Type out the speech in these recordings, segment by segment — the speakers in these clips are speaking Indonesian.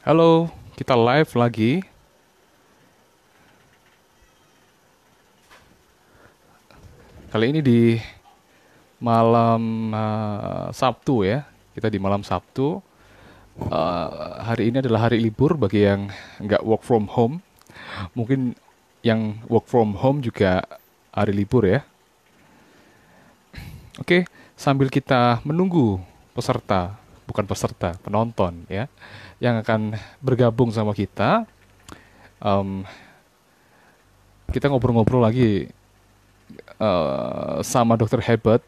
Halo, kita live lagi. Kali ini di malam uh, Sabtu ya. Kita di malam Sabtu. Uh, hari ini adalah hari libur bagi yang nggak work from home. Mungkin yang work from home juga hari libur ya. Oke, sambil kita menunggu peserta, bukan peserta, penonton ya yang akan bergabung sama kita. Um, kita ngobrol-ngobrol lagi uh, sama Dr. Hebert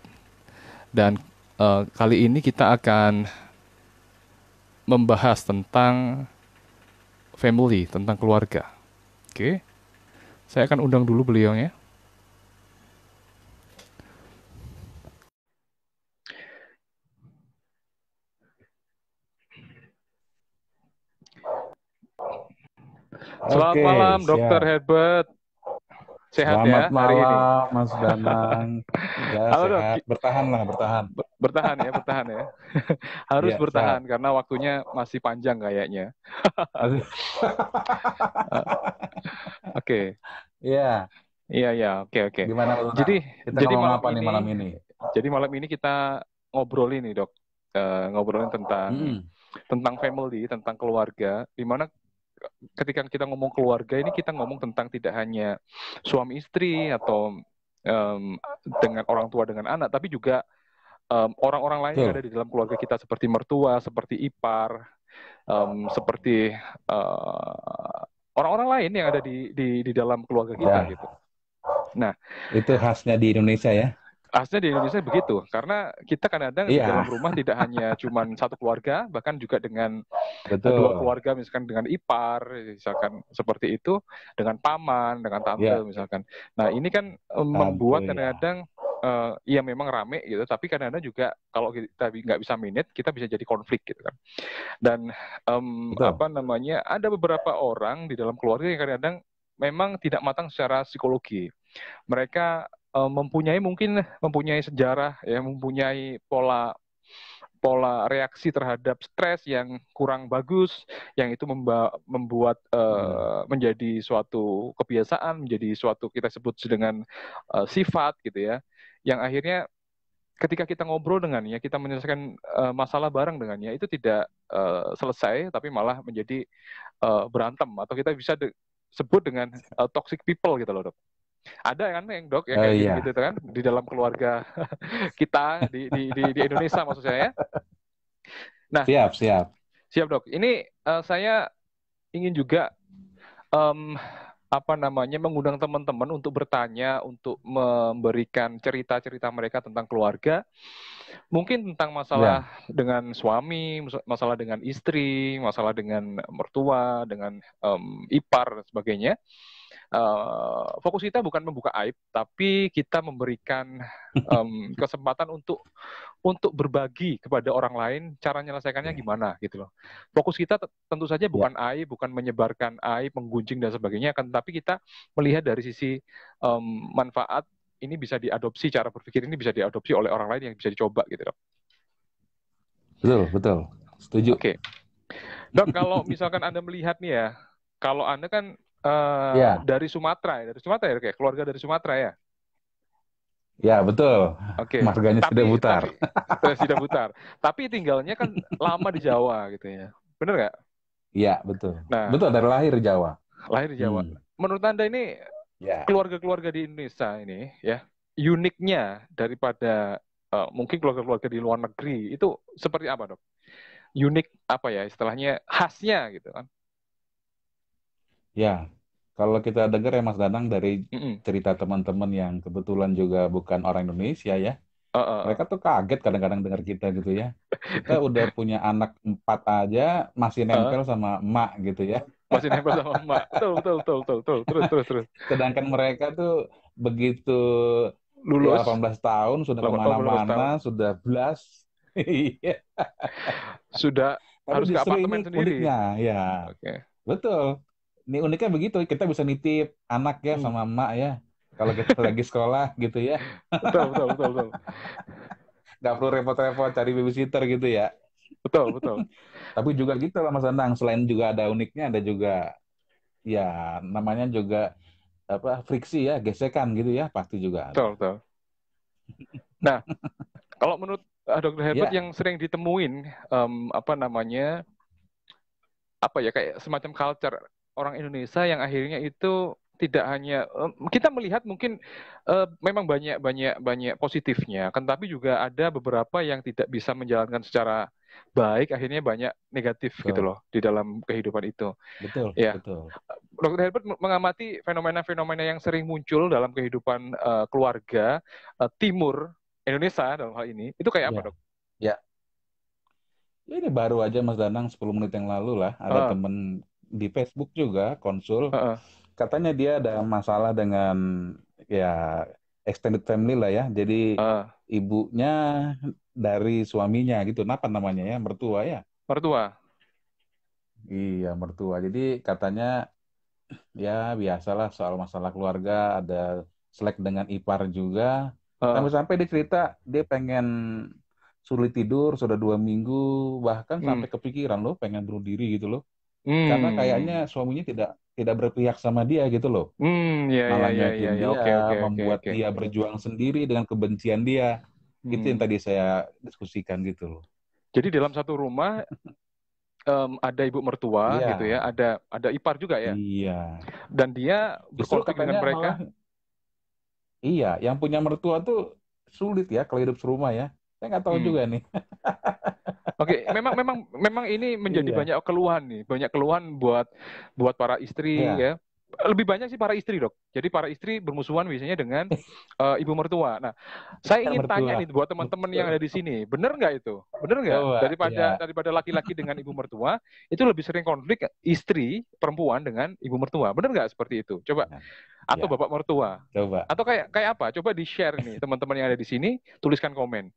dan uh, kali ini kita akan membahas tentang family, tentang keluarga. Oke. Okay. Saya akan undang dulu beliau ya. Selamat okay, malam, Dokter Herbert. Sehat ya Selamat ya malam, hari ini. Mas Danang. ya, Halo, sehat. Bertahan lah, bertahan. Bertahan ya, bertahan ya. Harus ya, bertahan sehat. karena waktunya masih panjang kayaknya. Oke. Iya. Iya, iya. Oke, oke. Gimana Dok? Jadi kita jadi malam apa ini, nih malam ini? Jadi malam ini kita ngobrolin nih, Dok. Uh, ngobrolin tentang hmm. tentang family, tentang keluarga, di mana ketika kita ngomong keluarga ini kita ngomong tentang tidak hanya suami istri atau um, dengan orang tua dengan anak, tapi juga orang orang-orang lain yang ada di dalam keluarga kita seperti mertua, seperti ipar, um, seperti orang eh, orang-orang lain yang ada di di, di dalam keluarga kita ya. gitu. Nah, itu khasnya di Indonesia ya. Aslinya di Indonesia begitu, karena kita kadang-kadang yeah. di iya. dalam rumah tidak hanya cuma satu keluarga, bahkan juga dengan eh, Betul. dua keluarga, misalkan dengan ipar, misalkan seperti itu, dengan paman, dengan tante, yeah. misalkan. Nah ini kan eh, tante, membuat iya. kadang-kadang uh, ya memang rame gitu, tapi kadang-kadang juga kalau kita nggak bisa minute, kita bisa jadi konflik gitu kan. Dan um, apa namanya, ada beberapa orang di dalam keluarga yang kadang-kadang memang tidak matang secara psikologi. Mereka Eh, mempunyai mungkin mempunyai sejarah ya mempunyai pola pola reaksi terhadap stres yang kurang bagus, yang itu memba- membuat uh, menjadi suatu kebiasaan, menjadi suatu kita sebut dengan uh, sifat gitu ya, yang akhirnya ketika kita ngobrol dengannya, kita menyelesaikan uh, masalah bareng dengannya, itu tidak uh, selesai, tapi malah menjadi uh, berantem atau kita bisa de- sebut dengan uh, toxic people gitu loh dok. Ada kan yang dok yang oh, kayak gitu, gitu kan di dalam keluarga kita di, di di di Indonesia maksud saya ya. Nah, siap, siap. Siap, Dok. Ini uh, saya ingin juga um, apa namanya mengundang teman-teman untuk bertanya, untuk memberikan cerita-cerita mereka tentang keluarga, mungkin tentang masalah ya. dengan suami, masalah dengan istri, masalah dengan mertua, dengan um, ipar dan sebagainya. Eh, fokus kita bukan membuka aib, tapi kita memberikan um, kesempatan untuk untuk berbagi kepada orang lain cara menyelesaikannya iya. gimana gitu loh. Fokus kita tentu saja iya. bukan yeah. aib, bukan menyebarkan aib, menggunjing dan sebagainya, kan tapi kita melihat dari sisi um, manfaat ini bisa diadopsi cara berpikir ini bisa diadopsi oleh orang lain yang bisa dicoba gitu loh. Betul, betul. Setuju. Oke. Okay. Dok, kalau misalkan Anda melihat nih ya, kalau Anda kan uh, ya. dari Sumatera ya, dari Sumatera ya, kayak keluarga dari Sumatera ya. Ya betul. Oke. Okay. Marganya tapi, tidak butar. Sudah butar. Eh, tapi tinggalnya kan lama di Jawa gitu ya. Bener nggak? Iya betul. Nah, betul dari lahir Jawa. Lahir di Jawa. Hmm. Menurut anda ini keluarga ya. keluarga-keluarga di Indonesia ini ya uniknya daripada uh, mungkin keluarga-keluarga di luar negeri itu seperti apa dok? Unik apa ya istilahnya khasnya gitu kan? Ya, kalau kita dengar ya Mas Danang dari Mm-mm. cerita teman-teman yang kebetulan juga bukan orang Indonesia ya, Uh-uh. mereka tuh kaget kadang-kadang dengar kita gitu ya. Kita udah punya anak empat aja masih nempel sama emak gitu ya. masih nempel sama emak. Betul, betul, betul, betul, betul. Terus, terus, terus. Sedangkan mereka tuh begitu Lulus, 18 tahun sudah 18 tahun, kemana-mana, sudah blas. Iya. sudah harus ke justru apartemen sendiri. uniknya ya. Oke. Betul ini uniknya begitu kita bisa nitip anak ya hmm. sama emak ya kalau kita lagi sekolah gitu ya betul betul betul betul Gak perlu repot-repot cari babysitter gitu ya betul betul tapi juga gitu lah mas Andang selain juga ada uniknya ada juga ya namanya juga apa friksi ya gesekan gitu ya pasti juga ada. betul betul nah kalau menurut eh, dokter Herbert yeah. yang sering ditemuin um, apa namanya apa ya kayak semacam culture orang Indonesia yang akhirnya itu tidak hanya eh, kita melihat mungkin uh, memang banyak banyak banyak positifnya, kan tapi juga ada beberapa yang tidak bisa menjalankan secara baik akhirnya banyak negatif gitu betul. gitu loh di dalam kehidupan itu. Betul. Ya. Betul. Dr. Herbert mengamati fenomena-fenomena yang sering muncul dalam kehidupan uh, keluarga uh, timur Indonesia dalam hal ini itu kayak ya. apa dok? Ya. ya. Ini baru aja Mas Danang 10 menit yang lalu lah ada uh. temen di Facebook juga konsul. Uh -uh. Katanya dia ada masalah dengan ya extended family lah ya. Jadi uh. ibunya dari suaminya gitu. Napa namanya ya? Mertua ya? Mertua. Iya, mertua. Jadi katanya ya biasalah soal masalah keluarga ada selek dengan ipar juga. Uh. Sampai-sampai dia cerita dia pengen sulit tidur sudah dua minggu bahkan hmm. sampai kepikiran lo pengen bunuh diri gitu loh hmm. karena kayaknya suaminya tidak tidak berpihak sama dia gitu loh hmm, yeah, iya, iya, iya, dia okay, okay, membuat dia berjuang sendiri dengan kebencian dia hmm. itu yang hmm. tadi saya diskusikan gitu loh jadi dalam satu rumah um, ada ibu mertua yeah. gitu ya, ada ada ipar juga ya. Iya. Dan dia berkonflik dengan mereka. Malah, iya, yang punya mertua tuh sulit ya kalau hidup serumah ya. Saya nggak tahu hmm. juga nih. Oke, okay. memang memang memang ini menjadi iya. banyak keluhan nih, banyak keluhan buat buat para istri iya. ya lebih banyak sih para istri dok. Jadi para istri bermusuhan biasanya dengan uh, ibu mertua. Nah, saya ingin mertua. tanya nih buat teman-teman yang ada di sini, benar nggak itu? Benar nggak? Daripada ya. daripada laki-laki dengan ibu mertua, itu lebih sering konflik istri perempuan dengan ibu mertua. Benar nggak seperti itu? Coba iya. atau ya. bapak mertua. Coba. Atau kayak kayak apa? Coba di share nih teman-teman yang ada di sini, tuliskan komen.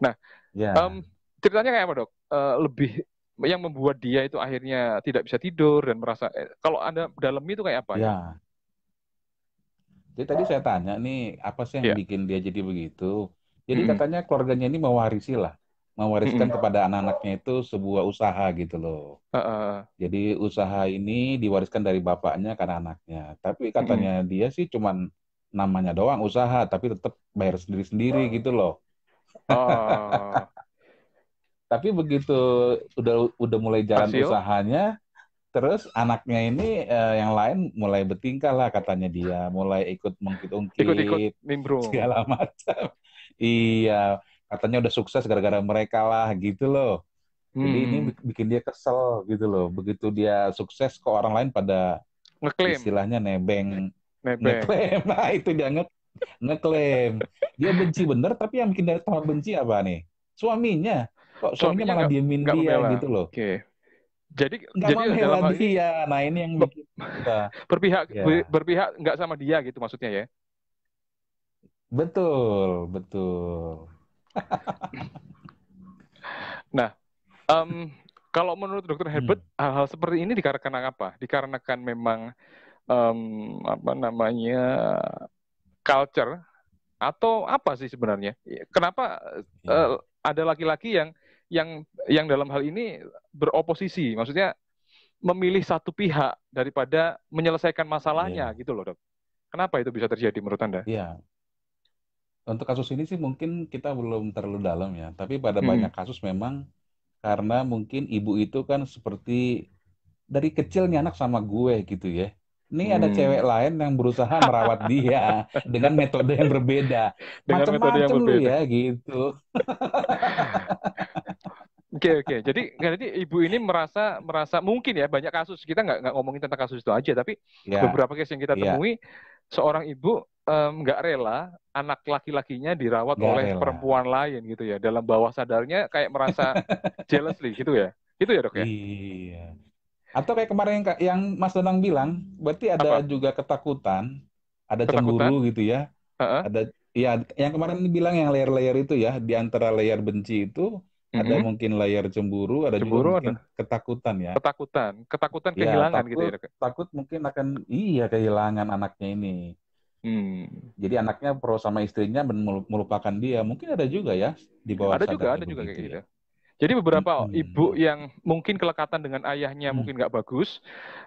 Nah, ya. um, ceritanya kayak apa dok? Uh, lebih yang membuat dia itu akhirnya tidak bisa tidur dan merasa eh, kalau anda dalam itu kayak apa? Ya. Jadi tadi saya tanya nih apa sih yang ya. bikin dia jadi begitu? Jadi -hmm. katanya keluarganya ini mewarisi lah, mewariskan mm -hmm. kepada anak-anaknya itu sebuah usaha gitu loh. Uh -uh. Jadi usaha ini diwariskan dari bapaknya ke anaknya. Tapi katanya mm -hmm. dia sih cuman namanya doang usaha, tapi tetap bayar sendiri-sendiri oh. gitu loh. uh tapi begitu udah udah mulai jalan Pasio. usahanya terus anaknya ini uh, yang lain mulai bertingkah lah katanya dia mulai ikut mengungkit-ungkit ikut-ikut segala macam iya katanya udah sukses gara-gara mereka lah gitu loh jadi hmm. ini bikin dia kesel gitu loh begitu dia sukses kok orang lain pada ngeklaim istilahnya nebeng nebeng ngeklaim nah itu dia nge ngeklaim dia benci bener tapi yang bikin dia tambah benci apa nih suaminya Kok suaminya malah gak, diemin gak dia membela. gitu loh. Oke. Okay. Jadi gak jadi dalam hal ya Nah, ini yang berpihak ya. berpihak nggak sama dia gitu maksudnya ya. Betul, betul. nah, um, kalau menurut Dokter hmm. Herbert, hmm. hal-hal seperti ini dikarenakan apa? Dikarenakan memang um, apa namanya culture atau apa sih sebenarnya? Kenapa ya. uh, ada laki-laki yang yang yang dalam hal ini beroposisi, maksudnya memilih satu pihak daripada menyelesaikan masalahnya yeah. gitu loh, Dok. Kenapa itu bisa terjadi menurut Anda? Iya. Yeah. Untuk kasus ini sih mungkin kita belum terlalu dalam ya, tapi pada hmm. banyak kasus memang karena mungkin ibu itu kan seperti dari kecilnya anak sama gue gitu ya. Ini hmm. ada cewek lain yang berusaha merawat dia dengan metode yang berbeda. Macam-macam lu ya gitu. Oke okay, oke. Okay. Jadi jadi ibu ini merasa merasa mungkin ya banyak kasus kita nggak nggak ngomongin tentang kasus itu aja tapi yeah. beberapa kasus yang kita iya. temui seorang ibu nggak um, rela anak laki-lakinya dirawat gak oleh rela. perempuan lain gitu ya dalam bawah sadarnya kayak merasa jealously gitu ya. Itu ya dok ya. Iya. Atau kayak kemarin yang, yang Mas Danang bilang berarti ada Apa? juga ketakutan, ada ketakutan? cemburu gitu ya. Uh uh Ada ya yang kemarin bilang yang layer-layer itu ya di antara layer benci itu ada hmm. mungkin layar cemburu, ada cemburu juga mungkin ada. ketakutan ya. Ketakutan, ketakutan ya, kehilangan gitu takut, gitu ya. Takut mungkin akan iya kehilangan anaknya ini. Hmm. Jadi anaknya pro sama istrinya melupakan dia. Mungkin ada juga ya di bawah. Ada juga, ada juga kayak gitu. Ya. Ya. Jadi beberapa hmm. ibu yang mungkin kelekatan dengan ayahnya hmm. mungkin nggak bagus,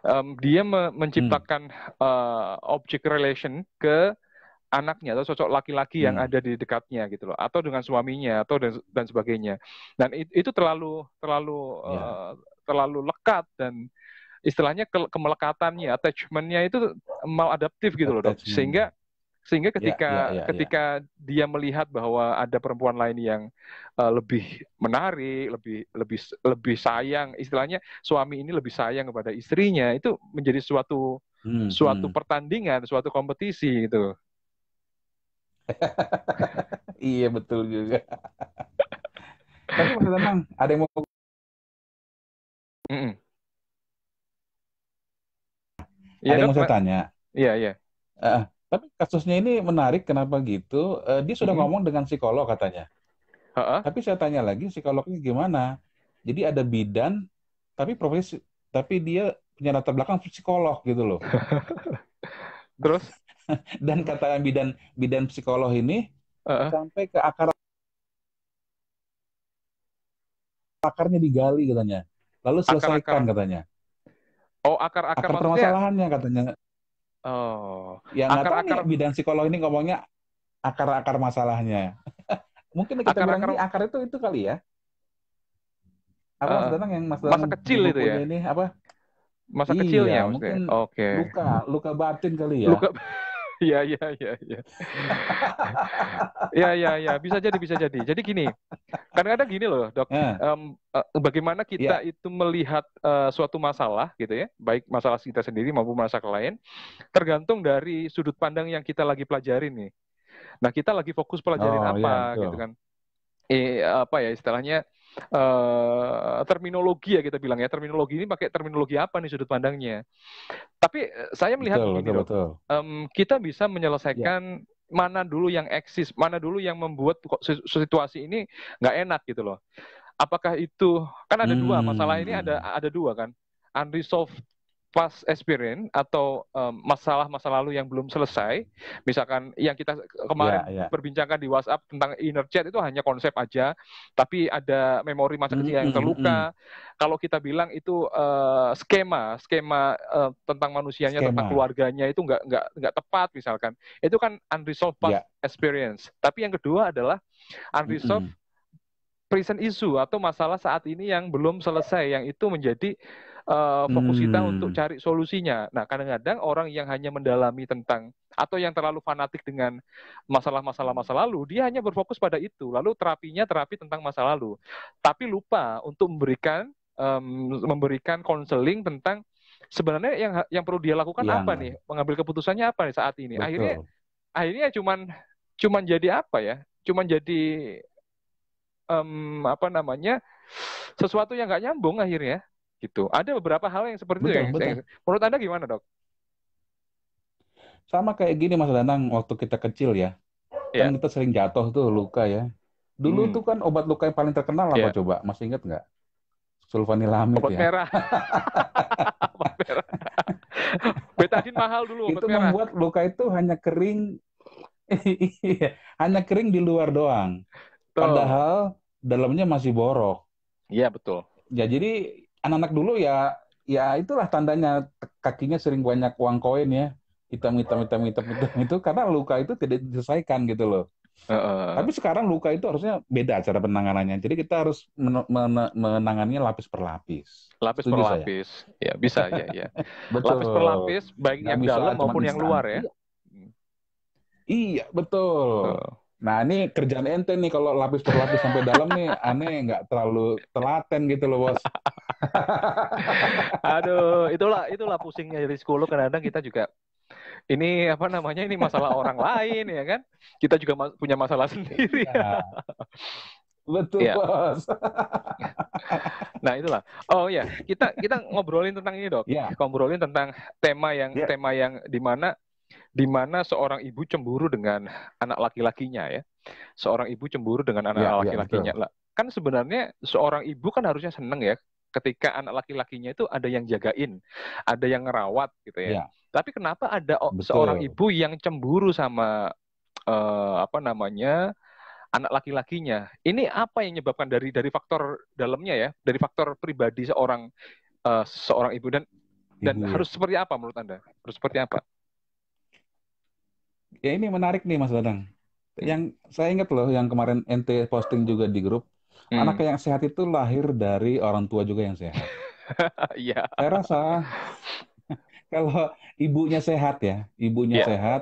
um, dia menciptakan hmm. uh, eh, object relation ke anaknya atau sosok laki-laki yang hmm. ada di dekatnya gitu loh atau dengan suaminya atau dan, dan sebagainya dan it, itu terlalu terlalu yeah. Ya. uh, terlalu lekat dan istilahnya ke, kemelekatannya attachmentnya itu maladaptif gitu loh dok sehingga sehingga ya, ketika yeah, yeah, yeah. ketika dia melihat bahwa ada perempuan lain yang uh, lebih menarik, lebih lebih lebih sayang, istilahnya suami ini lebih sayang kepada istrinya, itu menjadi suatu hmm, suatu hmm. pertandingan, suatu kompetisi gitu. iya betul juga. Tapi masih tenang, ada yang mau Mm ada yang mau saya tanya. Iya, iya. Uh, tapi kasusnya ini menarik, kenapa gitu? Uh, dia sudah mm -hmm. ngomong dengan psikolog katanya. Uh -uh. Tapi saya tanya lagi, psikolognya gimana? Jadi ada bidan, tapi profesi, tapi dia punya latar belakang psikolog gitu loh. Terus? dan katakan bidan bidan psikolog ini uh -uh. sampai ke akar akarnya digali katanya. Lalu selesaikan akar, akar. katanya. Oh, akar-akar akar permasalahannya katanya. Oh, yang akar, akar nih, psikolog ini ngomongnya akar-akar masalahnya. Mungkin kita akar, bilang akar, ini akar itu itu kali ya. Apa uh, Mas eh, yang masa kecil itu ya? Ini apa? Masa iya, kecilnya mungkin Mungkin okay. Luka, luka batin kali ya. Luka Iya, iya, iya, iya. Iya, iya, iya, bisa jadi, bisa jadi. Jadi gini, kadang-kadang gini loh, Dok. Um, uh, bagaimana kita yeah. itu melihat uh, suatu masalah gitu ya, baik masalah kita sendiri maupun masalah lain, tergantung dari sudut pandang yang kita lagi pelajari nih. Nah, kita lagi fokus pelajarin oh, apa yeah, iya, gitu kan. Eh apa ya istilahnya uh, terminologi ya kita bilang ya terminologi ini pakai terminologi apa nih sudut pandangnya tapi eh, saya melihat betul, begini betul, dok, betul. Um, kita bisa menyelesaikan ya. mana dulu yang eksis mana dulu yang membuat situasi ini nggak enak gitu loh apakah itu kan ada hmm. dua masalah ini ada ada dua kan unresolved past experience atau masalah-masa um, lalu yang belum selesai, misalkan yang kita kemarin yeah, yeah. perbincangkan di WhatsApp tentang inner chat itu hanya konsep aja, tapi ada memori masa kecil mm, yang terluka. Mm, mm. Kalau kita bilang itu uh, skema, skema uh, tentang manusianya, skema. tentang keluarganya itu nggak nggak nggak tepat misalkan, itu kan unresolved past yeah. experience. Tapi yang kedua adalah unresolved mm mm. present issue atau masalah saat ini yang belum selesai, yang itu menjadi uh, fokus hmm. kita untuk cari solusinya. Nah, kadang-kadang orang yang hanya mendalami tentang atau yang terlalu fanatik dengan masalah-masalah masa lalu, dia hanya berfokus pada itu. Lalu terapinya terapi tentang masa lalu, tapi lupa untuk memberikan um, memberikan konseling tentang sebenarnya yang yang perlu dia lakukan ya. apa nih, mengambil keputusannya apa nih saat ini. Betul. Akhirnya akhirnya cuman cuman jadi apa ya? Cuman jadi um, apa namanya sesuatu yang nggak nyambung akhirnya gitu. Ada beberapa hal yang seperti betul, itu. Yang, betul. Yang, menurut Anda gimana, Dok? Sama kayak gini Mas Danang waktu kita kecil ya. Yeah. Kan kita sering jatuh tuh luka ya. Dulu hmm. tuh kan obat luka yang paling terkenal yeah. apa iya. coba? Masih ingat nggak? Sulfanilamid obat ya. Merah. obat merah. Betadin mahal dulu obat itu merah. membuat luka itu hanya kering iya, hanya kering di luar doang. Betul. Padahal dalamnya masih borok. Iya, betul. Ya jadi anak-anak dulu ya ya itulah tandanya kakinya sering banyak uang koin ya hitam hitam hitam hitam hitam itu karena luka itu tidak diselesaikan gitu loh uh, tapi sekarang luka itu harusnya beda cara penanganannya jadi kita harus men men menangannya lapis per lapis lapis Setuju per saya? lapis ya bisa ya ya lapis per lapis baik Nggak yang dalam maupun yang luar ya iya, iya betul Nah ini kerjaan ente nih kalau lapis per lapis sampai dalam nih aneh nggak terlalu telaten gitu loh bos. Aduh, itulah itulah pusingnya dari sekolah kadang-kadang kita juga ini apa namanya ini masalah orang lain ya kan kita juga punya masalah sendiri. Ya. Betul ya. bos. nah itulah. Oh ya kita kita ngobrolin tentang ini dok. Ya. Ngobrolin tentang tema yang ya. tema yang dimana di mana seorang ibu cemburu dengan anak laki-lakinya ya. Seorang ibu cemburu dengan anak ya, ya laki-lakinya. Ya, kan sebenarnya seorang ibu kan harusnya seneng ya ketika anak laki-lakinya itu ada yang jagain, ada yang ngerawat gitu ya. ya. Tapi kenapa ada betul. seorang ibu yang cemburu sama uh, apa namanya? anak laki-lakinya. Ini apa yang menyebabkan dari dari faktor dalamnya ya, dari faktor pribadi seorang uh, seorang ibu dan dan ibu. harus seperti apa menurut Anda? Harus seperti apa? ya ini menarik nih Mas Dadang. Yang saya ingat loh yang kemarin NT posting juga di grup, hmm. anak yang sehat itu lahir dari orang tua juga yang sehat. Iya. saya rasa kalau ibunya sehat ya, ibunya yeah. sehat,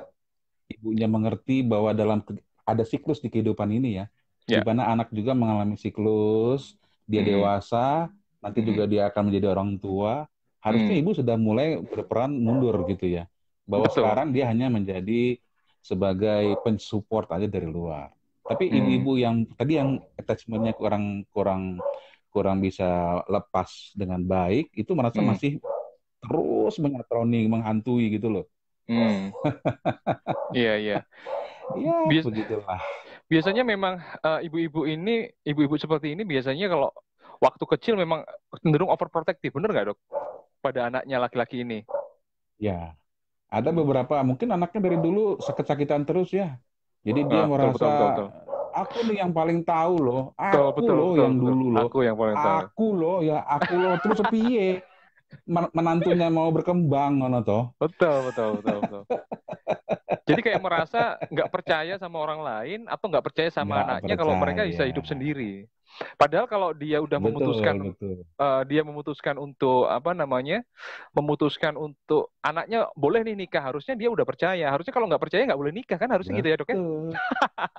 ibunya mengerti bahwa dalam ada siklus di kehidupan ini ya, yeah. di mana anak juga mengalami siklus, dia hmm. dewasa, nanti hmm. juga dia akan menjadi orang tua. Harusnya hmm. ibu sudah mulai berperan mundur gitu ya, bahwa Betul. sekarang dia hanya menjadi sebagai pensupport aja dari luar. Tapi hmm. ibu-ibu yang tadi yang attachmentnya kurang kurang kurang bisa lepas dengan baik itu merasa hmm. masih terus mengatroni menghantui gitu loh. Hmm. Iya iya. Iya Bias begitulah. Biasanya memang eh, ibu-ibu uh, ini ibu-ibu seperti ini biasanya kalau waktu kecil memang cenderung overprotective bener nggak dok pada anaknya laki-laki ini? Ya ada beberapa mungkin anaknya dari dulu sakit-sakitan terus ya jadi dia ah, merasa betul, betul, betul. aku nih yang paling tahu loh aku betul, betul, loh betul, yang betul, dulu loh aku yang paling tahu aku loh ya aku loh terus piye menantunya mau berkembang ngono toh betul betul betul betul Jadi kayak merasa nggak percaya sama orang lain atau nggak percaya sama gak anaknya percaya. kalau mereka bisa hidup sendiri. Padahal kalau dia udah betul, memutuskan, betul. Uh, dia memutuskan untuk apa namanya, memutuskan untuk anaknya boleh nih nikah. Harusnya dia udah percaya. Harusnya kalau nggak percaya nggak boleh nikah kan? Harusnya betul. gitu ya dok ya.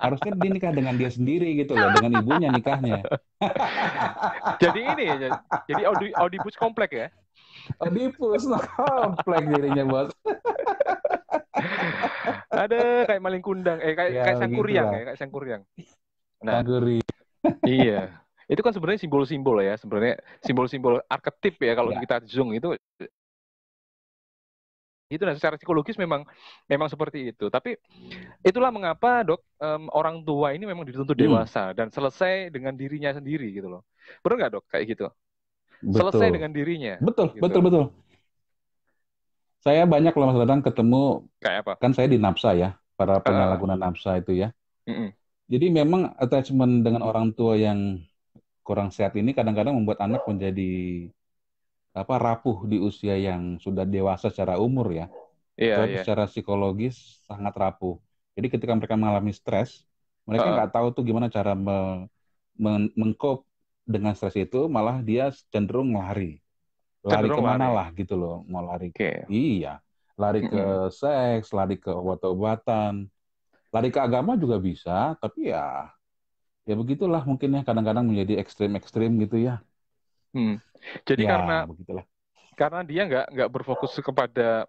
Harusnya dia nikah dengan dia sendiri gitu loh, dengan ibunya nikahnya. jadi ini ya, jadi audibus komplek ya. Audibus komplek dirinya bos. Ada kayak maling kundang, eh kayak ya, kayak sangkuriang, gitu ya, kayak sangkuriang. Nah, iya. Itu kan sebenarnya simbol-simbol ya, sebenarnya simbol-simbol arketip ya kalau ya. kita zoom itu itu nah secara psikologis memang memang seperti itu tapi itulah mengapa dok um, orang tua ini memang dituntut hmm. dewasa dan selesai dengan dirinya sendiri gitu loh benar nggak dok kayak gitu betul. selesai dengan dirinya betul gitu. betul betul saya banyak loh Mas Dadang ketemu kayak apa? Kan saya di nafsa ya, para ah. penyalahguna uh, nafsa itu ya. Uh, uh. Jadi memang attachment dengan orang tua yang kurang sehat ini kadang-kadang membuat anak menjadi apa rapuh di usia yang sudah dewasa secara umur ya. yeah, yeah, yeah. secara psikologis sangat rapuh. Jadi ketika mereka mengalami stres, mereka nggak uh. tahu tuh gimana cara me, men- mengkop dengan stres itu, malah dia cenderung lari lari kemana lari. lah gitu loh mau lari ke okay. iya lari ke seks lari ke obat-obatan lari ke agama juga bisa tapi ya ya begitulah mungkin ya kadang-kadang menjadi ekstrim-ekstrim gitu ya hmm. jadi ya, karena begitulah karena dia nggak nggak berfokus kepada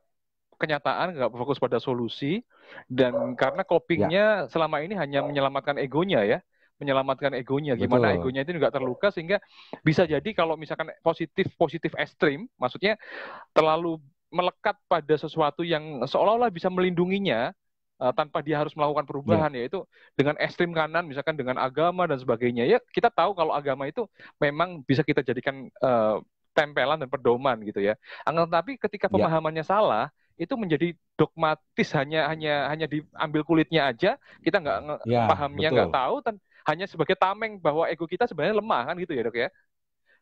kenyataan nggak berfokus pada solusi dan karena copingnya ya. selama ini hanya menyelamatkan egonya ya menyelamatkan egonya. Gimana Betul. egonya itu juga terluka sehingga bisa jadi kalau misalkan positif positif ekstrim, maksudnya terlalu melekat pada sesuatu yang seolah-olah bisa melindunginya uh, tanpa dia harus melakukan perubahan yeah. yaitu dengan ekstrim kanan misalkan dengan agama dan sebagainya ya kita tahu kalau agama itu memang bisa kita jadikan uh, tempelan dan pedoman gitu ya. Angkat tapi ketika ya. pemahamannya yeah. salah itu menjadi dogmatis hanya hanya hanya diambil kulitnya aja kita nggak ya, pahamnya nggak tahu dan hanya sebagai tameng bahwa ego kita sebenarnya lemah kan gitu ya dok ya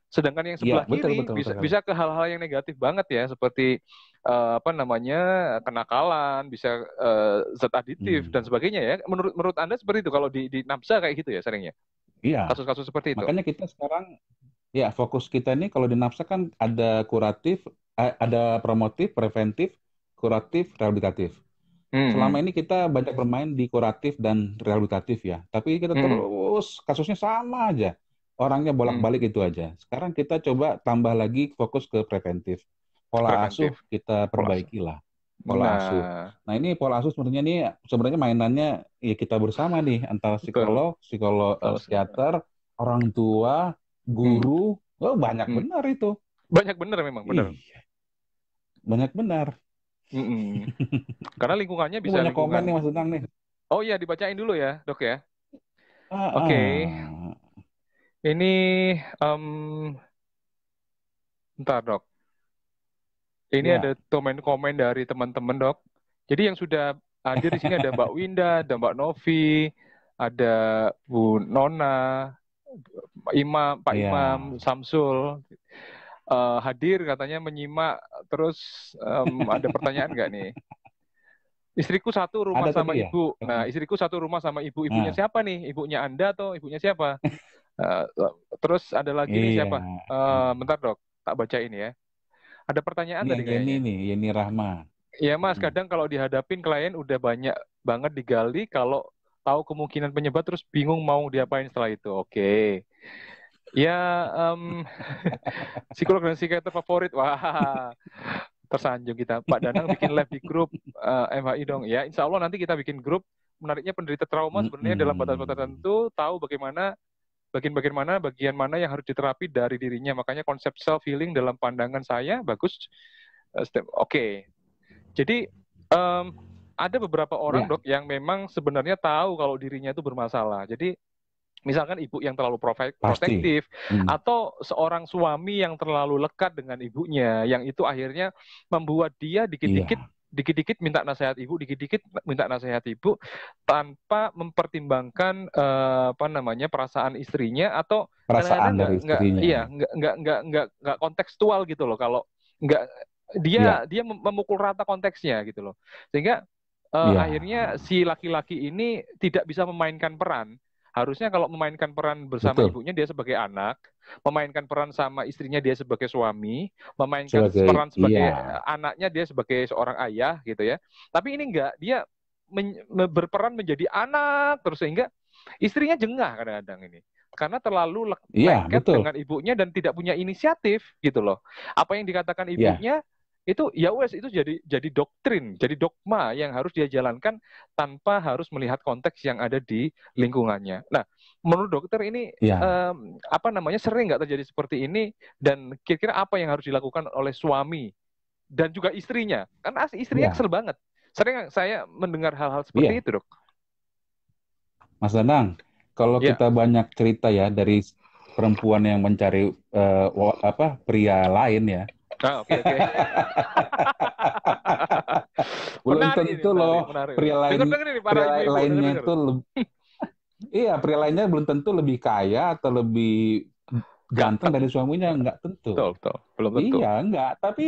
sedangkan yang iya, sebelah ya, betul, kiri betul, bisa betul. bisa ke hal-hal yang negatif banget ya seperti uh, apa namanya kenakalan bisa uh, zat aditif hmm. dan sebagainya ya menurut menurut anda seperti itu kalau di di nafsa kayak gitu ya seringnya iya kasus-kasus seperti itu makanya kita sekarang ya fokus kita ini kalau di nafsa kan ada kuratif eh, ada promotif preventif kuratif rehabilitatif Hmm. Selama hmm. ini kita banyak bermain di kuratif dan rehabilitatif ya, tapi kita hmm. terus kasusnya sama aja. Orangnya bolak-balik hmm. itu aja. Sekarang kita coba tambah lagi fokus ke preventif. Pola preventif. asuh kita perbaikilah. Pola nah. asuh. Nah, ini pola asuh sebenarnya ini sebenarnya mainannya ya kita bersama nih antara psikolog, psikolog, eh, psikiater, orang tua, hmm. guru. Hmm. Oh, banyak hmm. benar itu. Banyak benar memang, benar. Iya. Banyak benar. Karena lingkungannya bisa banyak lingkungan. komen nih Mas nih. Oh iya dibacain dulu ya, Dok ya. Uh, Oke. Okay. Uh. Ini um, Ntar Dok. Ini yeah. ada komen-komen dari teman-teman, Dok. Jadi yang sudah hadir di sini ada Mbak Winda, ada Mbak Novi, ada Bu Nona, Pak Imam, Pak yeah. Imam Samsul uh, hadir katanya menyimak Terus um, ada pertanyaan nggak nih? Istriku satu rumah ada sama ya? ibu. Nah, istriku satu rumah sama ibu. Ibunya nah. siapa nih? Ibunya Anda atau ibunya siapa? uh, terus ada lagi iya. nih siapa? Uh, bentar dok, tak baca ini ya. Ada pertanyaan iya, iya, ini, tadi kayaknya. Ini nih, ini Rahma. Iya mas, hmm. kadang kalau dihadapin klien udah banyak banget digali. Kalau tahu kemungkinan penyebab terus bingung mau diapain setelah itu. Oke. Okay. Ya, um, psikolog dan psikiater favorit. Wah, tersanjung kita. Pak Danang bikin live di grup uh, eh, MHI dong. Ya, insya Allah nanti kita bikin grup. Menariknya penderita trauma sebenarnya -hmm. dalam batas-batas tertentu tahu bagaimana bagian-bagian mana, bagian mana yang harus diterapi dari dirinya. Makanya konsep self healing dalam pandangan saya bagus. Eh, oke. Okay. Jadi um, ada beberapa orang yeah. dok yang memang sebenarnya tahu kalau dirinya itu bermasalah. Jadi misalkan ibu yang terlalu protektif hmm. atau seorang suami yang terlalu lekat dengan ibunya yang itu akhirnya membuat dia dikit-dikit yeah. dikit-dikit minta nasihat ibu, dikit-dikit minta nasihat ibu tanpa mempertimbangkan uh, apa namanya perasaan istrinya atau perasaan dari gak, istrinya. Gak, iya, nggak nggak nggak nggak nggak kontekstual gitu loh kalau nggak dia yeah. dia memukul rata konteksnya gitu loh. Sehingga uh, eh, yeah. akhirnya si laki-laki ini tidak bisa memainkan peran harusnya kalau memainkan peran bersama Betul. ibunya dia sebagai anak, memainkan peran sama istrinya dia sebagai suami, memainkan sebagai, peran sebagai iya. anaknya dia sebagai seorang ayah gitu ya. Tapi ini enggak, dia men berperan menjadi anak terus sehingga istrinya jengah kadang-kadang ini karena terlalu iya, lengket yeah, dengan ibunya dan tidak punya inisiatif gitu loh. Apa yang dikatakan iya. ibunya yeah itu ya wes itu jadi jadi doktrin, jadi dogma yang harus dia jalankan tanpa harus melihat konteks yang ada di lingkungannya. Nah, menurut dokter ini ya. um, apa namanya sering nggak terjadi seperti ini dan kira-kira apa yang harus dilakukan oleh suami dan juga istrinya? Karena istrinya ya. kesel banget. Sering saya mendengar hal-hal seperti ya. itu, dok. Mas Danang, kalau ya. kita banyak cerita ya dari perempuan yang mencari uh, apa pria lain ya Ah, oke okay, oke. Okay. Belum tentu ini, loh menarik, menarik. pria lain pria lainnya itu Iya, pria lainnya belum tentu lebih kaya atau lebih ganteng dari suaminya, nggak tentu. Betul, betul. Belum tentu. Iya, nggak. Tapi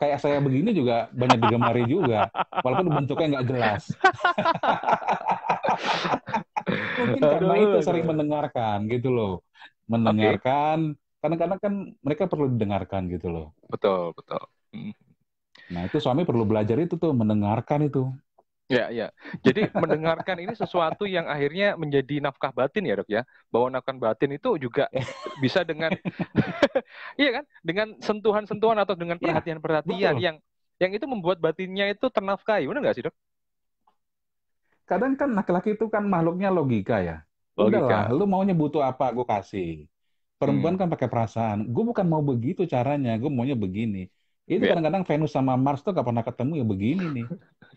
kayak saya begini juga banyak digemari juga, walaupun bentuknya nggak jelas. Mungkin karena itu sering mendengarkan gitu loh. Mendengarkan kadang-kadang kan mereka perlu didengarkan gitu loh. Betul, betul. Hmm. Nah, itu suami perlu belajar itu tuh mendengarkan itu. Ya, ya. Jadi mendengarkan ini sesuatu yang akhirnya menjadi nafkah batin ya, Dok ya. Bahwa nafkah batin itu juga bisa dengan iya kan? Dengan sentuhan-sentuhan atau dengan iya, perhatian-perhatian ya, yang yang itu membuat batinnya itu ternafkahi. Benar nggak sih, Dok? Kadang kan laki-laki itu kan makhluknya logika ya. Logika. Udahlah, lu maunya butuh apa, gue kasih. Perempuan hmm. kan pakai perasaan. Gue bukan mau begitu caranya, gue maunya begini. Itu iya. kadang-kadang Venus sama Mars tuh gak pernah ketemu ya begini nih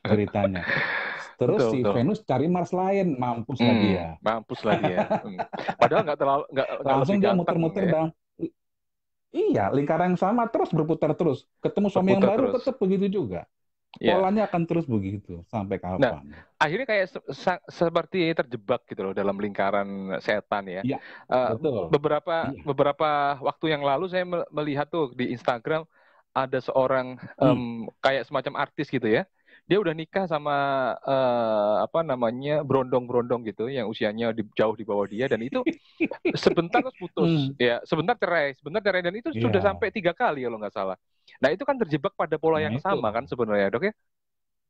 ceritanya. Terus betul, si betul. Venus cari Mars lain, mampus hmm, lagi ya. Mampus lagi ya. Hmm. Padahal nggak terlalu nggak langsung dia muter-muter ya. bang. iya, lingkaran yang sama terus berputar terus. Ketemu suami yang baru terus. tetap begitu juga yeah. polanya akan terus begitu sampai nah, kapan? Nah, akhirnya kayak se seperti terjebak gitu loh dalam lingkaran setan ya. Yeah, iya, uh, betul. Beberapa yeah. beberapa waktu yang lalu saya melihat tuh di Instagram ada seorang um, hmm. kayak semacam artis gitu ya. Dia udah nikah sama uh, apa namanya berondong-berondong gitu yang usianya di, jauh di bawah dia dan itu sebentar terus putus hmm. ya sebentar cerai sebentar cerai dan itu yeah. sudah sampai tiga kali kalau nggak salah. Nah itu kan terjebak pada pola nah, yang itu. sama kan sebenarnya dok ya?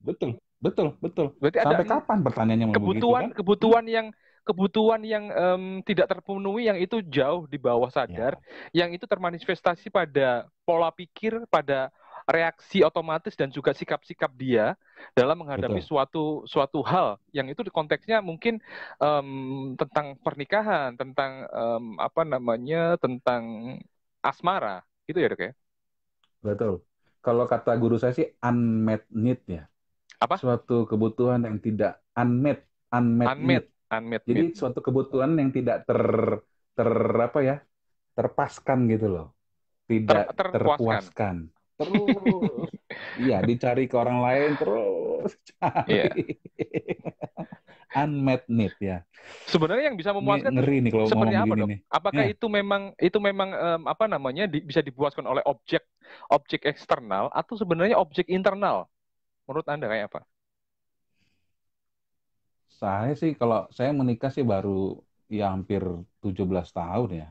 Betul, betul, betul. Berarti Sampai ada kapan pertanyaannya kebutuhan begitu, kan? kebutuhan yang kebutuhan yang um, tidak terpenuhi yang itu jauh di bawah sadar, ya. yang itu termanifestasi pada pola pikir, pada reaksi otomatis dan juga sikap-sikap dia dalam menghadapi Betul. suatu suatu hal yang itu konteksnya mungkin um, tentang pernikahan, tentang um, apa namanya, tentang asmara, gitu ya dok ya? Betul. Kalau kata guru saya sih unmet need ya. Apa? Suatu kebutuhan yang tidak unmet, unmet, unmet, need. unmet. Jadi need. suatu kebutuhan yang tidak ter ter apa ya? terpaskan gitu loh. Tidak ter, terpuaskan. terpuaskan. Terus. Iya, dicari ke orang lain terus. Iya. unmet need ya. Sebenarnya yang bisa memuaskan ngeri nih kalau seperti ngomong apa begini dong? Nih. Apakah ya. itu memang itu memang um, apa namanya di, bisa dipuaskan oleh objek objek eksternal atau sebenarnya objek internal? Menurut Anda kayak apa? Saya sih kalau saya menikah sih baru ya hampir 17 tahun ya.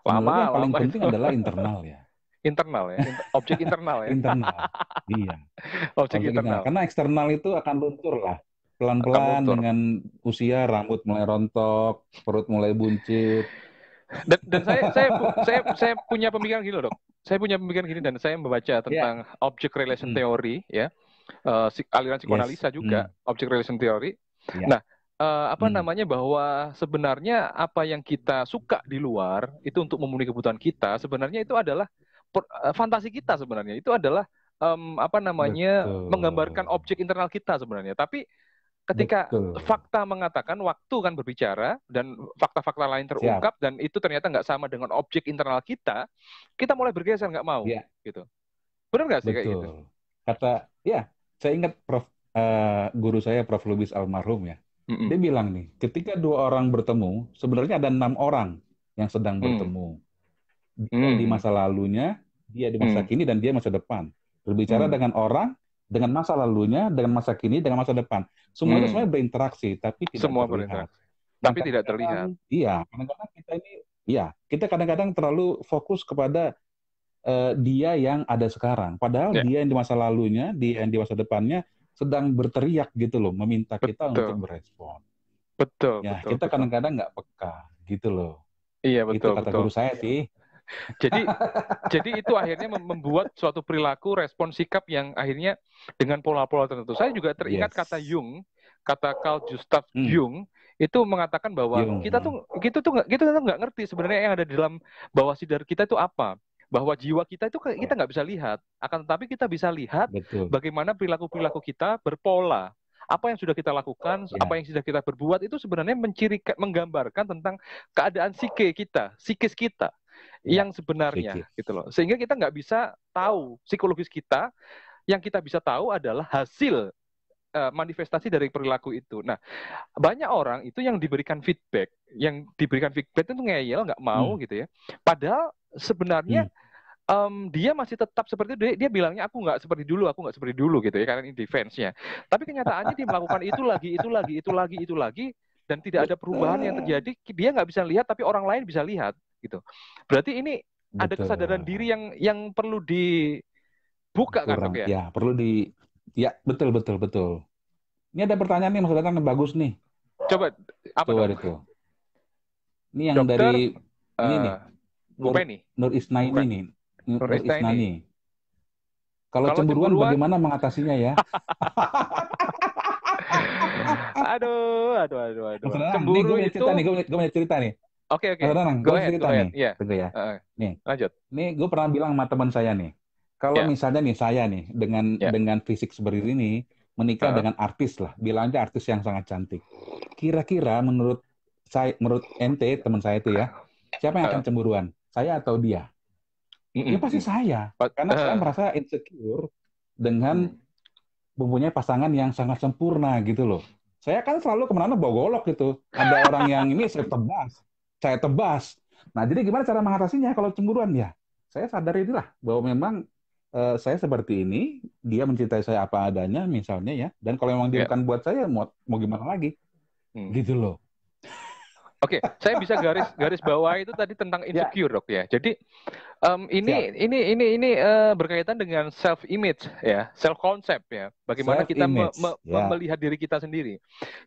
Lama, yang paling lama penting adalah internal ya. Internal ya, objek internal ya. internal. iya. Objek, objek internal. internal. Karena eksternal itu akan luntur lah. Pelan-pelan dengan usia rambut mulai rontok, perut mulai buncit, dan, dan saya, saya, saya, saya punya pemikiran gini loh dok. Saya punya pemikiran gini dan saya membaca ya. tentang yeah. object relation hmm. theory ya, uh, aliran psikoanalisa yes. juga hmm. object relation theory. Yeah. Nah, uh, apa hmm. namanya bahwa sebenarnya apa yang kita suka di luar itu untuk memenuhi kebutuhan kita sebenarnya itu adalah per, uh, fantasi kita sebenarnya itu adalah um, apa namanya Betul. menggambarkan objek internal kita sebenarnya. Tapi ketika Betul. fakta mengatakan waktu kan berbicara dan fakta-fakta lain terungkap Siap. dan itu ternyata nggak sama dengan objek internal kita, kita mulai bergeser nggak mau, ya. gitu. Benar nggak sih Betul. kayak gitu? Kata, ya, saya ingat Prof uh, guru saya Prof Lubis almarhum ya, mm -mm. dia bilang nih, ketika dua orang bertemu, sebenarnya ada enam orang yang sedang mm. bertemu. mm. di masa lalunya, dia di masa mm. kini dan dia masa depan. Berbicara mm. dengan orang dengan masa lalunya, dengan masa kini, dengan masa depan. Semuanya hmm. semuanya berinteraksi, tapi tidak semua terlihat. berinteraksi. Tapi tidak terlihat. Iya, kadang-kadang kita ini, iya, kita kadang-kadang terlalu fokus kepada uh, dia yang ada sekarang. Padahal yeah. dia yang di masa lalunya, dia yang di masa depannya sedang berteriak gitu loh, meminta betul. kita untuk berespon. Betul. Ya, betul, kita kadang-kadang nggak -kadang peka gitu loh. Iya betul. Itu kata betul. guru saya sih. Jadi jadi itu akhirnya membuat suatu perilaku, respon sikap yang akhirnya dengan pola-pola tertentu. Saya juga teringat yes. kata Jung, kata Carl Gustav hmm. Jung itu mengatakan bahwa Jung. kita hmm. tuh kita tuh kita tuh nggak ngerti sebenarnya yang ada di dalam bawah sadar kita itu apa bahwa jiwa kita itu kita nggak bisa lihat akan tetapi kita bisa lihat Betul. bagaimana perilaku perilaku kita berpola apa yang sudah kita lakukan, ya. apa yang sudah kita berbuat itu sebenarnya mencirikan, menggambarkan tentang keadaan psike kita, psikis kita. Iya, yang sebenarnya Sikir. gitu loh. Sehingga kita nggak bisa tahu psikologis kita. Yang kita bisa tahu adalah hasil uh, manifestasi dari perilaku itu. Nah, banyak orang itu yang diberikan feedback, yang diberikan feedback itu ngeyel, nggak mau hmm. gitu ya. Padahal sebenarnya hmm. Um, dia masih tetap seperti itu. Dia, dia bilangnya aku nggak seperti dulu, aku nggak seperti dulu gitu ya karena ini defense-nya. Tapi kenyataannya dia melakukan itu lagi, itu lagi, itu lagi, itu lagi dan tidak ada perubahan yang eh. terjadi. Dia nggak bisa lihat, tapi orang lain bisa lihat gitu. Berarti ini Betul. ada kesadaran diri yang yang perlu dibuka kan, Kurang. kan ya? Ya perlu di ya betul betul betul. Ini ada pertanyaan nih Mas Datang yang bagus nih. Coba apa Tuh, itu. Ini yang Dokter, dari uh, ini nih. Nur, Bupeni. Nur Isnaini Bukan. nih. Nur, Nur Isnaini. Isnaini. Kalau, cemburuan, cemburuan bagaimana mengatasinya ya? aduh, aduh, aduh, aduh. Cemburu nih, gue itu... cerita nih, gue gue punya cerita nih. Oke okay, oke. Okay. Nah, gue cerita ahead, nih, iya. yeah. tunggu ya. Uh, nih, lanjut. Nih gue pernah bilang sama teman saya nih, kalau yeah. misalnya nih saya nih dengan yeah. dengan fisik seperti ini menikah uh. dengan artis lah, bilangnya artis yang sangat cantik. Kira-kira menurut saya, menurut NT teman saya itu ya, siapa yang akan cemburuan? Saya atau dia? Ini mm -hmm. pasti saya, karena uh. saya merasa insecure dengan mm. mempunyai pasangan yang sangat sempurna gitu loh. Saya kan selalu kemana-mana bawa golok gitu. Ada orang yang ini saya tebas, saya tebas. Nah, jadi gimana cara mengatasinya kalau cemburuan ya? Saya sadar itulah bahwa memang uh, saya seperti ini, dia mencintai saya apa adanya misalnya ya. Dan kalau memang dia yeah. bukan buat saya mau mau gimana lagi? Hmm. Gitu loh. Oke, okay, saya bisa garis garis bawah itu tadi tentang ya. insecure, dok ya. Jadi um, ini, ini ini ini uh, eh, berkaitan dengan self image ya, self concept ya. Bagaimana self kita me, me, yeah. melihat diri kita sendiri.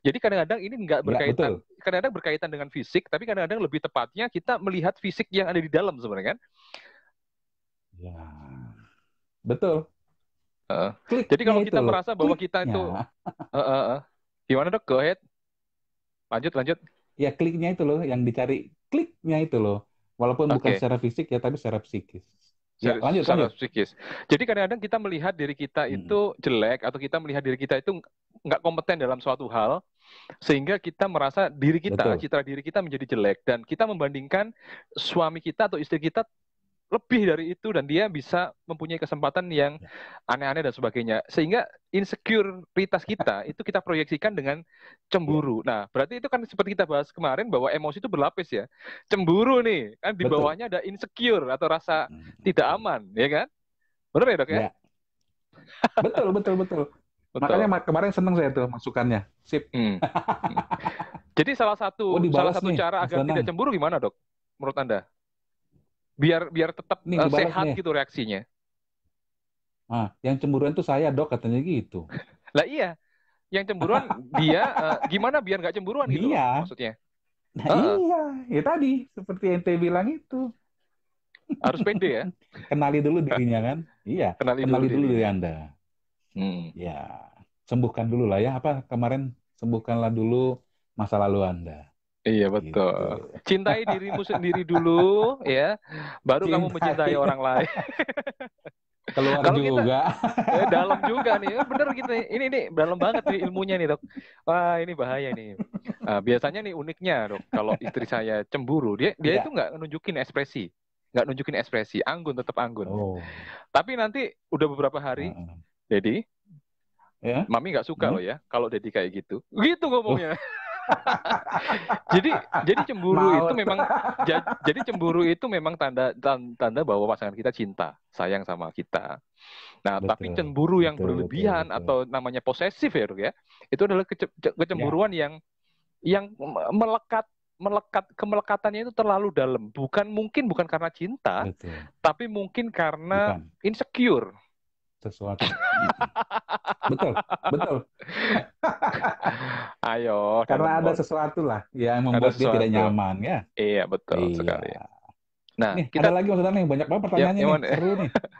Jadi kadang-kadang ini nggak ya, berkaitan, kadang-kadang berkaitan dengan fisik, tapi kadang-kadang lebih tepatnya kita melihat fisik yang ada di dalam sebenarnya kan. Ya, betul. Uh, jadi kalau kita merasa bahwa kita itu, uh, uh, uh. gimana dok? Go ahead. Lanjut, lanjut ya kliknya itu loh yang dicari kliknya itu loh walaupun okay. bukan secara fisik ya tapi secara psikis ya, lanjut, secara lanjut. psikis jadi kadang-kadang kita melihat diri kita hmm. itu hmm. jelek atau kita melihat diri kita itu nggak kompeten dalam suatu hal sehingga kita merasa diri kita Betul. citra diri kita menjadi jelek dan kita membandingkan suami kita atau istri kita lebih dari itu dan dia bisa mempunyai kesempatan yang ya. aneh-aneh dan sebagainya sehingga insekuritas kita itu kita proyeksikan dengan ya. cemburu. Nah, berarti itu kan seperti kita bahas kemarin bahwa emosi itu berlapis ya. Cemburu nih kan di bawahnya ada insecure atau rasa tidak aman, ya kan? Benar ya, Dok ya? ya. Betul, betul, betul. betul. Makanya kemarin seneng saya tuh masukannya. Sip. Hmm. hmm. Jadi salah satu oh, salah satu nih, cara agar tidak cemburu gimana, Dok? Menurut Anda? biar biar tetap nih, eh, uh, sehat nih. Ya. gitu reaksinya. Ah, yang cemburuan tuh saya dok katanya gitu. lah iya, yang cemburuan dia uh, gimana biar nggak cemburuan dia. Gitu iya. loh, maksudnya. Nah, uh. Iya, ya tadi seperti yang teh bilang itu. Harus pede ya. Kenali dulu dirinya kan. Iya. Kenali, kenali dulu, dulu diri Anda. Hmm. Ya, sembuhkan dulu lah ya. Apa kemarin sembuhkanlah dulu masa lalu Anda. Iya gitu. betul. Gitu. Cintai dirimu sendiri dulu, ya, baru Cintai. kamu mencintai orang lain. Keluar Kalo juga. Kita, eh, dalam juga nih, eh, bener gitu. Ini nih dalam banget nih ilmunya nih dok. Wah ini bahaya nih. Uh, biasanya nih uniknya dok, kalau istri saya cemburu, dia dia ya. itu nggak nunjukin ekspresi, nggak nunjukin ekspresi, anggun tetap anggun. Oh. Tapi nanti udah beberapa hari, uh. ya? mami nggak suka hmm? loh ya, kalau Dedi kayak gitu. Gitu ngomongnya. Uh. jadi jadi cemburu Maut. itu memang jadi cemburu itu memang tanda tanda bahwa pasangan kita cinta, sayang sama kita. Nah, betul, tapi cemburu yang betul, berlebihan betul, betul. atau namanya posesif ya, ya. Itu adalah kece kecemburuan ya. yang yang melekat melekat kemelekatannya itu terlalu dalam. Bukan mungkin bukan karena cinta, betul. tapi mungkin karena bukan. insecure sesuatu. betul, betul. Ayo. Karena ada buat, sesuatu lah yang membuat dia tidak nyaman ya. Iya betul iya. sekali. Nah, nih, kita ada lagi maksudnya nih banyak banget pertanyaannya ya, nih, seru nih.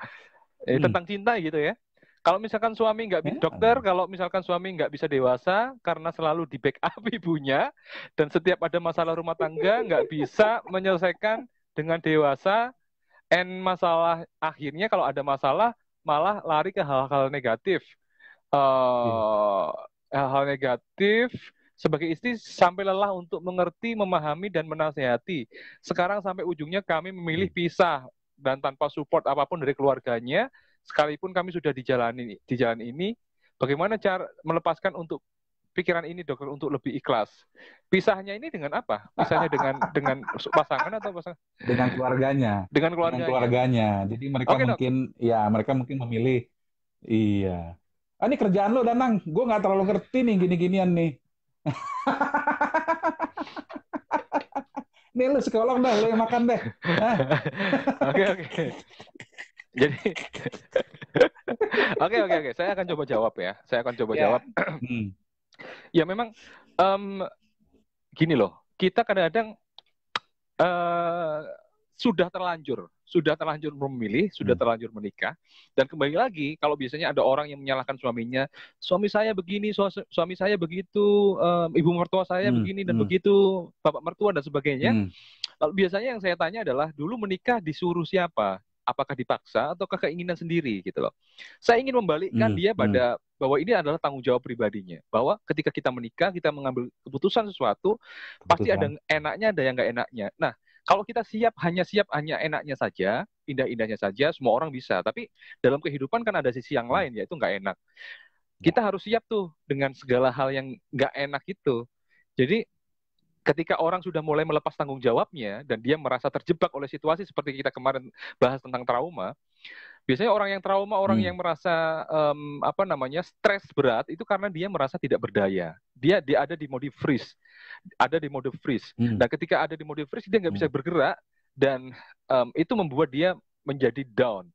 Eh, hmm. tentang cinta gitu ya. Kalau misalkan suami nggak ya, dokter, kalau misalkan suami nggak bisa dewasa karena selalu di backup ibunya dan setiap ada masalah rumah tangga nggak bisa menyelesaikan dengan dewasa, and masalah akhirnya kalau ada masalah malah lari ke hal-hal negatif. Iya. hal eh, hal-hal negatif sebagai istri sampai lelah untuk mengerti, memahami dan menasehati. Sekarang sampai ujungnya kami memilih iya. pisah dan tanpa support apapun dari keluarganya, sekalipun kami sudah di jalan ini, di jalan ini, bagaimana cara melepaskan untuk pikiran ini dokter untuk lebih ikhlas. Pisahnya ini dengan apa? Pisahnya dengan dengan pasangan atau pasangan? Dengan keluarganya. Dengan keluarganya. Dengan keluarganya. Jadi mereka okay, mungkin dok. ya mereka mungkin memilih iya. Ah, ini kerjaan lo Danang, gue nggak terlalu ngerti nih gini-ginian nih. nih lu sekolah dah, lu yang makan deh. Ah. Oke oke. Jadi Oke oke oke, saya akan coba jawab ya. Saya akan coba yeah. jawab. Hmm. Ya memang um, gini loh, kita kadang-kadang uh, sudah terlanjur, sudah terlanjur memilih, sudah hmm. terlanjur menikah, dan kembali lagi kalau biasanya ada orang yang menyalahkan suaminya, suami saya begini, suami saya begitu, um, ibu mertua saya hmm, begini dan hmm. begitu, bapak mertua dan sebagainya. Hmm. Lalu biasanya yang saya tanya adalah dulu menikah disuruh siapa? apakah dipaksa atau keinginan sendiri gitu loh. Saya ingin membalikkan hmm, dia pada hmm. bahwa ini adalah tanggung jawab pribadinya. Bahwa ketika kita menikah, kita mengambil keputusan sesuatu, keputusan. pasti ada yang enaknya, ada yang nggak enaknya. Nah, kalau kita siap hanya siap hanya enaknya saja, indah-indahnya saja, semua orang bisa. Tapi dalam kehidupan kan ada sisi yang lain, yaitu nggak enak. Kita ya. harus siap tuh dengan segala hal yang nggak enak itu. Jadi ketika orang sudah mulai melepas tanggung jawabnya dan dia merasa terjebak oleh situasi seperti kita kemarin bahas tentang trauma, biasanya orang yang trauma, orang hmm. yang merasa um, apa namanya stres berat itu karena dia merasa tidak berdaya. Dia dia ada di mode freeze, ada di mode freeze. Hmm. Nah, ketika ada di mode freeze dia nggak bisa hmm. bergerak dan um, itu membuat dia menjadi down.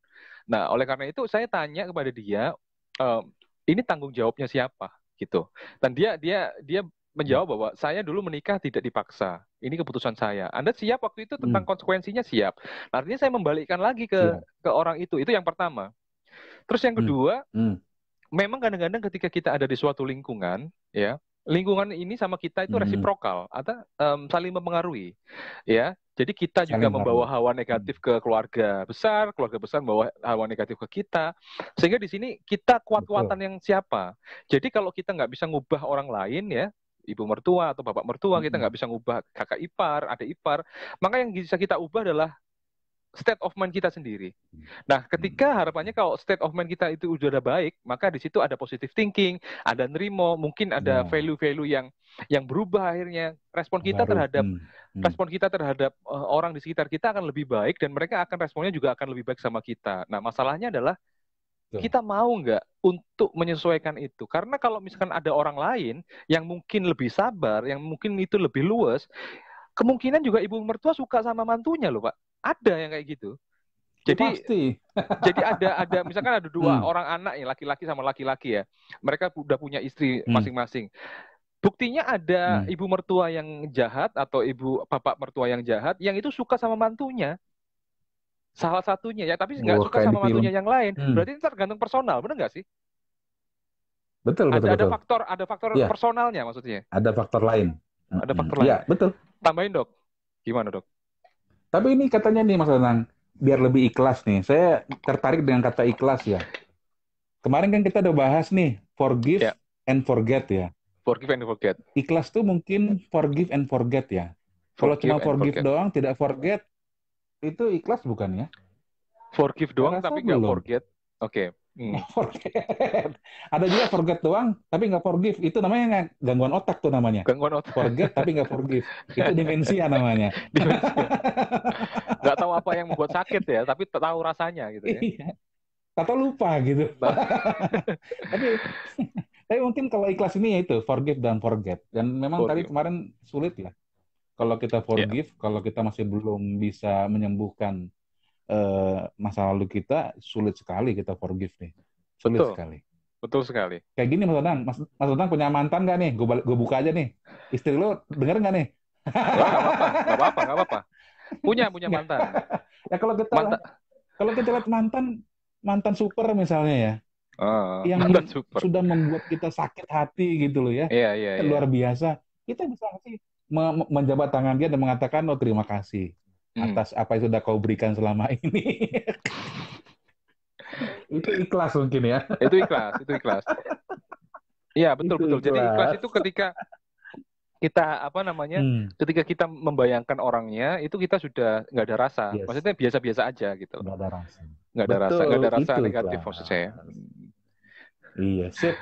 Nah, oleh karena itu saya tanya kepada dia, um, ini tanggung jawabnya siapa? gitu. Dan dia dia dia menjawab hmm. bahwa saya dulu menikah tidak dipaksa. Ini keputusan saya. Anda siap waktu itu tentang hmm. konsekuensinya siap. Artinya saya membalikkan lagi ke yeah. ke orang itu. Itu yang pertama. Terus yang hmm. kedua, hmm. Hmm. memang kadang-kadang ketika kita ada di suatu lingkungan, ya, lingkungan ini sama kita itu hmm. resiprokal atau um, saling mempengaruhi. Ya. Jadi kita juga membawa hawa negatif hmm. ke keluarga besar, keluarga besar membawa hawa negatif ke kita. Sehingga di sini kita kuat-kuatan yang siapa. Jadi kalau kita nggak bisa ngubah orang lain ya, ibu mertua atau bapak mertua, kita nggak bisa ngubah kakak ipar, ada ipar. Maka yang bisa kita ubah adalah state of mind kita sendiri. Mm. Nah, ketika mm. harapannya kalau state of mind kita itu udah baik, maka di situ ada positive thinking, ada nerimo, mungkin ada iya. value-value yang yang berubah akhirnya. Respon kita Baru. terhadap hmm. Hmm. respon kita terhadap eh, orang di sekitar kita akan lebih baik dan mereka akan responnya juga akan lebih baik sama kita. Nah, masalahnya adalah kita mau nggak untuk menyesuaikan itu? Karena kalau misalkan ada orang lain yang mungkin lebih sabar, yang mungkin itu lebih luas, kemungkinan juga ibu mertua suka sama mantunya loh, Pak. Ada yang kayak gitu. Jadi Pasti. jadi ada ada misalkan ada dua hmm. orang anak ya laki-laki sama laki-laki ya. Mereka udah punya istri hmm. masing-masing. Hmm. nya Buktinya ada hmm. ibu mertua yang jahat atau ibu bapak mertua yang jahat yang itu suka sama mantunya salah satunya ya tapi nggak suka sama matunya yang lain hmm. berarti tergantung personal bener nggak sih betul ada betul, ada faktor ada faktor ya. personalnya maksudnya ada faktor lain ada hmm, faktor hmm. lain ya betul tambahin dok gimana dok tapi ini katanya nih mas Anang biar lebih ikhlas nih saya tertarik dengan kata ikhlas ya kemarin kan kita udah bahas nih forgive ya. and forget ya forgive and forget ikhlas tuh mungkin forgive and forget ya kalau cuma forgive forget. doang tidak forget itu ikhlas bukan ya? Forgive doang tapi nggak forget. Oke. Okay. Hmm. Ada juga forget doang tapi nggak forgive. Itu namanya gangguan otak tuh namanya. Gangguan otak. Forget tapi nggak forgive. Itu dimensia namanya. Nggak tahu apa yang membuat sakit ya, tapi tahu rasanya gitu ya. Iya. lupa gitu. tapi tapi mungkin kalau ikhlas ini ya itu forgive dan forget. Dan memang forgive. tadi kemarin sulit lah. Ya kalau kita iya. forgive, yeah. kalau kita masih belum bisa menyembuhkan uh, masa lalu kita, sulit sekali kita forgive nih. Sulit Betul. sekali. Betul sekali. Kayak gini Mas Odang, Mas, Mas Odang punya mantan gak nih? Gue buka aja nih. Istri lo denger gak nih? Gak apa-apa, gak apa-apa. Punya, punya mantan. ya kalau kita mantan. kalau kita lihat mantan mantan super misalnya ya. Uh, yang mantan super. sudah membuat kita sakit hati gitu loh ya. Iya, yeah, iya, yeah, yeah. Luar biasa. Kita bisa ngasih menjabat tangan dia dan mengatakan oh terima kasih hmm. atas apa yang sudah kau berikan selama ini. itu ikhlas mungkin ya. itu ikhlas, itu ikhlas. Iya, betul itu betul. Ikhlas. Jadi ikhlas itu ketika kita apa namanya? Hmm. Ketika kita membayangkan orangnya itu kita sudah nggak ada rasa. Yes. Maksudnya biasa-biasa aja gitu. Nggak ada rasa. Nggak ada betul, rasa, nggak ada rasa negatif maksud saya. Iya, sih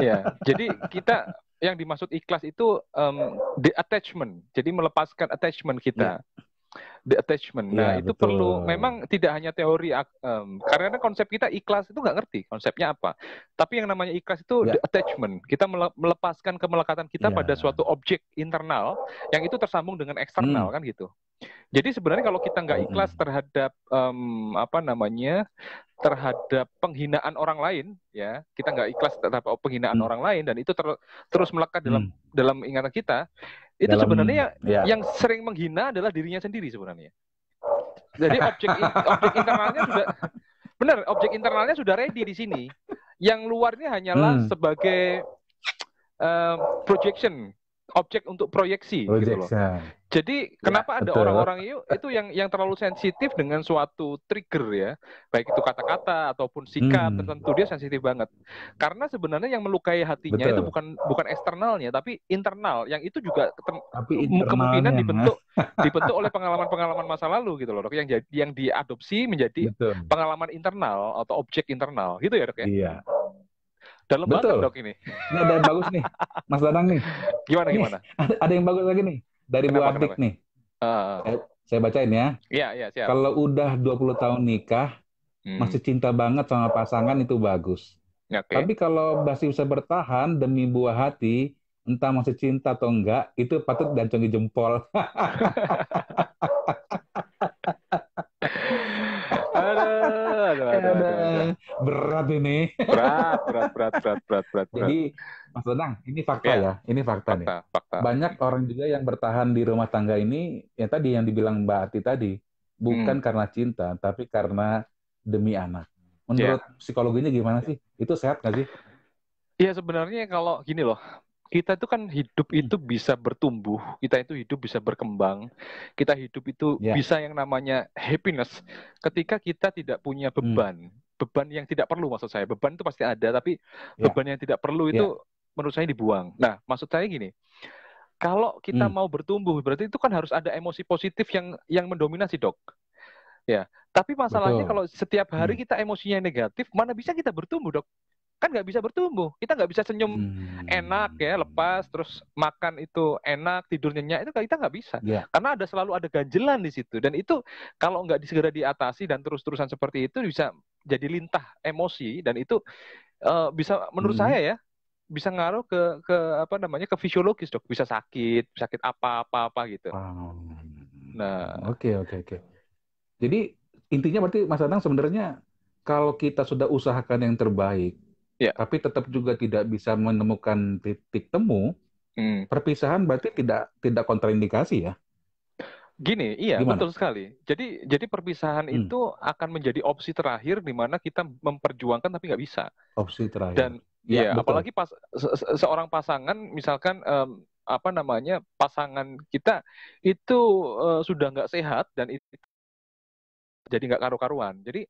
ya, jadi kita yang dimaksud ikhlas itu um, the attachment. Jadi melepaskan attachment kita. Yeah the attachment. Iya, nah, ya, itu betul. perlu memang tidak hanya teori um, karena kan konsep kita ikhlas itu nggak ngerti konsepnya apa. Tapi yang namanya ikhlas itu ya. the attachment. Kita melepaskan kemelekatan kita ya. pada suatu objek internal yang itu tersambung dengan eksternal hmm. kan gitu. Jadi sebenarnya kalau kita nggak hmm, ikhlas hmm. terhadap um, apa namanya terhadap penghinaan orang lain, ya kita nggak ikhlas terhadap penghinaan hmm. orang lain dan itu ter terus melekat dalam hmm. dalam ingatan kita, itu dalam, sebenarnya ya. yang sering menghina adalah dirinya sendiri sebenarnya. Jadi objek objek internalnya sudah benar, objek internalnya sudah ready di sini. Yang luarnya hanyalah hmm. sebagai uh, projection objek untuk proyeksi gitu loh. Nah. Jadi ya, kenapa ya, ada orang-orang itu itu yang yang terlalu sensitif dengan suatu trigger ya, baik itu kata-kata ataupun sikap hmm. tertentu dia sensitif banget. Karena sebenarnya yang melukai hatinya betul. itu bukan bukan eksternalnya tapi internal yang itu juga kemungkinan dibentuk dibentuk oleh pengalaman-pengalaman masa lalu gitu loh, dok. Yang yang diadopsi menjadi betul. pengalaman internal atau objek internal gitu ya, dok ya. Iya. Dalam Betul. banget dok ini. Ini nah, ada yang bagus nih, Mas Danang nih. Gimana nih, gimana? Ada yang bagus lagi nih dari kenapa, Bu Atik kenapa? nih. Uh, saya, saya bacain ya. Iya, iya, siap. Kalau udah 20 tahun nikah, hmm. masih cinta banget sama pasangan itu bagus. Okay. Tapi kalau masih bisa bertahan demi buah hati, entah masih cinta atau enggak, itu patut dancongi jempol. aduh, aduh, aduh, aduh berat ini. Berat, berat, berat, berat, berat, berat. Jadi Mas Benang, ini fakta ya, ya. ini fakta, fakta nih. Fakta. Banyak orang juga yang bertahan di rumah tangga ini, yang tadi yang dibilang Mbak Ati tadi, bukan hmm. karena cinta, tapi karena demi anak. Menurut yeah. psikologinya gimana sih? Itu sehat nggak sih? Iya sebenarnya kalau gini loh, kita itu kan hidup hmm. itu bisa bertumbuh, kita itu hidup bisa berkembang, kita hidup itu yeah. bisa yang namanya happiness ketika kita tidak punya hmm. beban. Hmm beban yang tidak perlu maksud saya beban itu pasti ada tapi yeah. beban yang tidak perlu itu yeah. menurut saya dibuang nah maksud saya gini kalau kita hmm. mau bertumbuh berarti itu kan harus ada emosi positif yang yang mendominasi dok ya tapi masalahnya Betul. kalau setiap hari hmm. kita emosinya negatif mana bisa kita bertumbuh dok kan nggak bisa bertumbuh kita nggak bisa senyum hmm. enak ya hmm. lepas terus makan itu enak tidur nyenyak itu kita nggak bisa yeah. karena ada selalu ada ganjelan di situ dan itu kalau nggak segera diatasi dan terus terusan seperti itu bisa jadi lintah emosi dan itu uh, bisa menurut hmm. saya ya bisa ngaruh ke ke apa namanya ke fisiologis dok bisa sakit sakit apa apa apa gitu wow. Hmm. nah oke okay, oke okay, oke okay. jadi intinya berarti mas Anang sebenarnya kalau kita sudah usahakan yang terbaik ya. tapi tetap juga tidak bisa menemukan titik temu hmm. perpisahan berarti tidak tidak kontraindikasi ya Gini, iya Gimana? betul sekali. Jadi jadi perpisahan hmm. itu akan menjadi opsi terakhir di mana kita memperjuangkan tapi nggak bisa. Opsi terakhir. Dan iya, ya, ya apalagi pas se seorang pasangan misalkan um, apa namanya pasangan kita itu uh, sudah nggak sehat dan itu jadi nggak karu-karuan. Jadi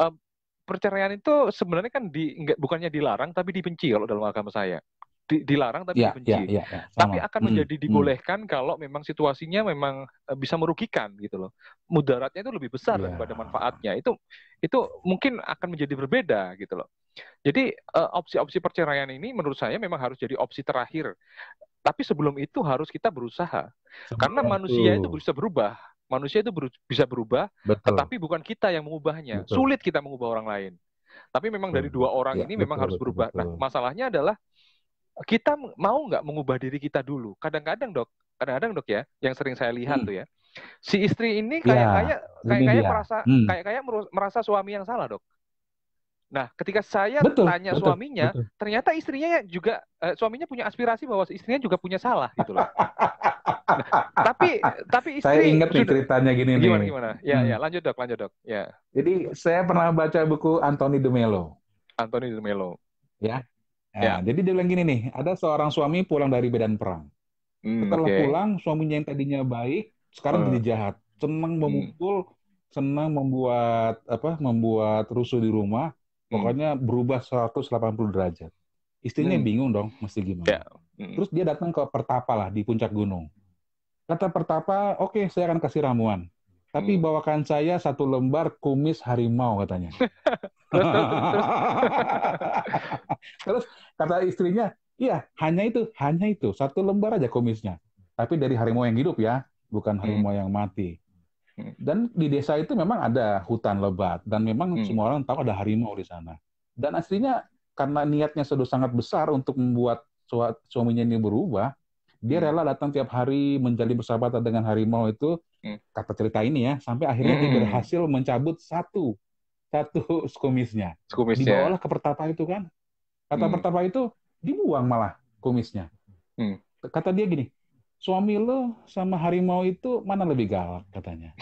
um, perceraian itu sebenarnya kan di, enggak, bukannya dilarang tapi dibenci kalau dalam agama saya di, dilarang tapi ya, dibenci. Ya, ya, ya. Tapi akan hmm, menjadi hmm. dibolehkan hmm. kalau memang situasinya memang eh, bisa merugikan gitu loh. Mudaratnya itu lebih besar ya. daripada manfaatnya. Itu itu mungkin akan menjadi berbeda gitu loh. Jadi eh, opsi-opsi perceraian ini menurut saya memang harus jadi opsi terakhir. Tapi sebelum itu harus kita berusaha. Sebelum Karena manusia itu bisa berubah. Manusia itu ber bisa berubah, Betul. tetapi bukan kita yang mengubahnya. Betul. Sulit kita mengubah orang lain. Tapi memang dari dua orang ya, ini memang harus berubah. Nah, betul. Nah, masalahnya adalah kita mau nggak mengubah diri kita dulu? Kadang-kadang dok, kadang-kadang dok ya, yang sering saya lihat hmm. tuh ya, si istri ini iya, kayak kayak kayak kayak merasa hmm. kayak kayak merasa suami yang salah dok. Nah, ketika saya betul, tanya betul, suaminya, betul. ternyata istrinya juga eh, suaminya punya aspirasi bahwa istrinya juga punya salah gitu loh. Nah, tapi tapi istri Saya ingat nih ceritanya gini gimana, nih. Gimana gimana? Ya hmm. ya, lanjut Dok, lanjut Dok. Ya. Jadi saya pernah baca buku Anthony de Melo. Anthony de Melo. Ya. Ya. Nah, Jadi dia bilang gini nih, ada seorang suami pulang dari medan perang. Mm, Setelah okay. pulang, suaminya yang tadinya baik, sekarang uh. jadi jahat. Senang hmm. memukul, mm. senang membuat apa? Membuat rusuh di rumah. Mm. Pokoknya berubah 180 derajat. Istrinya mm. bingung dong, mesti gimana. Yeah. Mm. Terus dia datang ke pertapa lah di puncak gunung. Kata pertapa, oke okay, saya akan kasih ramuan. Tapi hmm. bawakan saya satu lembar kumis harimau katanya. terus, kata istrinya, iya hanya itu, hanya itu satu lembar aja komisnya. Tapi dari harimau yang hidup ya, bukan hmm. harimau hmm. yang mati. Hmm. Dan di desa itu memang ada hutan lebat dan memang hmm. semua orang tahu ada harimau di sana. Dan aslinya karena niatnya sudah sangat besar untuk membuat suaminya ini berubah, dia hmm. rela datang tiap hari menjalin persahabatan dengan harimau itu hmm. kata cerita ini ya sampai akhirnya hmm. dia berhasil mencabut satu satu skumisnya di Dibawalah ke pertapa itu kan. Kata hmm. pertapa itu dibuang malah kumisnya. Hmm. Kata dia gini, suami lo sama harimau itu mana lebih galak katanya.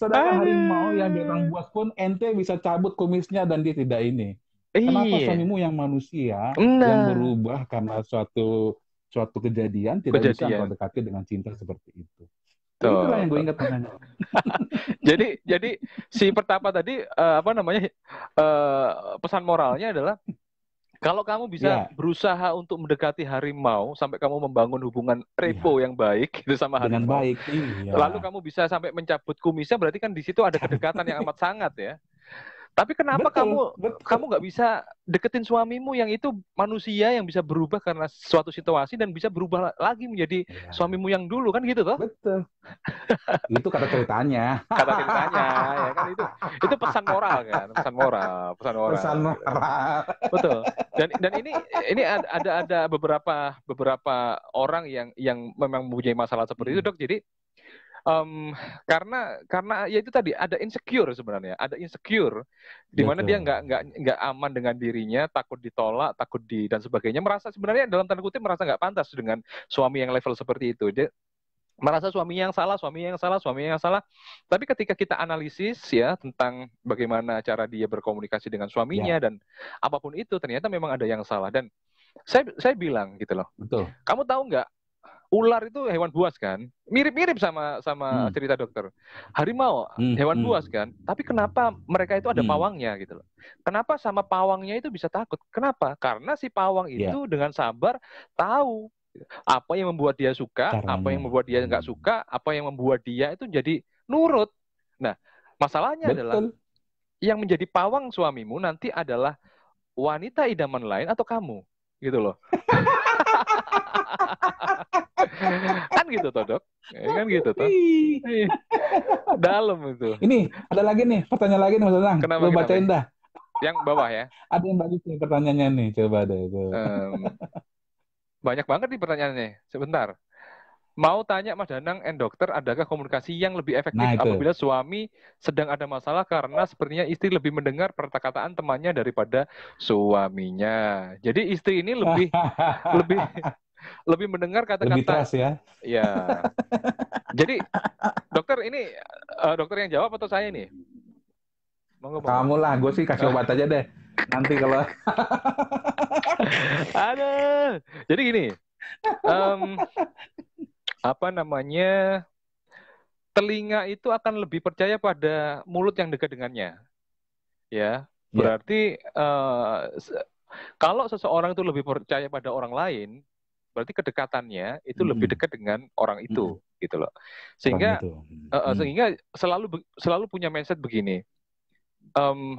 Saudara harimau yang datang buas pun ente bisa cabut kumisnya dan dia tidak ini. Kenapa iya. suamimu yang manusia nah. yang berubah karena suatu suatu kejadian tidak kejadian. bisa mendekati dengan cinta seperti itu. Tuh. Itulah yang gue ingat jadi jadi si pertama tadi uh, apa namanya uh, pesan moralnya adalah kalau kamu bisa yeah. berusaha untuk mendekati harimau sampai kamu membangun hubungan repo yeah. yang baik itu sama harimau. Dengan baik. Iya. Lalu kamu bisa sampai mencabut kumisnya berarti kan di situ ada kedekatan yang amat sangat ya. Tapi kenapa betul, kamu betul. kamu nggak bisa deketin suamimu yang itu manusia yang bisa berubah karena suatu situasi dan bisa berubah lagi menjadi ya. suamimu yang dulu kan gitu toh? Betul. itu kata ceritanya. Kata ceritanya ya kan itu itu pesan moral kan, pesan moral, pesan moral. Pesan moral. Betul. Dan dan ini ini ada ada beberapa beberapa orang yang yang memang mempunyai masalah seperti itu, hmm. Dok. Jadi um, karena karena ya itu tadi ada insecure sebenarnya ada insecure di mana dia iya. nggak nggak nggak aman dengan dirinya takut ditolak takut di dan sebagainya merasa sebenarnya dalam tanda kutip merasa nggak pantas dengan suami yang level seperti itu dia merasa suami yang salah, suami yang salah, suami yang salah. Tapi ketika kita analisis ya tentang bagaimana cara dia berkomunikasi dengan suaminya ya. dan apapun itu, ternyata memang ada yang salah. Dan saya saya bilang gitu loh. Betul. Kamu tahu nggak ular itu hewan buas kan mirip-mirip sama sama hmm. cerita dokter harimau hmm. hewan hmm. buas kan tapi kenapa mereka itu ada hmm. pawangnya gitu loh kenapa sama pawangnya itu bisa takut kenapa karena si pawang iya. itu yeah. dengan sabar tahu apa yang membuat dia suka Caranya. apa yang membuat dia nggak hmm. suka apa yang membuat dia itu jadi nurut nah masalahnya Betul. adalah yang menjadi pawang suamimu nanti adalah wanita idaman lain atau kamu gitu loh kan gitu toh dok ya, kan gitu toh iya. dalam itu ini ada lagi nih pertanyaan lagi nih mas Anang kenapa, lu bacain kenapa? dah yang bawah ya ada yang bagus nih pertanyaannya nih coba deh itu um, banyak banget nih pertanyaannya sebentar mau tanya Mas Danang and dokter adakah komunikasi yang lebih efektif nah, apabila suami sedang ada masalah karena sepertinya istri lebih mendengar perkataan temannya daripada suaminya. Jadi istri ini lebih lebih lebih mendengar kata-kata lebih ya. Iya. Jadi dokter ini uh, dokter yang jawab atau saya ini, Kamu lah, gue sih kasih obat aja deh. Nanti kalau ada. Jadi gini. Um, apa namanya? Telinga itu akan lebih percaya pada mulut yang dekat dengannya. Ya. ya. Berarti yeah. uh, kalau seseorang itu lebih percaya pada orang lain, berarti kedekatannya itu hmm. lebih dekat dengan orang itu hmm. gitu loh sehingga hmm. uh, sehingga selalu selalu punya mindset begini um,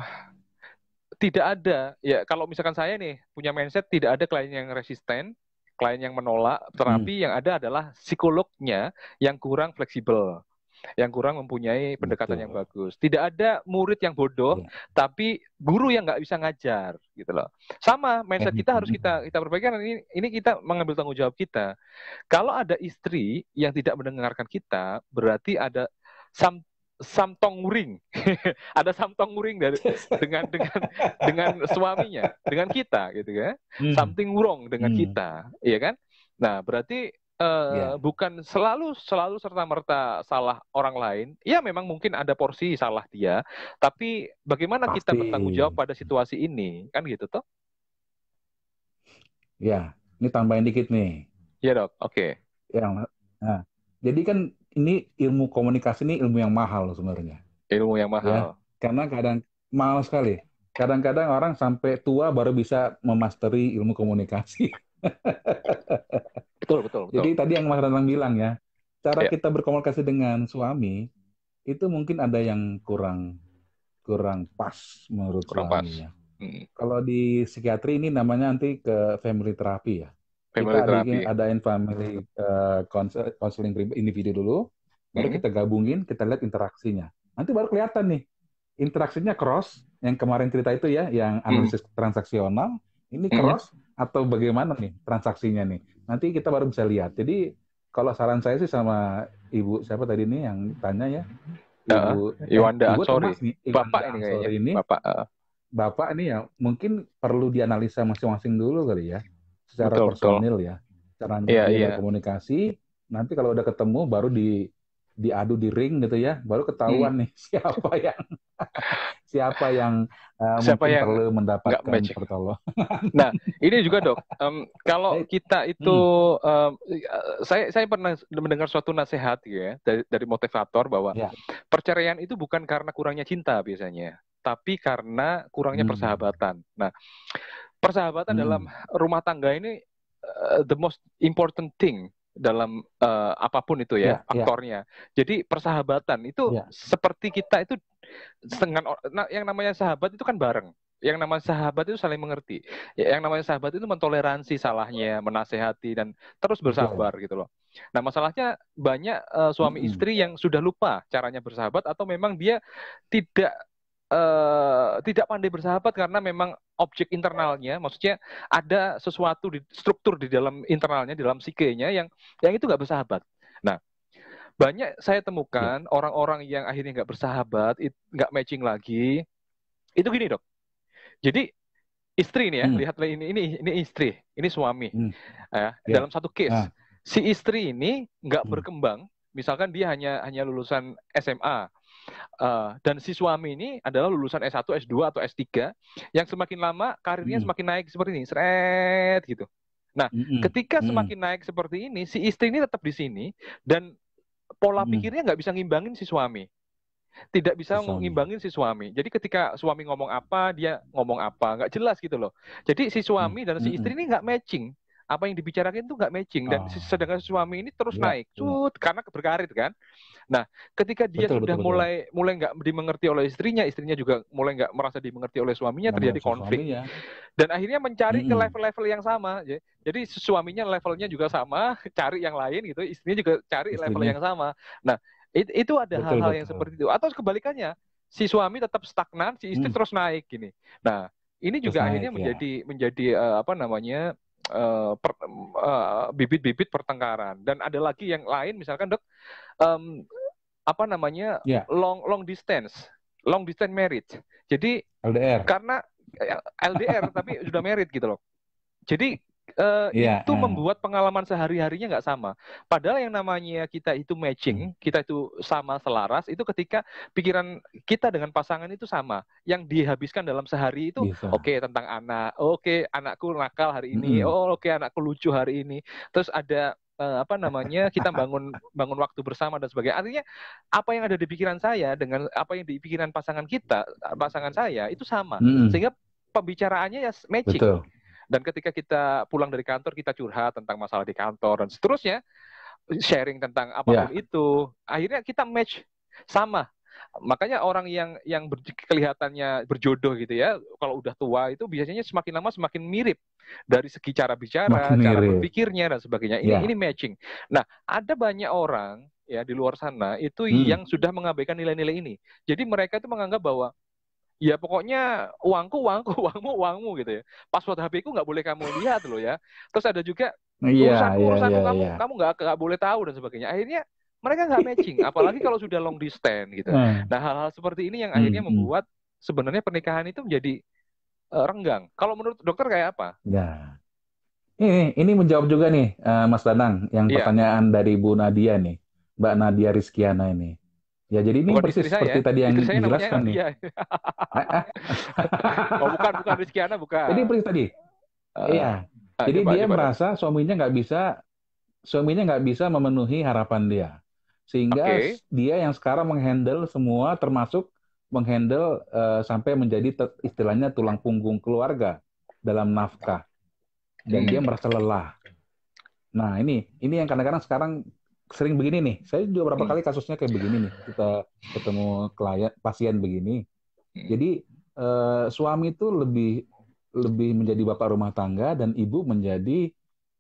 tidak ada ya kalau misalkan saya nih punya mindset tidak ada klien yang resisten klien yang menolak terapi hmm. yang ada adalah psikolognya yang kurang fleksibel yang kurang mempunyai pendekatan Betul. yang bagus. Tidak ada murid yang bodoh, ya. tapi guru yang nggak bisa ngajar, gitu loh. Sama mindset kita gitu. harus kita kita perbaiki ini ini kita mengambil tanggung jawab kita. Kalau ada istri yang tidak mendengarkan kita, berarti ada sam samtong ring, ada samtong ring dari dengan dengan dengan suaminya, dengan kita gitu ya. Hmm. Something wrong dengan hmm. kita, iya kan? Nah, berarti uh, eh, yeah. bukan selalu selalu serta merta salah orang lain. Ya memang mungkin ada porsi salah dia, tapi bagaimana Pasti. kita bertanggung jawab pada situasi ini kan gitu toh? Ya, ini tambahin dikit nih. Ya dok, oke. Okay. Yang, nah, jadi kan ini ilmu komunikasi ini ilmu yang mahal loh sebenarnya. Ilmu yang mahal. Ya, karena kadang mahal sekali. Kadang-kadang orang sampai tua baru bisa memasteri ilmu komunikasi. betul, betul, betul. Jadi tadi yang Mas Renang bilang ya, cara ya. kita berkomunikasi dengan suami itu mungkin ada yang kurang kurang pas menurut kurang suaminya. Pas. Hmm. Kalau di psikiatri ini namanya nanti ke family therapy ya. Family kita therapy. adain family uh, counseling individu dulu, baru kita gabungin, kita lihat interaksinya. Nanti baru kelihatan nih interaksinya cross yang kemarin cerita itu ya, yang mm. analisis hmm. transaksional ini cross atau bagaimana nih transaksinya nih. Nanti kita baru bisa lihat. Jadi kalau saran saya sih sama ibu siapa tadi nih yang tanya ya, ibu uh, eh, Iwanda ibu Ansori, nih, Iwanda bapak ini, kayaknya. ini bapak, uh. bapak ini ya mungkin perlu dianalisa masing-masing dulu kali ya, secara betul, personil betul. ya, cara yeah, yeah. komunikasi. Nanti kalau udah ketemu baru di diadu di ring gitu ya, baru ketahuan iya. nih siapa yang siapa yang uh, siapa mungkin yang perlu mendapatkan pertolongan. Nah, ini juga dok, um, kalau kita itu hmm. um, saya saya pernah mendengar suatu nasihat gitu ya dari, dari motivator bahwa ya. perceraian itu bukan karena kurangnya cinta biasanya, tapi karena kurangnya hmm. persahabatan. Nah, persahabatan hmm. dalam rumah tangga ini uh, the most important thing dalam uh, apapun itu ya, ya, ya. aktornya. Ya. Jadi persahabatan itu ya. seperti kita itu dengan nah, yang namanya sahabat itu kan bareng. Yang namanya sahabat itu saling mengerti. Ya, yang namanya sahabat itu mentoleransi salahnya, menasehati dan terus bersabar ya. gitu loh. Nah, masalahnya banyak uh, suami hmm. istri yang sudah lupa caranya bersahabat atau memang dia tidak Eh, tidak pandai bersahabat karena memang objek internalnya, maksudnya ada sesuatu di struktur di dalam internalnya, di dalam psikenya yang yang itu nggak bersahabat. Nah, banyak saya temukan ya. orang-orang yang akhirnya nggak bersahabat, nggak matching lagi. Itu gini dok. Jadi istri nih ya, hmm. lihatlah ini ini ini istri, ini suami. Hmm. Ya, ya, Dalam satu case, ah. si istri ini nggak hmm. berkembang. Misalkan dia hanya hanya lulusan SMA, Uh, dan si suami ini adalah lulusan S1, S2 atau S3 yang semakin lama karirnya mm. semakin naik seperti ini, seret gitu. Nah, mm -hmm. ketika hmm. semakin mm naik seperti ini, si istri ini tetap di sini dan pola mm pikirnya nggak bisa ngimbangin si suami. Tidak bisa si ngimbangin si suami. Jadi ketika suami ngomong apa, dia ngomong apa, nggak jelas gitu loh. Jadi si suami mm dan si hmm, istri hmm. ini nggak matching apa yang dibicarakan itu nggak matching dan oh. sedangkan suami ini terus ya, naik cut iya. ya. karena berkarir kan nah ketika dia betul, sudah betul, mulai betul. mulai nggak dimengerti oleh istrinya istrinya juga mulai nggak merasa dimengerti oleh suaminya nah, terjadi konflik dan akhirnya mencari mm -hmm. ke level-level yang sama jadi suaminya levelnya juga sama cari yang lain gitu istrinya juga cari istrinya. level yang sama nah it, itu ada hal-hal yang seperti itu atau kebalikannya si suami tetap stagnan si istri mm. terus naik gini nah ini juga naik, akhirnya iya. menjadi ya. menjadi uh, apa namanya uh, per, uh, bibit-bibit pertengkaran dan ada lagi yang lain misalkan dok um, apa namanya yeah. long long distance long distance marriage jadi LDR karena ya, LDR tapi sudah merit gitu loh jadi Uh, eh, yeah, itu uh. membuat pengalaman sehari-harinya nggak sama. Padahal yang namanya kita itu matching, hmm. kita itu sama selaras, itu ketika pikiran kita dengan pasangan itu sama. Yang dihabiskan dalam sehari itu, oke okay, tentang anak, oke okay, anakku nakal hari ini, mm. oh oke okay, anakku lucu hari ini. Terus ada eh, apa namanya kita bangun bangun waktu bersama dan sebagainya artinya apa yang ada di pikiran saya dengan apa yang di pikiran pasangan kita pasangan saya itu sama hmm. sehingga pembicaraannya ya matching Betul. Dan ketika kita pulang dari kantor kita curhat tentang masalah di kantor dan seterusnya, sharing tentang apapun yeah. itu, akhirnya kita match sama. Makanya orang yang yang ber, kelihatannya berjodoh gitu ya, kalau udah tua itu biasanya semakin lama semakin mirip dari segi cara bicara, cara berpikirnya dan sebagainya. Ini yeah. ini matching. Nah, ada banyak orang ya di luar sana itu hmm. yang sudah mengabaikan nilai-nilai ini. Jadi mereka itu menganggap bahwa ya pokoknya uangku uangku uangmu uangmu gitu ya password HP ku nggak boleh kamu lihat loh ya terus ada juga iya, iya, urusan yeah, urusan yeah, kamu yeah. kamu nggak nggak boleh tahu dan sebagainya akhirnya mereka nggak matching apalagi kalau sudah long distance gitu hmm. nah hal-hal seperti ini yang hmm, akhirnya hmm. membuat sebenarnya pernikahan itu menjadi uh, renggang kalau menurut dokter kayak apa ya ini ini menjawab juga nih uh, Mas Danang yang yeah. pertanyaan dari Bu Nadia nih Mbak Nadia Rizkiana ini Ya jadi ini bukan persis seperti ya. tadi yang istri saya dijelaskan nih. oh bukan, bukan Rizky Ana, bukan. Jadi persis tadi. Ah, iya. Uh, jadi coba, dia coba. merasa suaminya nggak bisa, suaminya nggak bisa memenuhi harapan dia, sehingga okay. dia yang sekarang menghandle semua, termasuk menghandle uh, sampai menjadi istilahnya tulang punggung keluarga dalam nafkah, dan dia hmm. merasa lelah. Nah ini, ini yang kadang-kadang sekarang sering begini nih. Saya juga hmm. kali kasusnya kayak begini nih. Kita ketemu klien pasien begini. Hmm. Jadi uh, suami itu lebih lebih menjadi bapak rumah tangga dan ibu menjadi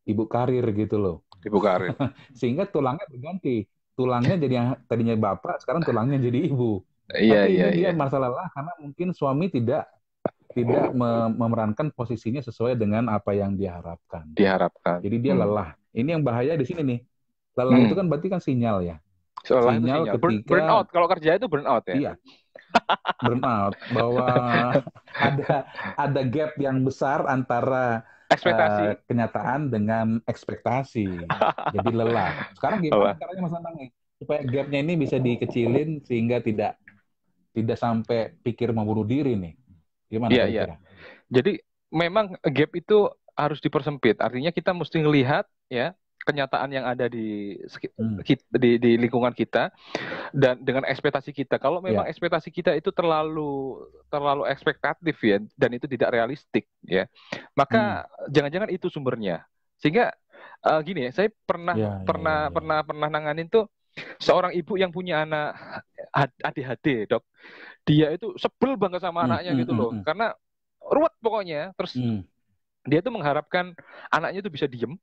ibu karir gitu loh. Ibu karir. Sehingga tulangnya berganti. Tulangnya jadi yang tadinya bapak, sekarang tulangnya jadi ibu. Iya, Tapi iya, ini iya. dia masalah karena mungkin suami tidak tidak memerankan posisinya sesuai dengan apa yang diharapkan. Diharapkan. Jadi dia hmm. lelah. Ini yang bahaya di sini nih. Lelah hmm. itu kan berarti kan sinyal ya. Soalnya sinyal, sinyal. ketika burn, out. Kalau kerja itu burn out ya. Iya. Burn out bahwa ada ada gap yang besar antara ekspektasi uh, kenyataan dengan ekspektasi. Jadi lelah. Sekarang gimana oh. caranya Mas Anang nih? supaya gapnya ini bisa dikecilin sehingga tidak tidak sampai pikir mau diri nih. Gimana? Iya, iya. Jadi memang gap itu harus dipersempit. Artinya kita mesti melihat ya kenyataan yang ada di hmm. di, di lingkungan kita dan dengan ekspektasi kita. Kalau ya. memang yeah. ekspektasi kita itu terlalu terlalu ekspektatif ya dan itu tidak realistik ya, maka hmm. jangan-jangan hmm. itu sumbernya. Sehingga uh, gini ya, saya pernah yeah, ya, pernah yeah, yeah. pernah pernah nanganin tuh seorang ibu yang punya anak ADHD, Dok. Dia itu sebel banget sama hmm, anaknya mm, gitu loh, mm. karena ruwet pokoknya. Terus Mm dia tuh mengharapkan anaknya itu bisa diem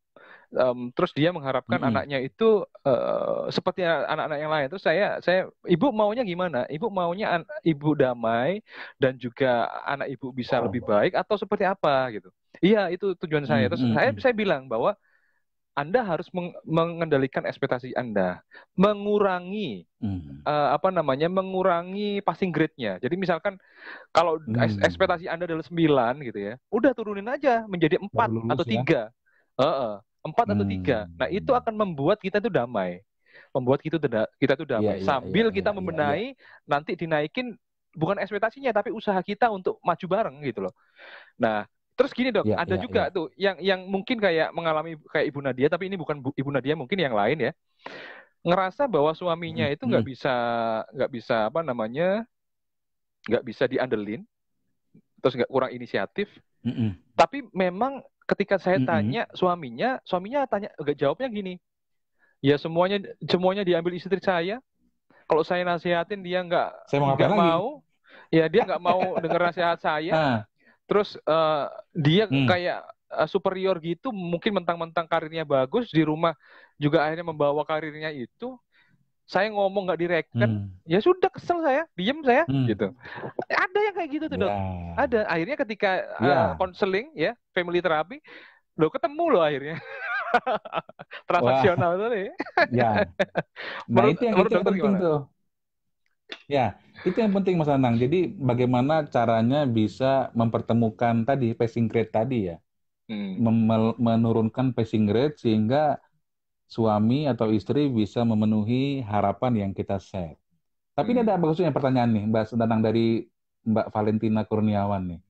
um, terus dia mengharapkan mm -hmm. anaknya itu uh, seperti anak-anak yang lain terus saya saya ibu maunya gimana ibu maunya an ibu damai dan juga anak ibu bisa lebih baik atau seperti apa gitu iya itu tujuan saya terus mm -hmm. saya saya bilang bahwa anda harus meng mengendalikan ekspektasi Anda, mengurangi hmm. uh, apa namanya, mengurangi passing grade-nya. Jadi misalkan kalau hmm. ekspektasi Anda adalah 9 gitu ya, udah turunin aja menjadi 4 lulus, ya. atau 3. Ya? Uh -uh, 4 hmm. atau 3. Nah, itu akan membuat kita itu damai. Membuat kita itu kita itu damai Yeah, iya, iya, sambil yeah, kita iya, membenahi nanti dinaikin bukan ekspektasinya tapi usaha kita untuk maju bareng gitu loh. Nah, Terus gini dok, ya, ada ya, juga ya. tuh yang yang mungkin kayak mengalami kayak ibu Nadia, tapi ini bukan bu, ibu Nadia, mungkin yang lain ya, ngerasa bahwa suaminya hmm. itu hmm. nggak hmm. bisa nggak bisa apa namanya nggak bisa diandelin, terus nggak kurang inisiatif. Mm Tapi memang ketika saya mm tanya suaminya, suaminya tanya nggak jawabnya gini, ya semuanya semuanya diambil istri saya. Kalau saya nasihatin dia nggak nggak mau, ya dia nggak mau dengar nasihat saya. Ah terus uh, dia hmm. kayak eh, superior gitu mungkin mentang-mentang karirnya bagus di rumah juga akhirnya membawa karirnya itu saya ngomong nggak direken hmm. ya sudah kesel saya diem saya hmm. gitu ada yang kayak gitu tuh yeah. ada akhirnya ketika konseling eh, ya. yeah. ya family therapy lo ketemu lo akhirnya transaksional tuh nih ya nah menurut, itu yang itu yang penting gimana? tuh Ya, itu yang penting Mas Anang. Jadi bagaimana caranya bisa mempertemukan tadi passing grade tadi ya, hmm. menurunkan passing grade sehingga suami atau istri bisa memenuhi harapan yang kita set. Tapi hmm. ini ada bagusnya pertanyaan nih, Mbak Anang dari Mbak Valentina Kurniawan nih.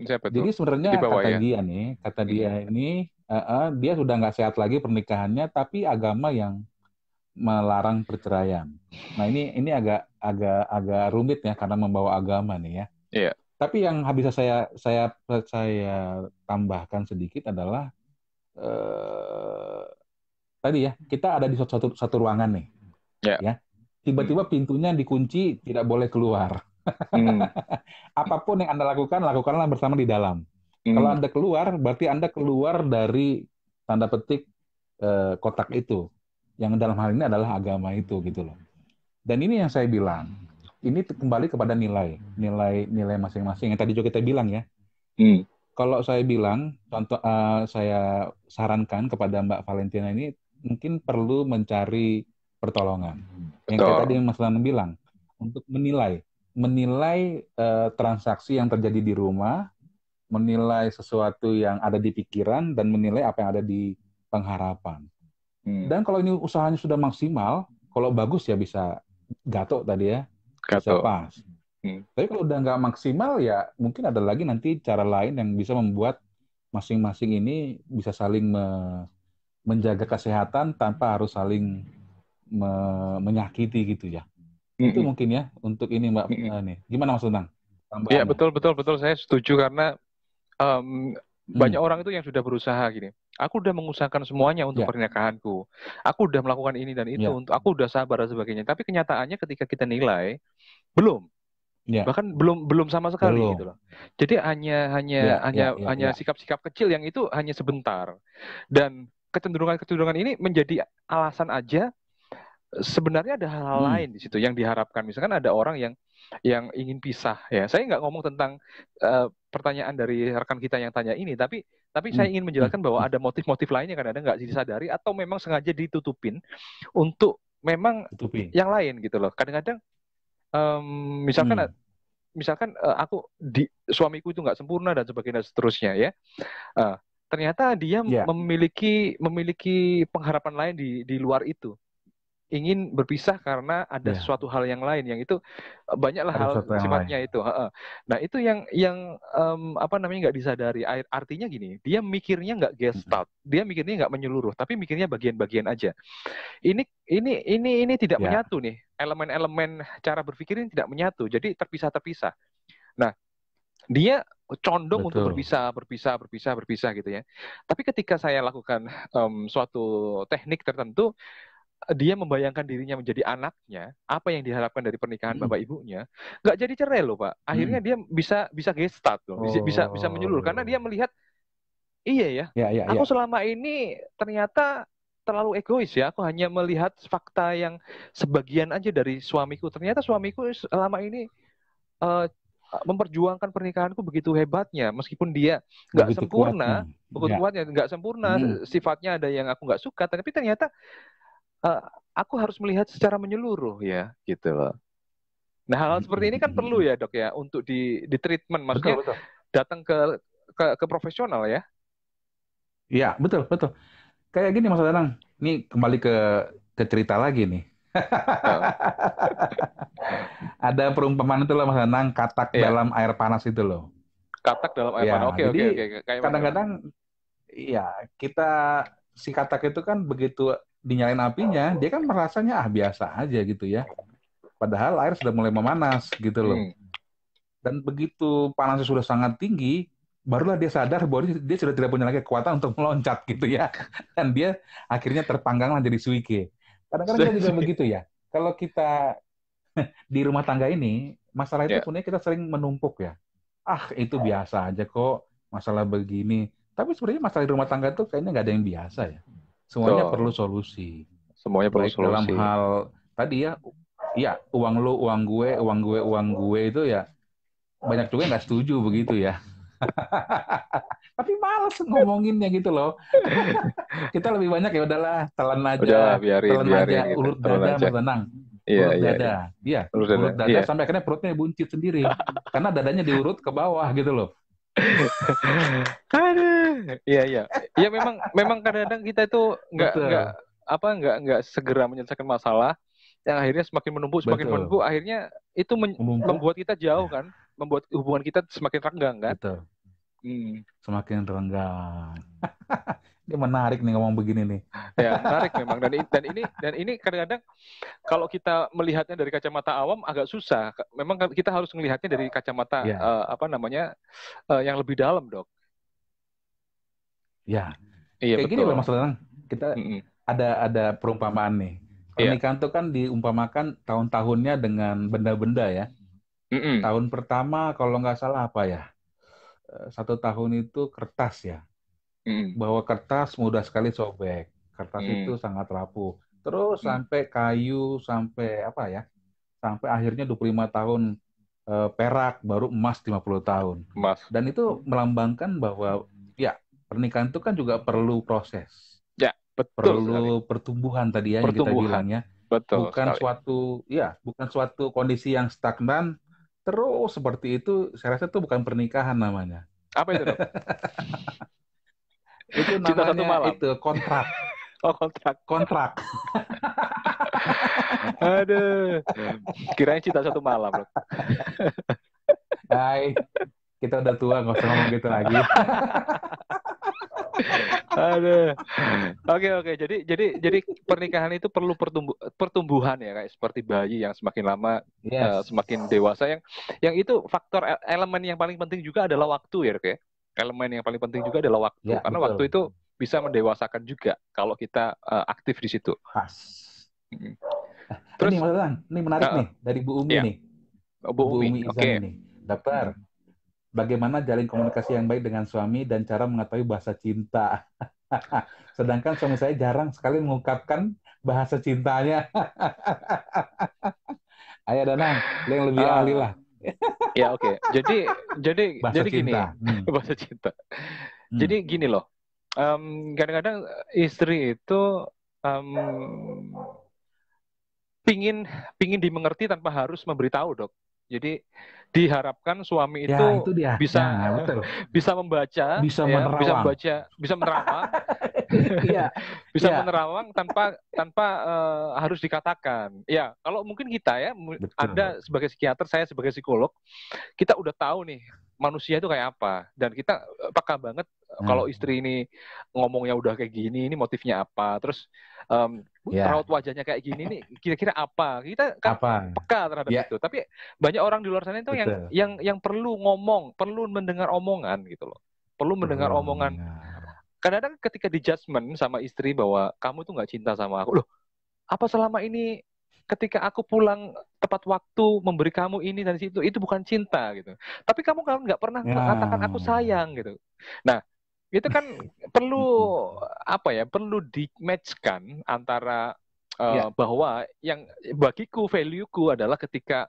Siapa tuh? Jadi sebenarnya kata ya? dia nih, kata dia hmm. ini, uh, uh, dia sudah nggak sehat lagi pernikahannya, tapi agama yang melarang perceraian. Nah ini ini agak agak agak rumit ya karena membawa agama nih ya. Iya. Tapi yang habis saya saya saya tambahkan sedikit adalah eh, tadi ya kita ada di satu satu, ruangan nih. Iya. Yeah. Tiba-tiba pintunya dikunci tidak boleh keluar. Hmm. Apapun yang anda lakukan lakukanlah bersama di dalam. Hmm. Kalau anda keluar berarti anda keluar dari tanda petik eh, kotak itu yang dalam hal ini adalah agama itu gitu loh. Dan ini yang saya bilang, ini kembali kepada nilai, nilai nilai masing-masing yang tadi juga kita bilang ya. Hmm. Kalau saya bilang, contoh uh, saya sarankan kepada Mbak Valentina ini mungkin perlu mencari pertolongan. Betul. Yang tadi Mas Lan bilang untuk menilai, menilai uh, transaksi yang terjadi di rumah, menilai sesuatu yang ada di pikiran dan menilai apa yang ada di pengharapan Hmm. Dan kalau ini usahanya sudah maksimal, kalau bagus ya bisa gatok tadi ya, Gato. bisa pas. Hmm. Tapi kalau udah nggak maksimal ya mungkin ada lagi nanti cara lain yang bisa membuat masing-masing ini bisa saling me menjaga kesehatan tanpa harus saling me menyakiti gitu ya. Hmm. Itu mungkin ya untuk ini Mbak hmm. Eh, nih. Gimana Mas Unang? Iya betul betul betul saya setuju karena um, Hmm. Banyak hmm. orang itu yang sudah berusaha gini. Aku udah mengusahakan semuanya untuk yeah. pernikahanku. Aku udah melakukan ini dan itu yeah. untuk aku udah sabar dan sebagainya. Tapi kenyataannya ketika kita nilai belum. Yeah. Bahkan belum belum sama sekali belum. gitu loh. Jadi hanya hanya yeah, ya, hanya yeah, yeah, hanya ya. sikap-sikap yeah. kecil yang itu hanya sebentar. Dan kecenderungan-kecenderungan ini menjadi alasan aja sebenarnya ada hal, -hal hmm. lain di situ yang diharapkan. Misalkan ada orang yang yang ingin pisah ya. Saya nggak ngomong tentang uh, pertanyaan dari rekan kita yang tanya ini, tapi tapi hmm. saya ingin menjelaskan bahwa hmm. ada motif-motif lainnya kan ada nggak disadari atau memang sengaja ditutupin untuk memang Tutupin. yang lain gitu loh. Kadang-kadang um, misalkan hmm. misalkan uh, aku di suamiku itu nggak sempurna dan sebagainya dan seterusnya ya. Uh, ternyata dia yeah. memiliki memiliki pengharapan lain di di luar itu ingin berpisah karena ada yeah. suatu hal yang lain yang itu eh, banyaklah ada hal sifatnya lain. itu. Nah itu yang yang um, apa namanya nggak disadari. Artinya gini, dia mikirnya nggak gestalt, dia mikirnya nggak menyeluruh, tapi mikirnya bagian-bagian aja. Ini ini ini ini tidak yeah. menyatu nih. Elemen-elemen cara berpikir ini tidak menyatu, jadi terpisah-terpisah. Nah dia condong Betul. untuk berpisah, berpisah, berpisah, berpisah gitu ya. Tapi ketika saya lakukan um, suatu teknik tertentu, dia membayangkan dirinya menjadi anaknya, apa yang diharapkan dari pernikahan hmm. bapak ibunya, nggak jadi cerai loh pak. Akhirnya hmm. dia bisa bisa gestat loh, bisa, oh. bisa bisa oh. menyulur karena dia melihat iya ya, ya, ya aku ya. selama ini ternyata terlalu egois ya. Aku hanya melihat fakta yang sebagian aja dari suamiku. Ternyata suamiku selama ini uh, memperjuangkan pernikahanku begitu hebatnya, meskipun dia nggak sempurna, begitu ya. kuatnya nggak sempurna, hmm. sifatnya ada yang aku nggak suka. Tapi ternyata Eh, aku harus melihat secara menyeluruh ya gitu loh. Nah hal-hal hmm, seperti ini hmm, kan perlu hmm, ya dok ya untuk di di treatment maksudnya betul, betul. datang ke, ke ke profesional ya. Iya betul betul. Kayak gini Mas Danang, ini kembali ke ke cerita lagi nih. Ada perumpamaan itu loh Mas Danang, katak ya. dalam air panas itu loh. Katak dalam air ya, panas. Oke oke oke. Kadang-kadang ya kita si katak itu kan begitu dinyalain apinya, dia kan merasanya ah biasa aja gitu ya. Padahal air sudah mulai memanas gitu loh. Hmm. Dan begitu panasnya sudah sangat tinggi, barulah dia sadar bahwa dia sudah tidak punya lagi kekuatan untuk meloncat gitu ya. Dan dia akhirnya terpangganglah jadi suike. Kadang-kadang juga begitu ya. Kalau kita di rumah tangga ini, masalah itu yeah. Ya. kita sering menumpuk ya. Ah, itu biasa aja kok masalah begini. Tapi sebenarnya masalah di rumah tangga itu kayaknya nggak ada yang biasa ya. Semuanya so, perlu solusi. Semuanya perlu Baik solusi. Dalam hal tadi ya, ya uang lu, uang gue, uang gue, uang gue itu ya banyak juga yang nggak setuju begitu ya. Tapi males ngomonginnya gitu loh. kita lebih banyak ya udahlah telan aja, udahlah, biarin, telan biarin, aja, gitu. urut dada, aja. tenang. Iya, urut iya, dada. Iya, iya urut dada. Urut dada iya. sampai akhirnya perutnya buncit sendiri. Karena dadanya diurut ke bawah gitu loh. Aduh, iya iya. Iya memang memang kadang-kadang kita itu enggak enggak apa enggak enggak segera menyelesaikan masalah yang akhirnya semakin menumpuk semakin Betul. menumpuk akhirnya itu men membuat kita jauh iya. kan membuat hubungan kita semakin renggang kan Betul. Hmm. semakin renggang ini menarik nih ngomong begini nih. Ya, menarik memang. Dan, dan ini dan ini kadang-kadang kalau kita melihatnya dari kacamata awam agak susah. Memang kan kita harus melihatnya dari kacamata ya. uh, apa namanya uh, yang lebih dalam, dok. Ya. Iya, Kayak betul. gini loh Mas Lenang. Kita mm -mm. ada ada perumpamaan nih. Iya. Pernikahan yeah. itu kan diumpamakan tahun-tahunnya dengan benda-benda ya. Mm -mm. Tahun pertama kalau nggak salah apa ya? Eh, satu tahun itu kertas ya bahwa kertas mudah sekali sobek. Kertas hmm. itu sangat rapuh. Terus hmm. sampai kayu sampai apa ya? Sampai akhirnya 25 tahun e, perak baru emas 50 tahun. Emas. Dan itu melambangkan bahwa ya pernikahan itu kan juga perlu proses. Ya, betul. Perlu sekali. pertumbuhan tadi ya pertumbuhan. kita ya. Betul. Bukan sekali. suatu ya, bukan suatu kondisi yang stagnan terus seperti itu saya rasa itu bukan pernikahan namanya. Apa itu? itu namanya satu malam. itu kontrak. Oh kontrak. Kontrak. Aduh. Kiranya cinta satu malam. Bro. Hai. Kita udah tua nggak usah ngomong gitu lagi. Aduh. Oke oke. Jadi jadi jadi pernikahan itu perlu pertumbu pertumbuhan ya kayak seperti bayi yang semakin lama eh, yes. uh, semakin dewasa yang yang itu faktor e-, elemen yang paling penting juga adalah waktu ya, oke elemen yang paling penting juga ya, adalah waktu. Ya, Karena betul. waktu itu bisa mendewasakan juga kalau kita uh, aktif di situ. Pas. Hmm. Eh, Terus, ini, ini menarik uh, nih dari Bu Umi ya. nih. Oh, Bu Umi, Bu Umi Izan okay. nih. Dokter, bagaimana jalin komunikasi yang baik dengan suami dan cara mengetahui bahasa cinta? Sedangkan suami saya jarang sekali mengungkapkan bahasa cintanya. Ayah Danang, yang lebih uh, ahli lah ya oke. Okay. Jadi jadi bahasa jadi gini, cinta. Hmm. bahasa cinta. Hmm. Jadi gini loh. kadang kadang-kadang eh, istri itu um, pingin pingin dimengerti tanpa harus memberitahu dok. Jadi diharapkan suami itu, ya, itu bisa ya, bisa membaca, bisa ya, bisa membaca, bisa menerawang, Iya. Bisa ya. menerawang tanpa tanpa uh, harus dikatakan. Ya, kalau mungkin kita ya, Betul. Anda sebagai psikiater, saya sebagai psikolog, kita udah tahu nih manusia itu kayak apa dan kita eh, peka banget eh, hmm. kalau istri ini ngomongnya udah kayak gini ini motifnya apa terus um, ya. raut wajahnya kayak gini nih kira-kira apa kita kan apa? peka terhadap ya. itu tapi banyak orang di luar sana itu yang yang yang perlu ngomong perlu mendengar omongan gitu loh perlu mendengar omongan kadang-kadang ketika di judgment sama istri bahwa kamu tuh nggak cinta sama aku loh apa selama ini ketika aku pulang tepat waktu memberi kamu ini dan situ itu bukan cinta gitu tapi kamu kan nggak pernah ya. mengatakan aku sayang gitu nah itu kan perlu apa ya perlu di match kan antara uh, ya. bahwa yang bagiku valueku adalah ketika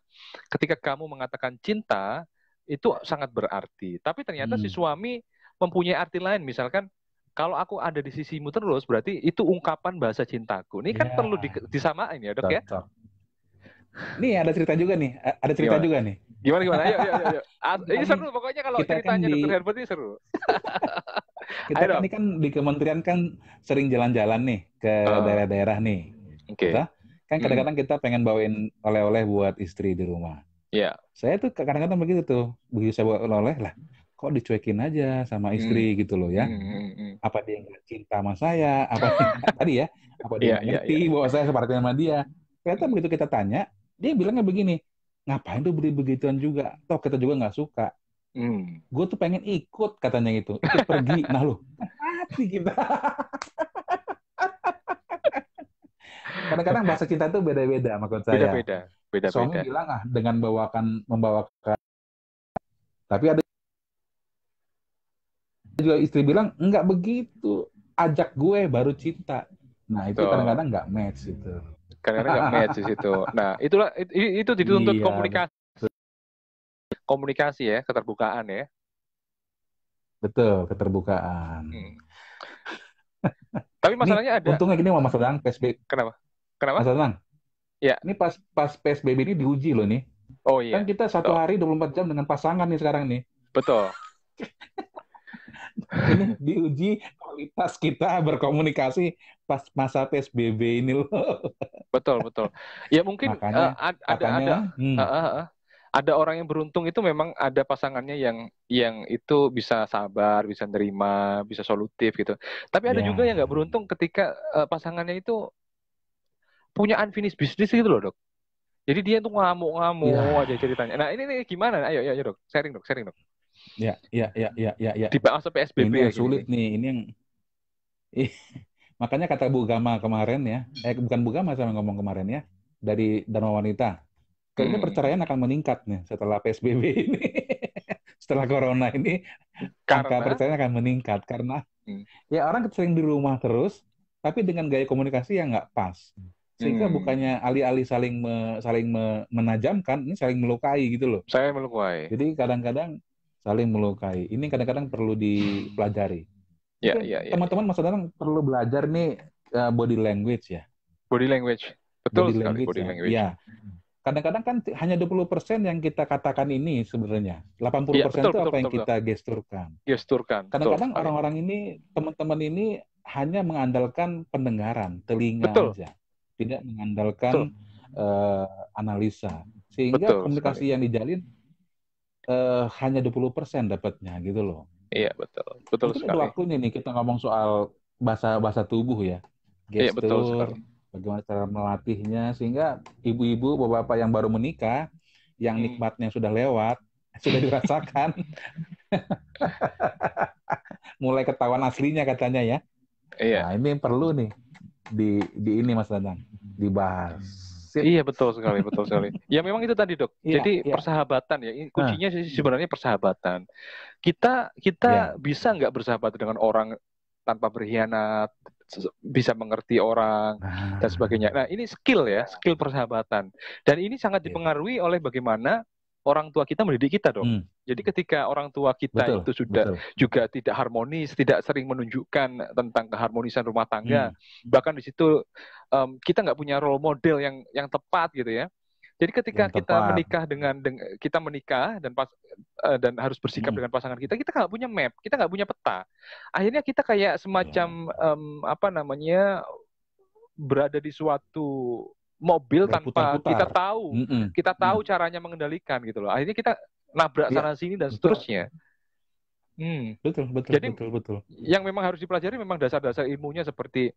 ketika kamu mengatakan cinta itu sangat berarti tapi ternyata hmm. si suami mempunyai arti lain misalkan kalau aku ada di sisimu terus berarti itu ungkapan bahasa cintaku. Ini kan yeah. perlu di, disamain ya, Dok ya. Nih ada cerita juga nih, ada cerita gimana? juga nih. Gimana gimana? Ayo, ayo, ayo. ini seru pokoknya kalau kan ceritanya kan di... Dokter Herbert ini seru. kita kan ini kan di kementerian kan sering jalan-jalan nih ke ah. daerah-daerah uh. nih. Oke. Okay. kan hmm. kadang-kadang kita pengen bawain oleh-oleh buat istri di rumah. Iya. Yeah. Saya tuh kadang-kadang begitu tuh, begitu saya bawa oleh-oleh lah kok dicuekin aja sama hmm. istri hmm. gitu loh ya. Hmm hmm, hmm, hmm, apa dia nggak cinta sama saya? Apa tadi ya? Apa dia yeah, iya, ngerti yeah, yeah. bahwa saya seperti sama dia? Ternyata begitu kita tanya, dia bilangnya begini, ngapain tuh beli begituan juga? Toh kita juga nggak suka. Hmm. Gue tuh pengen ikut katanya gitu, ikut pergi. Nah lu, hati kita. Kadang-kadang bahasa cinta tuh beda-beda maksud saya. Beda-beda. Beda-beda. bilang ah dengan bawakan membawakan tapi ada juga istri bilang nggak begitu ajak gue baru cinta nah itu kadang-kadang nggak -kadang match itu kadang-kadang nggak -kadang match di situ nah itulah itu, itu dituntut iya, komunikasi betul. komunikasi ya keterbukaan ya betul keterbukaan hmm. tapi masalahnya ini, ada untungnya gini mau Mas Danang Psbb kenapa kenapa Mas Danang ya ini pas pas PSBB ini diuji loh nih oh iya kan kita satu betul. hari 24 jam dengan pasangan nih sekarang nih betul ini diuji kualitas kita berkomunikasi pas masa PSBB ini loh. Betul, betul. Ya mungkin eh, makanya, uh, ada katanya, ada hmm. uh, uh, uh, ada orang yang beruntung itu memang ada pasangannya yang yang itu bisa sabar, bisa nerima, bisa solutif gitu. Tapi ada yeah. juga yang nggak beruntung ketika uh, pasangannya itu punya unfinished business gitu loh dok. Jadi dia tuh ngamuk-ngamuk yeah. aja ceritanya. Nah ini, ini gimana? Ayo, ayo, ayo dok, sharing dok, sharing dok. Ya, ya, ya, ya, ya, ya. Di bawah PSBB. Ini yang sulit ini. nih, ini yang makanya kata Bu Gama kemarin ya, eh bukan Bu Gama saya ngomong kemarin ya, dari Dharma Wanita. Karena hmm. perceraian akan meningkat nih setelah PSBB ini. setelah corona ini karena... angka perceraian akan meningkat karena hmm. ya orang sering di rumah terus tapi dengan gaya komunikasi yang nggak pas. Sehingga hmm. bukannya alih-alih saling me, saling me, menajamkan, ini saling melukai gitu loh. Saya melukai. Jadi kadang-kadang saling melukai. Ini kadang-kadang perlu dipelajari. Ya, ya, ya. Teman-teman masa kan perlu belajar nih uh, body language ya. Body language. Betul body sekali language, body ya. language. Ya. Kadang-kadang kan hanya 20% yang kita katakan ini sebenarnya. 80% ya, betul, itu betul, apa betul, yang betul. kita gesturkan. Gesturkan. Kadang-kadang orang-orang ini, teman-teman ini hanya mengandalkan pendengaran, telinga betul. aja. Tidak mengandalkan uh, analisa. Sehingga betul, komunikasi sekali. yang dijalin eh, hanya 20% dapatnya gitu loh. Iya, betul. Betul Mungkin sekali. Ada waktunya nih kita ngomong soal bahasa bahasa tubuh ya. Gestur, iya, betul sekali. Bagaimana cara melatihnya sehingga ibu-ibu, bapak-bapak yang baru menikah yang hmm. nikmatnya sudah lewat, sudah dirasakan. Mulai ketahuan aslinya katanya ya. Iya. Nah, ini perlu nih di di ini Mas Danang dibahas sih. Iya betul sekali, betul sekali. Ya memang itu tadi dok. Yeah, Jadi yeah. persahabatan ya kuncinya nah. sebenarnya persahabatan. Kita kita yeah. bisa nggak bersahabat dengan orang tanpa berkhianat, bisa mengerti orang nah. dan sebagainya. Nah ini skill ya, skill persahabatan. Dan ini sangat iya. dipengaruhi oleh bagaimana orang tua kita mendidik kita dong. Hmm. Jadi ketika orang tua kita betul, itu sudah betul. juga tidak harmonis, tidak sering menunjukkan tentang keharmonisan rumah tangga, hmm. bahkan di situ um, kita nggak punya role model yang yang tepat gitu ya. Jadi ketika kita menikah dengan, dengan kita menikah dan pas eh, dan harus bersikap hmm. dengan pasangan kita, kita nggak punya map, kita nggak punya peta. Akhirnya kita kayak semacam hmm. um, apa namanya berada di suatu mobil tanpa kita tahu mm -mm. kita tahu mm. caranya mengendalikan gitu loh akhirnya kita nabrak iya. sana sini dan seterusnya betul. hmm. betul betul jadi betul betul yang memang harus dipelajari memang dasar-dasar ilmunya seperti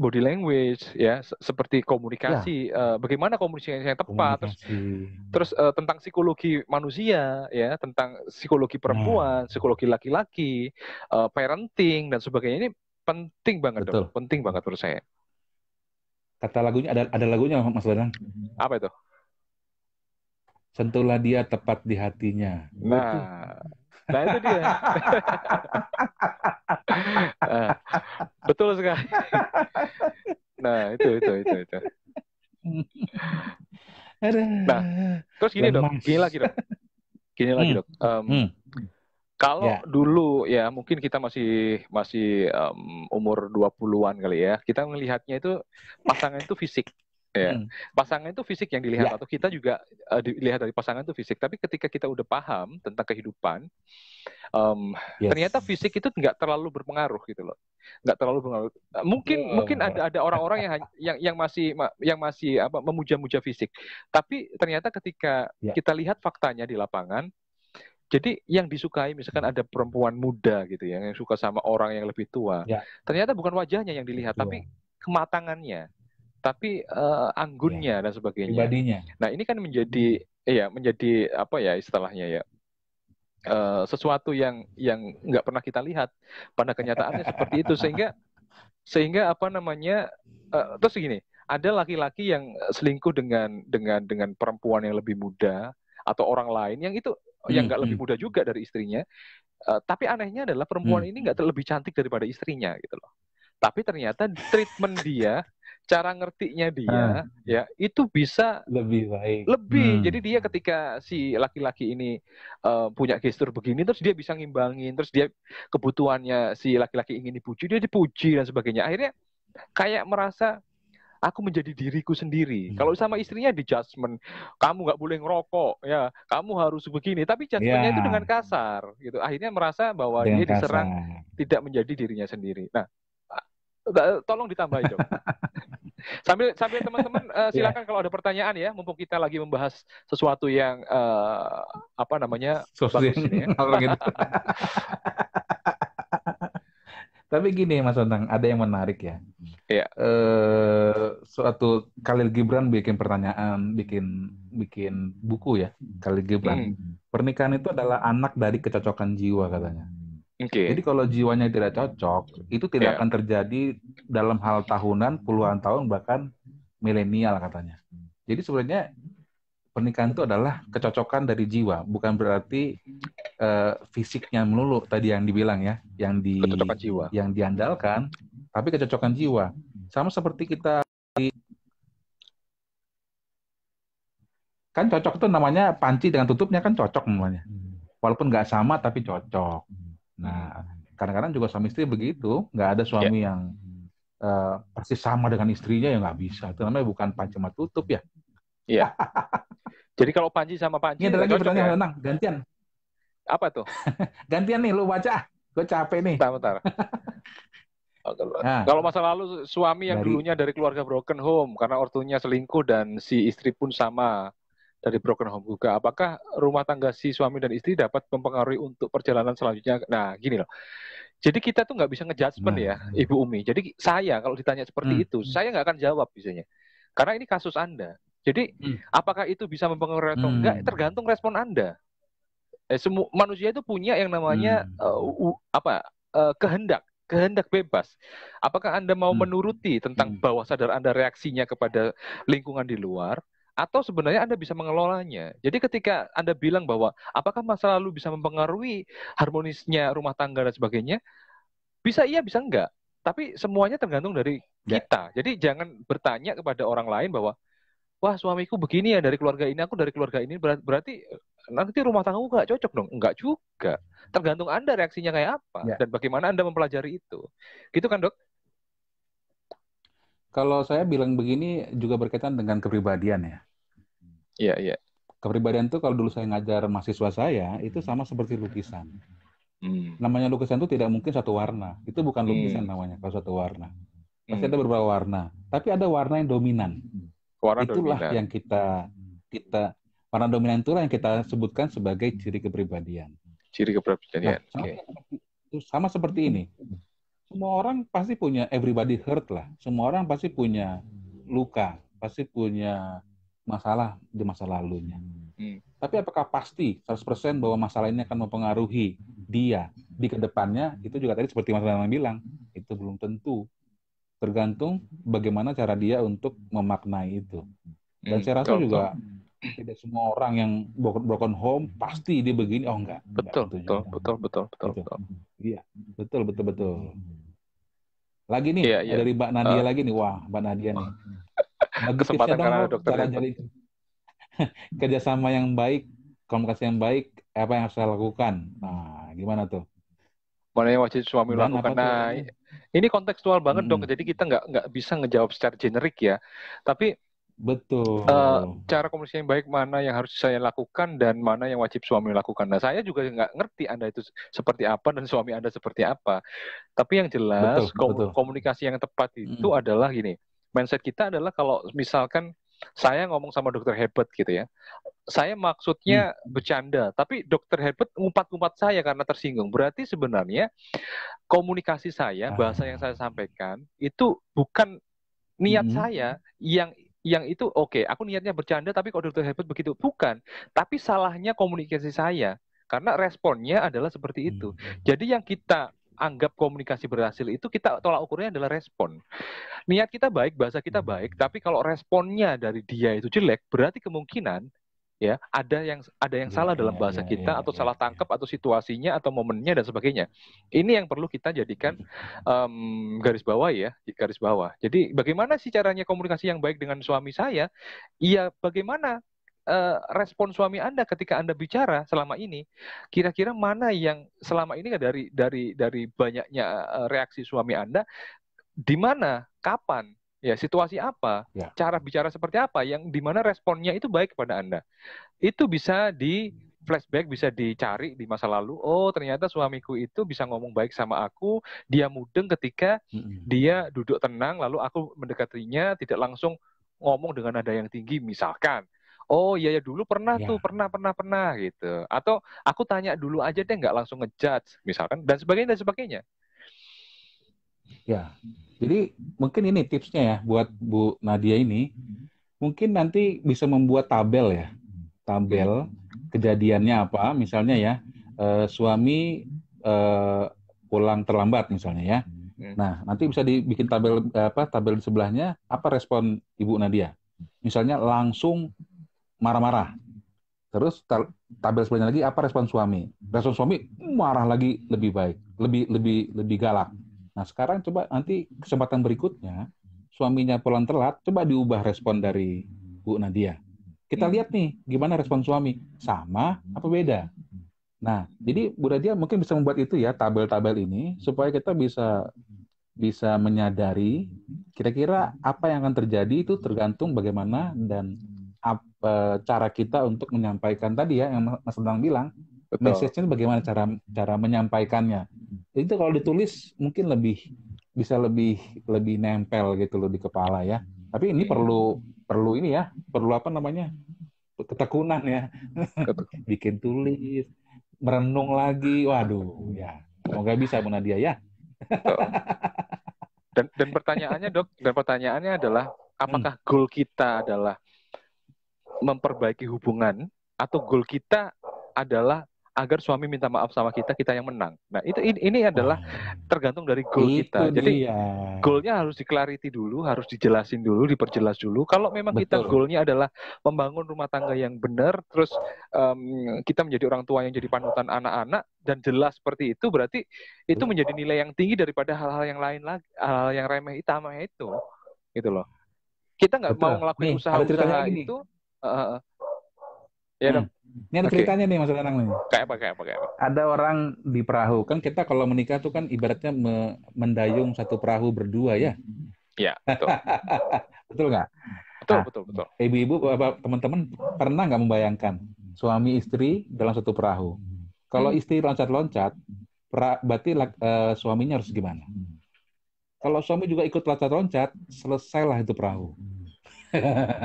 body language ya seperti komunikasi ya. uh, bagaimana komunikasi yang tepat komunikasi. terus terus uh, tentang psikologi manusia ya tentang psikologi nah. perempuan nah. psikologi laki-laki uh, parenting dan sebagainya ini penting banget betul. dong penting banget menurut saya Kata lagunya ada ada lagunya Mas Badang. Mhm. Apa itu? Sentuhlah dia tepat di hatinya. Nah, nah itu dia. Nah, betul sekali. Nah, itu itu itu itu. Nah, terus gini dong, gini lagi dong, gini lagi dok. Um, hmm, hmm. Kalau yeah. dulu ya mungkin kita masih masih um, umur 20-an kali ya. Kita melihatnya itu pasangan itu fisik ya. Hmm. Pasangan itu fisik yang dilihat yeah. atau kita juga uh, dilihat dari pasangan itu fisik. Tapi ketika kita udah paham tentang kehidupan um, yes. ternyata fisik itu nggak terlalu berpengaruh gitu loh. Nggak terlalu berpengaruh. Mungkin oh. mungkin ada ada orang-orang yang yang yang masih yang masih apa memuja-muja fisik. Tapi ternyata ketika yeah. kita lihat faktanya di lapangan jadi yang disukai misalkan ada perempuan muda gitu ya yang suka sama orang yang lebih tua. Ya. Ternyata bukan wajahnya yang dilihat ya. tapi kematangannya, tapi uh, anggunnya ya. dan sebagainya. Pribadinya. Nah, ini kan menjadi ya menjadi apa ya istilahnya ya Uh, sesuatu yang yang nggak pernah kita lihat pada kenyataannya seperti itu sehingga sehingga apa namanya uh, terus gini ada laki-laki yang selingkuh dengan dengan dengan perempuan yang lebih muda atau orang lain yang itu yang hmm, nggak lebih hmm. muda juga dari istrinya. Uh, tapi anehnya adalah perempuan hmm. ini nggak lebih cantik daripada istrinya gitu loh. Tapi ternyata treatment dia, cara ngertinya dia, ah. ya itu bisa lebih baik. Lebih. Hmm. Jadi dia ketika si laki-laki ini uh, punya gestur begini, terus dia bisa ngimbangin, terus dia kebutuhannya si laki-laki ingin dipuji, dia dipuji dan sebagainya. Akhirnya kayak merasa aku menjadi diriku sendiri. Hmm. Kalau sama istrinya di judgment, kamu nggak boleh ngerokok, ya kamu harus begini. Tapi judgmentnya yeah. itu ya. dengan kasar, gitu. Akhirnya merasa bahwa dengan dia kasar. diserang tidak menjadi dirinya sendiri. Nah, eh, eh, tolong ditambahin dong. sambil sambil teman-teman uh, silakan yeah. kalau ada pertanyaan ya, mumpung kita lagi membahas sesuatu yang uh, apa namanya? sosial ya. Tapi gini Mas tentang ada yang menarik ya. Iya. Eh, suatu Khalil Gibran bikin pertanyaan, bikin bikin buku ya, Khalil Gibran. Hmm. Pernikahan itu adalah anak dari kecocokan jiwa katanya. Okay. Jadi kalau jiwanya tidak cocok, itu tidak yeah. akan terjadi dalam hal tahunan, puluhan tahun bahkan milenial katanya. Jadi sebenarnya pernikahan itu adalah kecocokan dari jiwa, bukan berarti Eh, fisiknya melulu tadi yang dibilang ya, yang di jiwa. yang diandalkan, tapi kecocokan jiwa. Sama seperti kita kan cocok itu namanya panci dengan tutupnya kan cocok namanya. Walaupun nggak sama tapi cocok. Nah, kadang-kadang juga suami istri begitu, nggak ada suami yeah. yang uh, persis sama dengan istrinya yang nggak bisa. Itu namanya bukan panci sama tutup ya. Iya. Yeah. Jadi kalau panci sama panci. Ini ada lagi pertanyaan ya? gantian. Apa tuh? Gantian nih, lu baca. Gue capek nih. Bentar, bentar. Nah, kalau masa lalu suami yang dari, dulunya dari keluarga broken home karena ortunya selingkuh dan si istri pun sama dari broken home juga. Apakah rumah tangga si suami dan istri dapat mempengaruhi untuk perjalanan selanjutnya? Nah, gini loh. Jadi kita tuh nggak bisa ngejudgment nah, ya, iya. Ibu Umi. Jadi saya kalau ditanya seperti hmm. itu, hmm. saya nggak akan jawab biasanya. Karena ini kasus Anda. Jadi hmm. apakah itu bisa mempengaruhi atau hmm. enggak tergantung respon Anda eh, semua manusia itu punya yang namanya hmm. uh, uh, apa uh, kehendak kehendak bebas. Apakah Anda mau hmm. menuruti tentang hmm. bawah sadar Anda reaksinya kepada lingkungan di luar atau sebenarnya Anda bisa mengelolanya. Jadi ketika Anda bilang bahwa apakah masa lalu bisa mempengaruhi harmonisnya rumah tangga dan sebagainya, bisa iya bisa enggak. Tapi semuanya tergantung dari ya. kita. Ya. Jadi jangan bertanya kepada orang lain bahwa wah suamiku begini ya dari keluarga ini, aku dari keluarga ini berarti nanti rumah tangga nggak cocok dong nggak juga tergantung anda reaksinya kayak apa ya. dan bagaimana anda mempelajari itu gitu kan dok kalau saya bilang begini juga berkaitan dengan kepribadian ya iya iya kepribadian itu kalau dulu saya ngajar mahasiswa saya itu hmm. sama seperti lukisan Hmm. Namanya lukisan itu tidak mungkin satu warna. Itu bukan lukisan hmm. namanya kalau satu warna. Pasti hmm. ada beberapa warna, tapi ada warna yang dominan. Warna Itulah dominan. yang kita kita Warna dominan itu yang kita sebutkan sebagai ciri kepribadian. Ciri kepribadian. Nah, sama, okay. sama seperti ini. Semua orang pasti punya everybody hurt lah. Semua orang pasti punya luka, pasti punya masalah di masa lalunya. Hmm. Tapi apakah pasti 100% bahwa masalah ini akan mempengaruhi dia di kedepannya? Itu juga tadi seperti Mas Danang bilang, itu belum tentu. Tergantung bagaimana cara dia untuk memaknai itu. Dan hmm, saya rasa juga tidak semua orang yang broken, broken home hmm. pasti dia begini oh enggak. Betul, enggak, betul, betul, betul, betul, betul, gitu. betul. Iya, betul, betul, betul. Lagi nih yeah, yeah. dari Mbak Nadia uh, lagi nih. Wah, Mbak Nadia nih. Bagi kesempatan karena dokter cara ya. jadi kerjasama yang baik, komunikasi yang baik, apa yang harus saya lakukan? Nah, gimana tuh? Mana yang wajib suami Dan lakukan? Nah, ini kontekstual banget hmm. dong. Jadi kita nggak nggak bisa ngejawab secara generik ya. Tapi Betul. Uh, cara komunikasi yang baik mana yang harus saya lakukan dan mana yang wajib suami lakukan. Nah, saya juga nggak ngerti Anda itu seperti apa dan suami Anda seperti apa. Tapi yang jelas betul, betul. komunikasi yang tepat itu hmm. adalah gini. Mindset kita adalah kalau misalkan saya ngomong sama dokter Herbert gitu ya. Saya maksudnya hmm. bercanda, tapi dokter Herbert ngumpat-ngumpat saya karena tersinggung. Berarti sebenarnya komunikasi saya, ah. bahasa yang saya sampaikan itu bukan niat hmm. saya yang yang itu oke okay, aku niatnya bercanda tapi kok dokter hebat begitu bukan tapi salahnya komunikasi saya karena responnya adalah seperti hmm, itu hmm. jadi yang kita anggap komunikasi berhasil itu kita tolak ukurnya adalah respon niat kita baik bahasa kita hmm, baik hmm. tapi kalau responnya dari dia itu jelek berarti kemungkinan ya ada yang ada yang ya, salah dalam ya, bahasa ya, kita atau salah tangkap atau situasinya atau momennya dan sebagainya ini yang perlu kita jadikan um, garis bawah ya garis bawah jadi bagaimana sih caranya komunikasi yang baik dengan suami saya Iya bagaimana Uh, respon suami Anda ketika Anda bicara selama ini, kira-kira mana yang selama ini dari dari dari banyaknya eh, reaksi suami Anda, di mana, kapan, ya situasi apa, ya. cara bicara seperti apa yang dimana responnya itu baik kepada anda. Itu bisa di flashback bisa dicari di masa lalu. Oh, ternyata suamiku itu bisa ngomong baik sama aku. Dia mudeng ketika hmm dia duduk tenang, lalu aku mendekatinya tidak langsung ngomong dengan nada yang tinggi, misalkan. Oh iya ya dulu pernah ya. tuh pernah pernah pernah gitu. Atau aku tanya dulu aja deh nggak langsung ngejudge misalkan dan sebagainya dan sebagainya. Ya. Jadi mungkin ini tipsnya ya buat Bu Nadia ini, mungkin nanti bisa membuat tabel ya, tabel kejadiannya apa, misalnya ya eh, suami eh, pulang terlambat misalnya ya. Nah nanti bisa dibikin tabel eh, apa tabel di sebelahnya apa respon Ibu Nadia, misalnya langsung marah-marah. Terus tabel sebelahnya lagi apa respon suami? Respon suami marah lagi lebih baik, lebih lebih lebih galak Nah sekarang coba nanti kesempatan berikutnya suaminya pulang telat, coba diubah respon dari Bu Nadia. Kita lihat nih gimana respon suami, sama apa beda? Nah jadi Bu Nadia mungkin bisa membuat itu ya tabel-tabel ini supaya kita bisa bisa menyadari kira-kira apa yang akan terjadi itu tergantung bagaimana dan apa, eh, cara kita untuk menyampaikan tadi ya yang Mas Bang bilang message-nya bagaimana hmm. cara cara menyampaikannya hmm. itu kalau ditulis mungkin lebih bisa lebih lebih nempel gitu loh di kepala ya tapi ini iya. perlu perlu ini ya perlu apa namanya ketekunan ya bikin tulis merenung lagi waduh ya semoga bisa Bu Nadia ya dan dan pertanyaannya dok dan pertanyaannya adalah apakah hmm. goal kita adalah memperbaiki hubungan atau goal kita adalah agar suami minta maaf sama kita kita yang menang nah itu ini, ini adalah tergantung dari goal itu kita jadi goalnya harus diklariti dulu harus dijelasin dulu diperjelas dulu kalau memang Betul. kita goalnya adalah membangun rumah tangga yang benar terus um, kita menjadi orang tua yang jadi panutan anak-anak dan jelas seperti itu berarti itu menjadi nilai yang tinggi daripada hal-hal yang lain lagi hal-hal yang remeh sama itu gitu loh kita nggak mau ngelakuin usaha-usaha usaha itu uh, ya hmm. dong ini ada okay. ceritanya nih Mas Danang nih. Kayak apa, kayak apa, kayak apa? Ada orang di perahu. Kan kita kalau menikah tuh kan ibaratnya me mendayung satu perahu berdua ya. Iya, betul. betul nggak? Betul, nah, betul, betul. Ibu-ibu, teman-teman pernah nggak membayangkan suami istri dalam satu perahu? Kalau hmm. istri loncat-loncat, berarti uh, suaminya harus gimana? Kalau suami juga ikut loncat-loncat, selesailah itu perahu.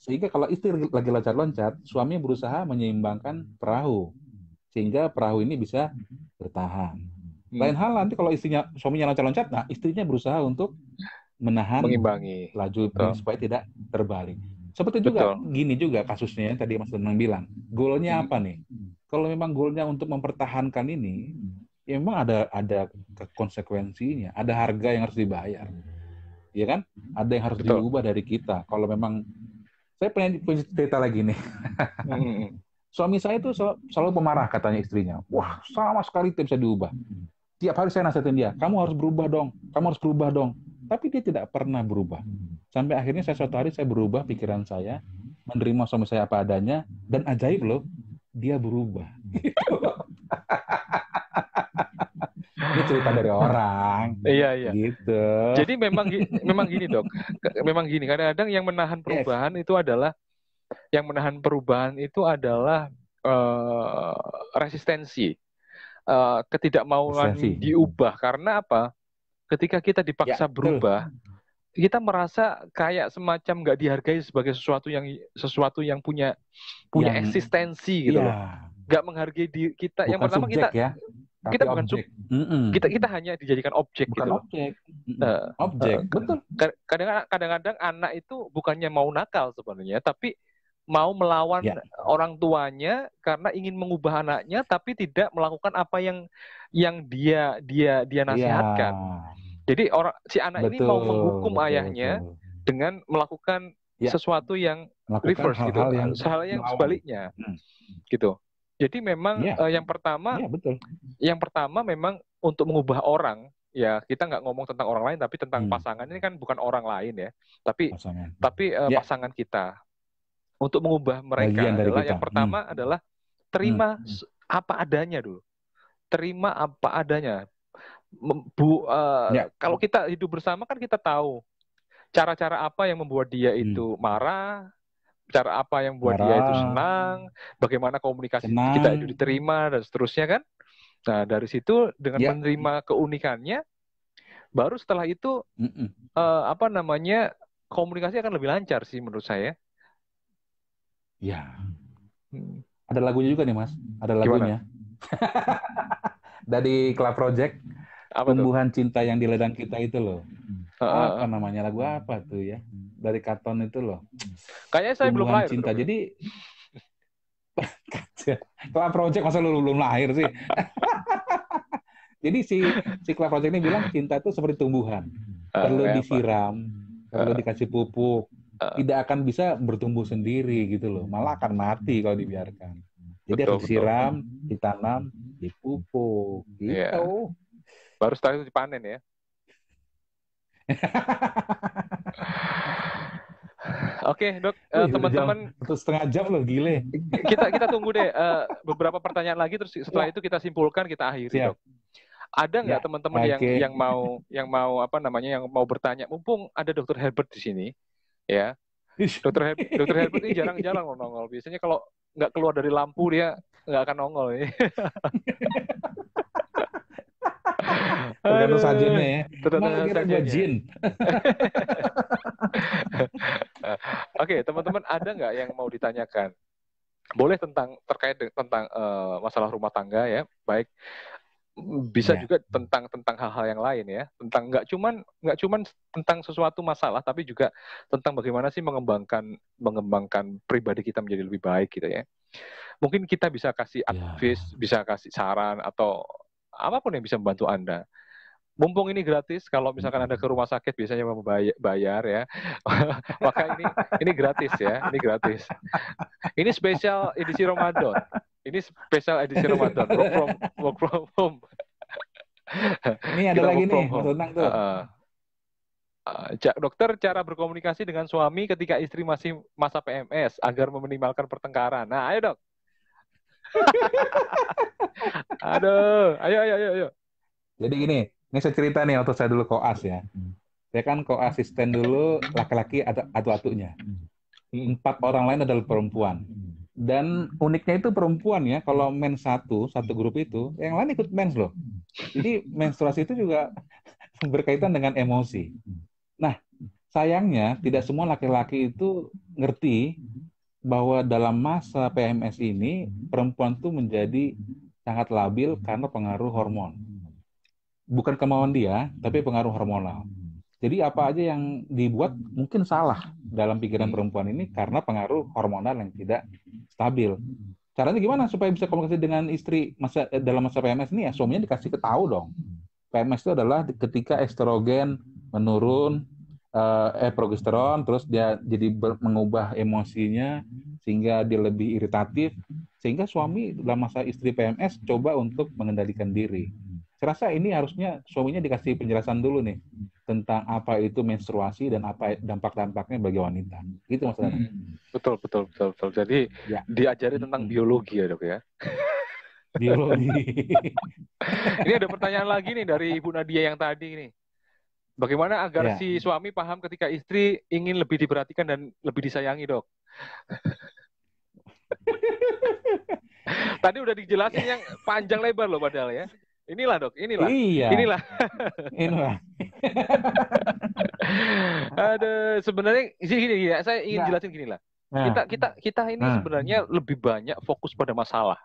Sehingga kalau istri lagi loncat-loncat, suami berusaha menyeimbangkan perahu. Sehingga perahu ini bisa bertahan. Hmm. Lain hal nanti kalau istrinya suaminya loncat-loncat, nah istrinya berusaha untuk menahan mengimbangi laju Betul. supaya tidak terbalik. Seperti juga gini juga kasusnya yang tadi Mas Denang bilang. Goalnya apa nih? Kalau memang goalnya untuk mempertahankan ini, ya memang ada ada konsekuensinya, ada harga yang harus dibayar. Iya kan? Ada yang harus Betul. diubah dari kita. Kalau memang saya pengen punya cerita lagi nih. Hmm. Suami saya itu selalu, pemarah katanya istrinya. Wah, sama sekali tidak bisa diubah. Tiap hari saya nasihatin dia, kamu harus berubah dong, kamu harus berubah dong. Tapi dia tidak pernah berubah. Sampai akhirnya saya suatu hari saya berubah pikiran saya, menerima suami saya apa adanya, dan ajaib loh, dia berubah. cerita dari orang. Iya iya. Gitu. Jadi memang memang gini dok, memang gini. Kadang-kadang yang menahan perubahan yes. itu adalah yang menahan perubahan itu adalah uh, resistensi, uh, ketidakmauan resistensi. diubah. Karena apa? Ketika kita dipaksa ya, berubah, betul. kita merasa kayak semacam nggak dihargai sebagai sesuatu yang sesuatu yang punya punya yang, eksistensi gitu iya. ya. loh Gak menghargai diri kita. Bukan yang pertama subjek, kita ya? Tapi kita bukan objek. kita kita hanya dijadikan objek bukan gitu. objek uh, objek betul kadang-kadang kadang anak itu bukannya mau nakal sebenarnya tapi mau melawan ya. orang tuanya karena ingin mengubah anaknya tapi tidak melakukan apa yang yang dia dia dia ya. nasihatkan ya. jadi orang si anak betul, ini mau menghukum betul, ayahnya betul. dengan melakukan ya. sesuatu yang melakukan reverse hal -hal gitu hal yang, yang sebaliknya hmm. gitu jadi memang yeah. Iya. uh, yang pertama, yeah, betul. yang pertama memang untuk mengubah orang ya kita nggak ngomong tentang orang lain tapi tentang hmm. pasangan ini kan bukan orang lain ya, tapi pasangan. tapi uh, eh, yeah. pasangan kita untuk mengubah mereka Bagian adalah yang pertama hmm. adalah terima hmm. apa adanya dulu, terima apa adanya. Bu, uh, eh, yeah. kalau kita hidup bersama kan kita tahu cara-cara apa yang membuat dia hmm. itu hmm. marah, cara apa yang buat dia itu senang, bagaimana komunikasi senang. kita itu diterima dan seterusnya kan. Nah dari situ dengan ya. menerima keunikannya, baru setelah itu Uh, apa namanya komunikasi akan lebih lancar sih menurut saya. Ya. Hmm. Ada lagunya juga nih mas, ada lagunya. Dari Club Project, apa tumbuhan tuh? cinta yang diledang kita itu loh apa namanya lagu apa tuh ya dari Katon itu loh. Kayaknya saya Tumbuhan belum lahir. Cinta. Jadi Club Project masa lu belum lahir sih. Jadi si si Club Project ini bilang cinta itu seperti tumbuhan. Ah, perlu uh, disiram, apa? perlu ah. dikasih pupuk. Ah. tidak akan bisa bertumbuh sendiri gitu loh. Malah akan mati kalau dibiarkan. Jadi betul, harus disiram, ditanam, dipupuk iya. gitu. Yeah. Baru setelah itu dipanen ya. Oke, okay, Dok, teman teman Terus setengah jam loh gile. Kita kita tunggu deh uh, beberapa pertanyaan lagi terus setelah ya. itu kita simpulkan, kita akhiri, Siap. Dok. Ada nggak ya. teman-teman okay. yang yang mau yang mau apa namanya yang mau bertanya? Mumpung ada Dokter Herbert di sini, ya. Dokter Her- Dokter Herbert ini jarang-jarang nongol. Biasanya kalau nggak keluar dari lampu dia nggak akan nongol. Ya. Tergantung sajennya ya. Tergantung sajennya. jin. Oke, teman-teman ada nggak yang mau ditanyakan? Boleh tentang terkait tentang uh, masalah rumah tangga ya, baik bisa yeah. juga tentang tentang hal-hal yang lain ya tentang nggak cuman nggak cuman tentang sesuatu masalah tapi juga tentang bagaimana sih mengembangkan mengembangkan pribadi kita menjadi lebih baik gitu ya mungkin kita bisa kasih ya. advice yeah. bisa kasih saran atau apapun yang bisa membantu Anda. Mumpung ini gratis, kalau misalkan Anda ke rumah sakit biasanya membayar, ya. Maka ini ini gratis ya, ini gratis. Ini spesial edisi Ramadan. Ini spesial edisi Ramadan, work from work from home. Ini ada lagi nih, Mas tuh. Uh, dokter cara berkomunikasi dengan suami ketika istri masih masa PMS agar meminimalkan pertengkaran. Nah, ayo dok. Aduh, ayo ayo ayo ayo. Jadi gini, ini saya cerita nih waktu saya dulu koas ya. Hmm. Saya kan asisten dulu laki-laki atu-atunya. Hmm. Empat orang lain adalah perempuan. Hmm. Dan uniknya itu perempuan ya, kalau men satu, satu grup itu, yang lain ikut mens loh. Jadi menstruasi itu juga berkaitan dengan emosi. Nah, sayangnya tidak semua laki-laki itu ngerti bahwa dalam masa PMS ini mhm. perempuan tuh menjadi sangat labil mhm. karena pengaruh hormon. Bukan kemauan dia, tapi mhm. pengaruh hormonal. Jadi apa aja yang dibuat mungkin salah dalam pikiran perempuan ini karena pengaruh hormonal yang tidak stabil. Caranya gimana supaya bisa komunikasi dengan istri masa eh, dalam masa PMS ini ya suaminya dikasih ketahu dong. PMS itu adalah ketika estrogen menurun, uh, eh progesteron terus dia jadi ber, mengubah emosinya sehingga dia lebih iritatif sehingga suami dalam masa istri PMS coba untuk mengendalikan diri. Saya rasa ini harusnya suaminya dikasih penjelasan dulu nih tentang apa itu menstruasi dan apa dampak-dampaknya bagi wanita. Itu masalahnya. Betul, betul, betul, betul. Jadi ya. diajari tentang hmm. biologi ya, Dok ya. biologi. ini ada pertanyaan lagi nih dari Ibu Nadia yang tadi nih. Bagaimana agar ya. si suami paham ketika istri ingin lebih diperhatikan dan lebih disayangi, dok? Tadi udah dijelasin yang panjang lebar loh padahal ya. Inilah dok, inilah. Iya. Inilah. inilah. Ada sebenarnya gini, gini ya, saya ingin nah. jelasin gini lah. Nah. Kita kita kita ini nah. sebenarnya lebih banyak fokus pada masalah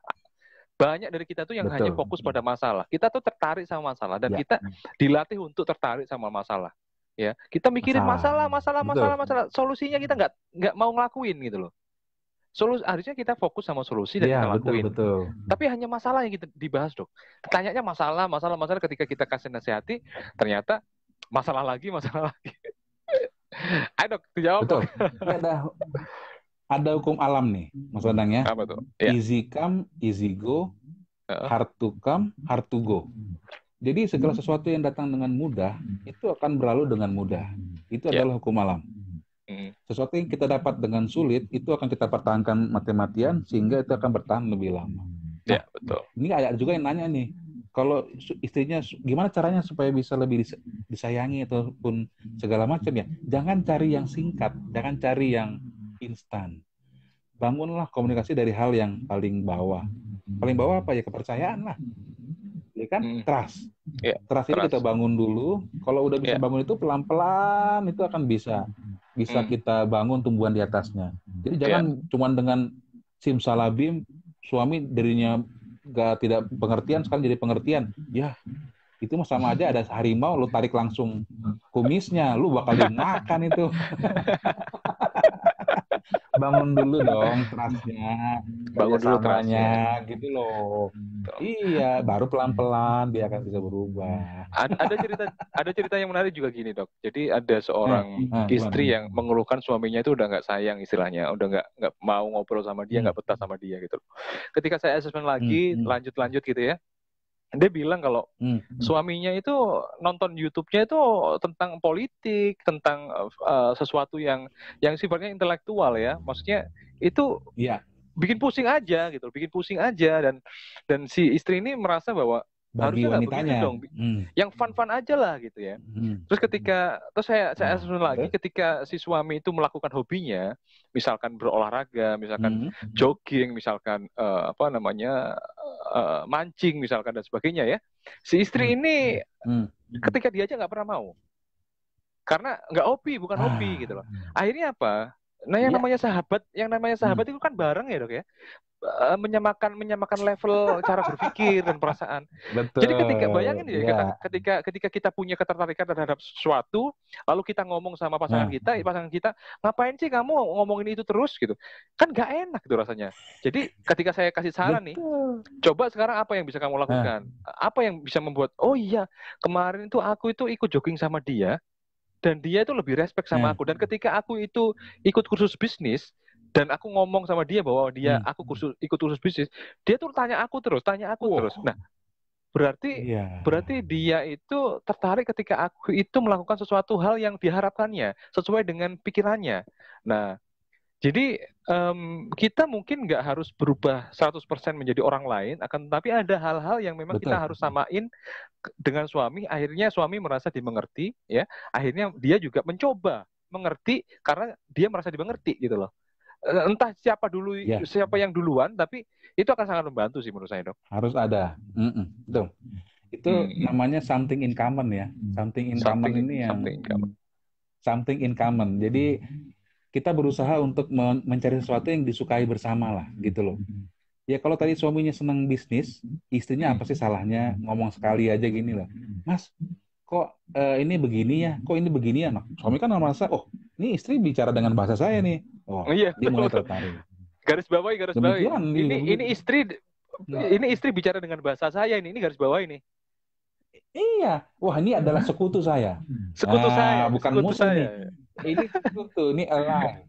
banyak dari kita tuh yang Betul. hanya fokus pada masalah. Kita tuh tertarik sama masalah dan ya. kita dilatih untuk tertarik sama masalah. Ya, kita mikirin masalah, masalah, masalah, masalah. masalah. Solusinya kita nggak nggak mau ngelakuin gitu loh. Solusi harusnya kita fokus sama solusi dan ya, kita lakuin. Betul, Tapi hanya masalah yang kita dibahas dok. Tanyanya masalah, masalah, masalah. Ketika kita kasih nasihati, ternyata masalah lagi, masalah lagi. Ayo dok, dijawab. Betul. Dok. nah ada hukum alam nih, Mas Wadang ya. Apa tuh? Ya. Easy come, easy go, uh. hard to come, hard to go. Jadi segala sesuatu yang datang dengan mudah itu akan berlalu dengan mudah. Itu yeah. adalah hukum alam. Hmm. Sesuatu yang kita dapat dengan sulit itu akan kita pertahankan mati-matian sehingga itu akan bertahan lebih lama. Ya, betul. Ini ada juga yang nanya nih, kalau istrinya gimana caranya supaya bisa lebih disayangi ataupun segala macam ya jangan cari yang singkat jangan cari yang instan. Bangunlah komunikasi dari hal yang paling bawah. Paling bawah apa ya? Kepercayaan lah. Ya kan? Hmm. Trust. Yeah, trust, ini kita bangun dulu. Kalau udah bisa yeah. bangun itu pelan-pelan itu akan bisa. Bisa hmm. kita bangun tumbuhan di atasnya. Jadi ya. jangan yeah. cuma dengan simsalabim suami dirinya gak tidak pengertian sekarang jadi pengertian. Ya, itu sama aja ada harimau lu tarik langsung kumisnya lu bakal dimakan itu bangun dulu dong trustnya iya, bangun dulu trustnya gitu loh iya baru pelan pelan dia akan bisa berubah ada, ada cerita ada cerita yang menarik juga gini dok jadi ada seorang eh, eh, istri yang mengeluhkan suaminya itu udah nggak sayang istilahnya udah nggak nggak mau ngobrol sama dia nggak hmm. betah sama dia gitu ketika saya asesmen lagi hmm. hmm. lanjut lanjut gitu ya dia bilang kalau hmm. suaminya itu nonton YouTube-nya itu tentang politik, tentang uh, sesuatu yang yang sifatnya intelektual ya. Maksudnya itu ya. bikin pusing aja gitu, bikin pusing aja dan dan si istri ini merasa bahwa bagi Harusnya wanitanya. Dong. Hmm. Yang fun-fun aja lah gitu ya. Hmm. Terus ketika terus saya saya asumsi nah, lagi ketika si suami itu melakukan hobinya, misalkan berolahraga, misalkan hmm. jogging, misalkan uh, apa namanya uh, mancing misalkan dan sebagainya ya. Si istri hmm. ini hmm. hmm. ketika dia aja nggak pernah mau. Karena nggak hobi, bukan ah. hobi gitu loh. Akhirnya apa? Nah, yang ya. namanya sahabat, yang namanya sahabat hmm. itu kan bareng ya, Dok ya. Eh, menyamakan menyamakan level cara berpikir dan perasaan. Betul. Jadi ketika bayangin ya, ya. ketika ketika kita punya ketertarikan terhadap sesuatu, lalu kita ngomong sama pasangan nah. kita, eh, pasangan kita, ngapain sih kamu ngomongin itu terus gitu. Kan gak enak tuh rasanya. Jadi ketika saya kasih saran Betul. nih, coba sekarang apa yang bisa kamu nah. lakukan? Apa yang bisa membuat oh iya, kemarin itu aku itu ikut jogging sama dia, dan dia itu lebih respect sama hmm. aku dan ketika aku itu ikut kursus bisnis dan aku ngomong sama dia bahwa dia hmm. aku kursus ikut kursus bisnis dia tuh tanya aku terus tanya aku wow. terus nah berarti yeah. berarti dia itu tertarik ketika aku itu melakukan sesuatu hal yang diharapkannya sesuai dengan pikirannya nah jadi um, kita mungkin nggak harus berubah 100% menjadi orang lain, akan tetapi ada hal-hal yang memang Betul. kita harus samain dengan suami. Akhirnya suami merasa dimengerti, ya. Akhirnya dia juga mencoba mengerti karena dia merasa dimengerti gitu loh. Eh, entah siapa dulu, ya. siapa yang duluan, tapi itu akan sangat membantu sih menurut saya dok. Harus ada, mm -mm. itu itu mm namanya something in common ya, something in something, common ini yang something in common. Something in common. Jadi kita berusaha untuk mencari sesuatu yang disukai bersama lah gitu loh. Mm-hmm. Ya kalau tadi suaminya senang bisnis, istrinya apa sih salahnya ngomong sekali aja gini lah. Mm-hmm. Mas, kok uh, ini begini ya? Kok ini begini ya? Nah, suami kan merasa, oh ini istri bicara dengan bahasa saya nih. Oh, oh iya, dia mulai tertarik. Garis bawahi, garis bawahi. Ini, gitu. ini istri ini istri bicara dengan bahasa saya ini, ini garis bawah ini. Iya, wah ini adalah hmm. sekutu saya. Sekutu ah, saya, bukan sekutu musuh saya. nih ini tuh, ini elang.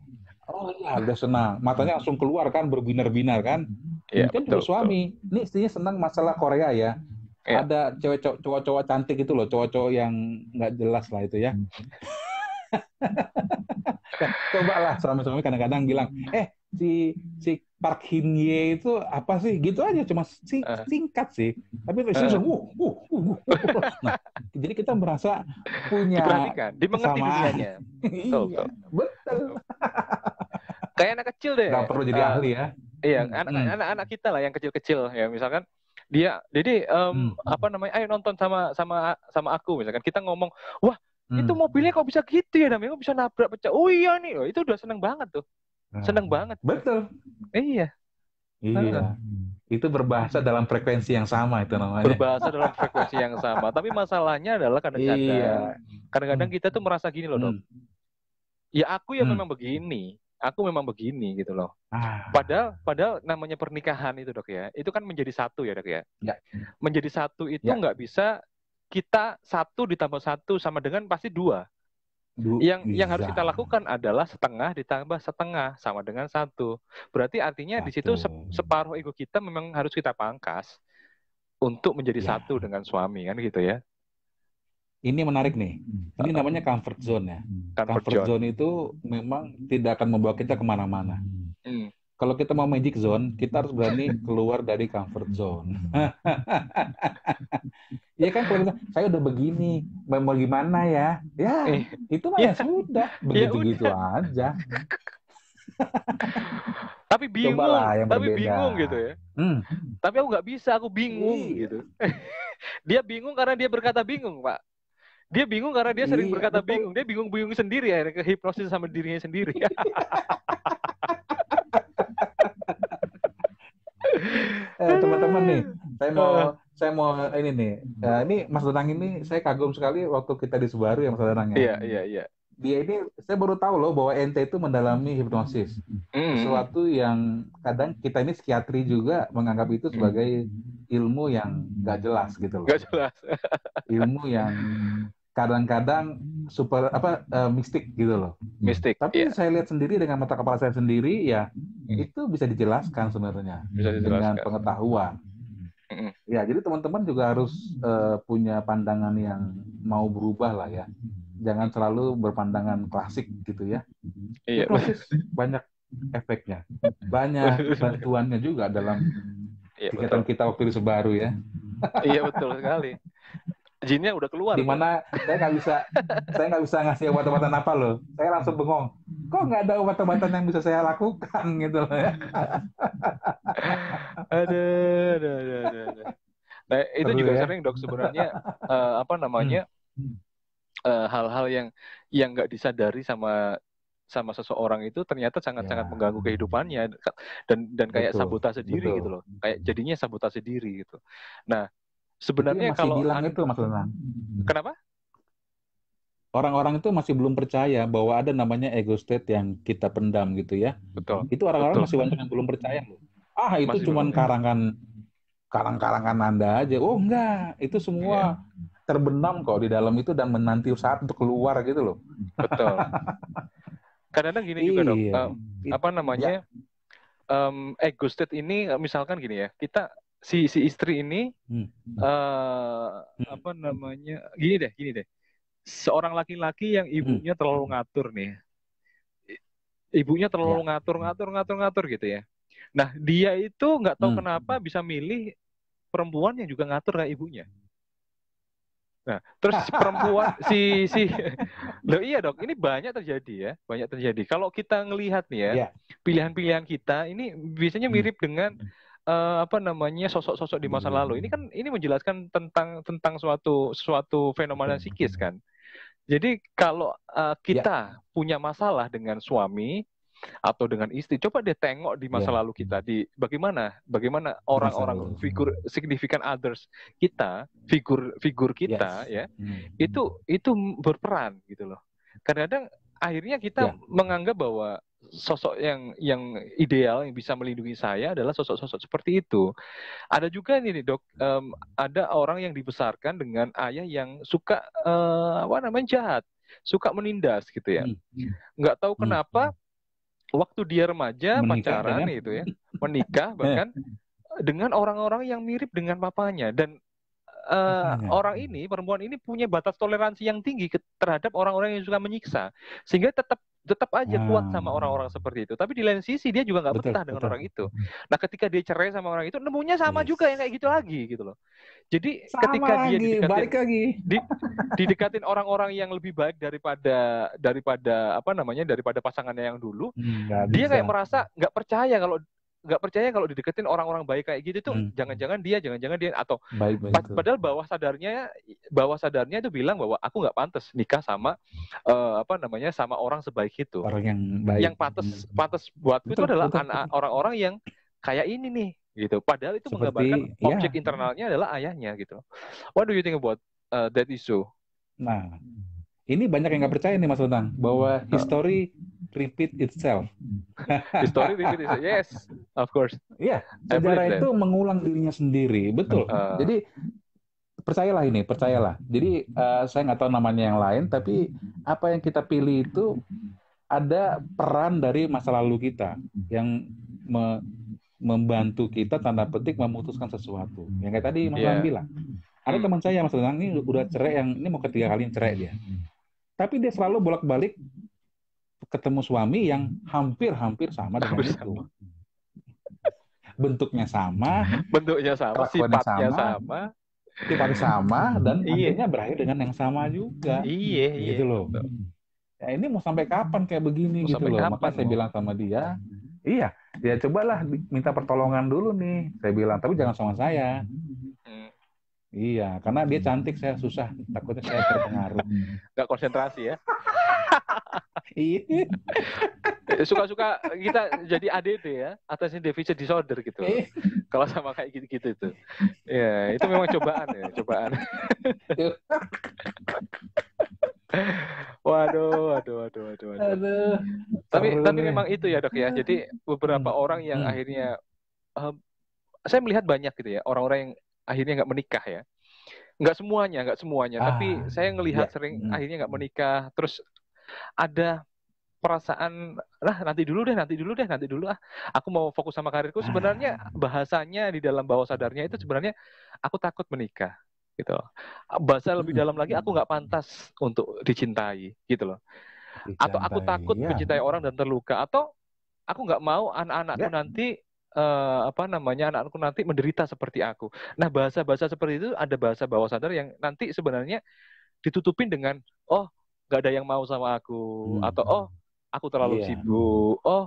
Oh iya, udah senang. Matanya langsung keluar kan, berbinar-binar kan. Iya, Mungkin kan betul, suami. Betul. Ini istrinya senang masalah Korea ya. ya. Ada cewek cowok-cowok cantik itu loh, cowok-cowok yang nggak jelas lah itu ya. Cobalah suami-suami kadang-kadang bilang, eh si si Park Hin Ye itu apa sih? Gitu aja cuma sing eh. singkat sih. Tapi uh. langsung uh, uh, uh, Nah, jadi kita merasa punya diperhatikan, dimengerti dia dunianya. iya, betul. Kayak anak kecil deh. Gak perlu jadi uh, ahli ya. Iya, anak-anak hmm. hmm. kita lah yang kecil-kecil ya misalkan dia jadi um, hmm. apa namanya ayo nonton sama sama sama aku misalkan kita ngomong wah hmm. itu mobilnya kok bisa gitu ya namanya kok bisa nabrak pecah oh iya nih oh, itu udah seneng banget tuh Nah, Seneng banget. Betul. Iya. Iya. Itu berbahasa dalam frekuensi yang sama itu namanya. Berbahasa dalam frekuensi yang sama. Tapi masalahnya adalah kadang-kadang iya. kadang-kadang kita tuh merasa gini loh, Dok. Hmm. Ya aku yang hmm. memang begini. Aku memang begini gitu loh. Ah. Padahal padahal namanya pernikahan itu, Dok ya. Itu kan menjadi satu ya, Dok ya. ya. Menjadi satu itu ya. nggak ya. bisa kita satu ditambah satu sama dengan pasti dua yang bisa. yang harus kita lakukan adalah setengah ditambah setengah sama dengan satu. Berarti artinya di situ separuh ego kita memang harus kita pangkas untuk menjadi ya. satu dengan suami kan gitu ya. Ini menarik nih. Hmm. Ini namanya comfort zone ya. Comfort, comfort zone. zone itu memang tidak akan membawa kita kemana-mana. Hmm kalau kita mau magic zone, kita harus berani keluar dari comfort zone. Iya kan kalau kita, saya udah begini, mau gimana ya? Ya, eh, itu mah ya, ya. sudah, begitu begitu ya aja. tapi bingung, Cobalah yang tapi bingung gitu ya. Hmm. Tapi aku nggak bisa, aku bingung iya. gitu. dia bingung karena dia berkata bingung, Pak. Dia bingung karena dia sering iya, berkata bingung. Dia bingung-bingung sendiri ya, kehipnosis sama dirinya sendiri. eh, teman-teman nih, saya mau saya mau ini nih. Uh, ini Mas Danang ini saya kagum sekali waktu kita di Subaru ya Mas Danang ya. Iya, iya, iya. Dia ini saya baru tahu loh bahwa NT itu mendalami hipnosis. Mm. Sesuatu yang kadang kita ini psikiatri juga menganggap itu sebagai hmm. ilmu yang gak jelas gitu loh. Gak jelas. ilmu yang kadang-kadang hmm. super apa uh, mistik gitu loh. Mistik. Tapi yeah. saya lihat sendiri dengan mata kepala saya sendiri ya mm. itu bisa dijelaskan sebenarnya bisa dijelaskan. dengan pengetahuan. Mm. Ya, jadi teman-teman juga harus uh, punya pandangan yang mau berubah lah ya. Jangan selalu berpandangan klasik gitu ya. Iya. Yeah. Proses banyak efeknya, banyak bantuannya juga dalam yeah, kegiatan kita waktu di sebaru ya. iya betul sekali jinnya udah keluar. Dimana kan? saya nggak bisa, saya nggak bisa ngasih obat-obatan apa loh. Saya langsung bengong. Kok nggak ada obat-obatan yang bisa saya lakukan gitu loh ya. ada, ada, ada, ada. Nah, itu Terlalu juga ya? sering dok sebenarnya uh, apa namanya hmm. Hmm. Eh, hal-hal hmm. uh, yang yang nggak disadari sama sama seseorang itu ternyata sangat-sangat ya. mengganggu kehidupannya dan dan kayak sabotase diri gitu loh kayak jadinya sabotase diri gitu nah sebenarnya masih kalau bilang itu Mas Lenang. Hmm. Kenapa? Orang-orang itu masih belum percaya bahwa ada namanya ego state yang kita pendam gitu ya. Betul. Itu orang-orang masih banyak yang belum percaya loh. Ah, itu cuma karangan karang-karangan Anda aja. Oh, enggak. Itu semua iya. terbenam kok di dalam itu dan menanti saat untuk keluar gitu loh. Betul. Kadang-kadang gini iya. juga, Dok. Uh, apa namanya? Ya. Um, ego state ini misalkan gini ya. Kita si si istri ini hmm. uh, apa namanya gini deh gini deh seorang laki-laki yang hmm. ibunya hmm. terlalu ngatur nih ibunya terlalu ya. ngatur hmm. ngatur ngatur ngatur gitu ya nah dia itu nggak tahu hmm. kenapa bisa milih perempuan yang juga ngatur kayak ibunya nah terus perempuan si si lo iya dok ini banyak terjadi ya banyak terjadi kalau kita ngelihat nih ya iya. pilihan-pilihan ya. kita ini biasanya mirip hmm. dengan uh, apa namanya sosok-sosok di masa lalu. Ini hmm. kan ini menjelaskan tentang tentang suatu suatu fenomena hmm. psikis kan. Jadi kalau uh, kita ya. punya masalah dengan suami atau dengan istri, coba dia tengok di masa ya. lalu kita di bagaimana bagaimana orang-orang figur signifikan others kita, figur-figur kita yes. ya. Hmm. Itu itu berperan gitu loh. Kadang-kadang akhirnya kita ya. menganggap bahwa sosok yang yang ideal yang bisa melindungi saya adalah sosok-sosok seperti itu. Ada juga ini nih dok, um, ada orang yang dibesarkan dengan ayah yang suka uh, apa namanya jahat, suka menindas gitu ya. Hmm, hmm. Nggak tahu hmm, kenapa waktu dia remaja menikah, pacaran kan? itu ya, menikah bahkan dengan orang-orang yang mirip dengan papanya dan uh, orang ini perempuan ini punya batas toleransi yang tinggi ke, terhadap orang-orang yang suka menyiksa sehingga tetap tetap aja hmm. kuat sama orang-orang seperti itu tapi di lain sisi dia juga nggak betah dengan orang itu hmm. nah ketika dia cerai sama orang itu nemunya sama yes. juga yang kayak gitu lagi gitu loh jadi sama ketika lagi, dia didekatin, balik lagi di, didekatin orang-orang yang lebih baik daripada daripada apa namanya daripada pasangannya yang dulu hmm, dia bisa. kayak merasa nggak percaya kalau nggak percaya kalau dideketin orang-orang baik kayak gitu tuh jangan hmm. jangan-jangan dia jangan-jangan dia atau baik, baik, padahal bawah sadarnya bawah sadarnya itu bilang bahwa aku nggak pantas nikah sama uh, apa namanya sama orang sebaik itu orang yang baik yang pantas hmm. pantas buatku itu adalah orang-orang yang kayak ini nih gitu padahal itu Seperti, menggambarkan ya. objek internalnya adalah ayahnya gitu what do you think about uh, that issue nah ini banyak yang nggak percaya nih Mas Bambang bahwa hmm. history repeat itself. history repeat itself. Yes, of course. Iya, yeah, sejarah itu mengulang dirinya sendiri, betul. Uh. Jadi percayalah ini, percayalah. Jadi uh, saya nggak tahu namanya yang lain, tapi apa yang kita pilih itu ada peran dari masa lalu kita yang me membantu kita tanda petik memutuskan sesuatu. Yang kayak tadi Mas yeah. bilang. Ada teman saya Mas Lenang ini udah cerai yang ini mau ketiga kali cerai dia. Tapi dia selalu bolak-balik ketemu suami yang hampir-hampir sama dengan hampir itu. Sama. Bentuknya sama, bentuknya sama, sifatnya sama, sama, sifatnya sama dan iya. akhirnya berakhir dengan yang sama juga. Iya, iya. Gitu loh. Ya ini mau sampai kapan kayak begini mau gitu loh. Kapan, Maka saya bilang sama dia, hmm. iya, ya cobalah minta pertolongan dulu nih. Saya bilang, tapi jangan sama saya. Hmm. Iya, karena dia cantik saya susah takutnya saya terpengaruh. Gak konsentrasi ya. iya. Suka-suka kita jadi ADD ya, atasnya deficit disorder gitu. Iya. Kalau sama kayak gitu-gitu itu. Ya, itu memang cobaan ya, cobaan. waduh, waduh, waduh, waduh, waduh. Aduh, tapi tapi memang itu ya, Dok ya. Jadi beberapa hmm. orang yang hmm. akhirnya um, saya melihat banyak gitu ya orang-orang yang akhirnya nggak menikah ya nggak semuanya nggak semuanya ah, tapi saya ngelihat ya. sering hmm. akhirnya nggak menikah terus ada perasaan lah nanti dulu deh nanti dulu deh nanti dulu ah aku mau fokus sama karirku sebenarnya ah. bahasanya di dalam bawah sadarnya itu sebenarnya aku takut menikah gitu bahasa lebih hmm. dalam lagi aku nggak pantas untuk dicintai gitu loh dicintai, atau aku takut ya. mencintai orang dan terluka atau aku nggak mau anak-anakku nanti uh, apa namanya anakku nanti menderita seperti aku. Nah bahasa-bahasa seperti itu ada bahasa bawah sadar yang nanti sebenarnya ditutupin dengan oh nggak ada yang mau sama aku hmm. atau oh aku terlalu yeah. sibuk oh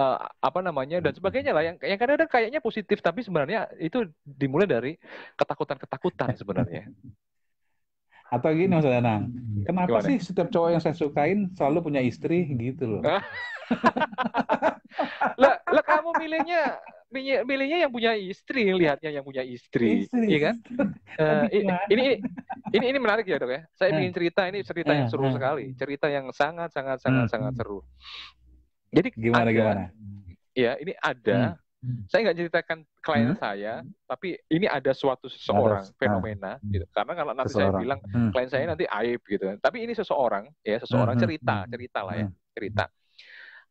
uh, apa namanya dan hmm. sebagainya lah yang yang kadang-kadang kayaknya positif tapi sebenarnya itu dimulai dari ketakutan-ketakutan sebenarnya Atau gini Mas Danang, hmm, kenapa Gimana? sih setiap cowok yang saya sukain selalu punya istri gitu loh? lah, lah kamu milihnya milihnya yang punya istri lihatnya yang punya istri, istri. iya kan? uh, ini ini ini menarik ya dok ya. Saya eh. ingin cerita ini cerita yang eh, seru sekali, cerita yang sangat sangat sangat hmm, sangat hmm. seru. Jadi gimana ada, gimana? Ya ini ada hmm. Hmm. Saya nggak ceritakan klien hmm. saya, tapi ini ada suatu seseorang ada, ah. fenomena hmm. gitu. Karena kalau nanti seseorang. saya bilang hmm. klien saya hmm. nanti aib gitu. Kan. Tapi ini seseorang ya, seseorang hmm. cerita, hmm. cerita lah ya, cerita.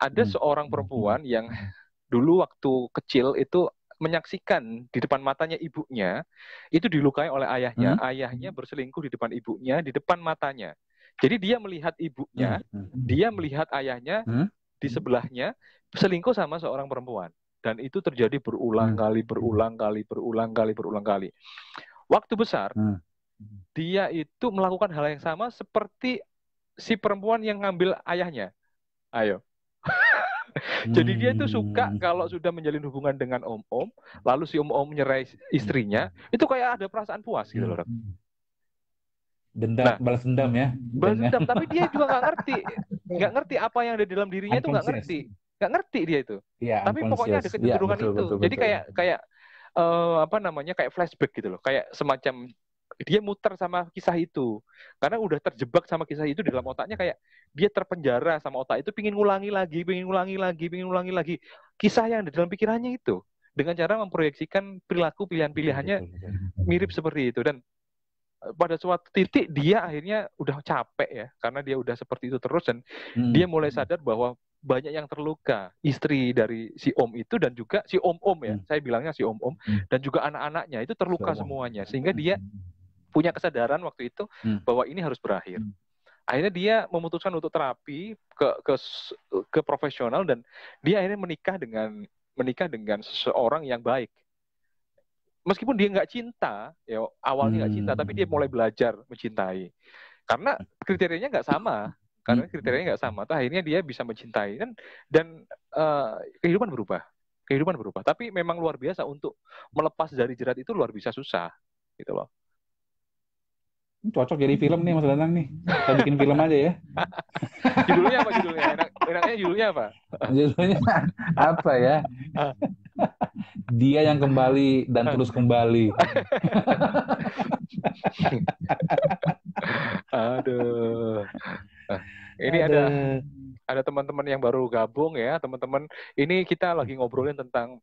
Ada hmm. seorang perempuan yang dulu waktu kecil itu menyaksikan di depan matanya ibunya itu dilukai oleh ayahnya. Hmm? Ayahnya berselingkuh di depan ibunya, di depan matanya. Jadi dia melihat ibunya, hmm? dia melihat ayahnya hmm? di sebelahnya selingkuh sama seorang perempuan dan itu terjadi berulang hmm. kali berulang hmm. kali berulang kali berulang kali waktu besar hmm. dia itu melakukan hal yang sama seperti si perempuan yang ngambil ayahnya ayo Jadi dia itu suka hmm. kalau sudah menjalin hubungan dengan om-om, lalu si om-om nyerai istrinya, hmm. itu kayak ada perasaan puas gitu loh. Dendam, nah, balas dendam ya, ya. Balas dendam, tapi dia juga nggak ngerti, nggak ngerti apa yang ada di dalam dirinya itu nggak ngerti nggak ngerti dia itu. Ya, Tapi pokoknya ada iya, kecenderungan ya, betul, itu. Betul, betul, Jadi betul. kayak kayak uh, apa namanya kayak flashback gitu loh, kayak semacam dia muter sama kisah itu karena udah terjebak sama kisah itu di dalam otaknya kayak dia terpenjara sama otak itu pingin ngulangi lagi, pingin ngulangi lagi, pingin ngulangi lagi kisah yang ada dalam pikirannya itu dengan cara memproyeksikan perilaku pilihan-pilihannya iya, mirip seperti itu dan eh, pada suatu titik dia akhirnya udah capek ya karena dia udah seperti itu terus dan hmm. dia mulai sadar bahwa banyak yang terluka istri dari si om itu dan juga si om om ya hmm. saya bilangnya si om om hmm. dan juga anak-anaknya itu terluka semuanya sehingga dia hmm. punya kesadaran waktu itu hmm. bahwa ini harus berakhir hmm. akhirnya dia memutuskan untuk terapi ke ke ke profesional dan dia akhirnya menikah dengan menikah dengan seseorang yang baik meskipun dia nggak cinta ya awalnya nggak hmm. cinta tapi dia mulai hmm. belajar mencintai karena hmm. kriterianya nggak sama karena hmm. kriterianya nggak sama. Tuh akhirnya dia bisa mencintai kan dan uh, kehidupan berubah, kehidupan berubah. Tapi memang luar biasa untuk melepas dari jerat itu luar biasa susah, gitu loh. Cocok jadi film nih Mas Danang nih. Kita bikin film aja ya. judulnya apa judulnya? Enak, enaknya judulnya apa? judulnya apa ya? Dia yang kembali dan terus kembali. Aduh. ini ada ada teman-teman yang baru gabung ya, teman-teman. Ini kita lagi ngobrolin tentang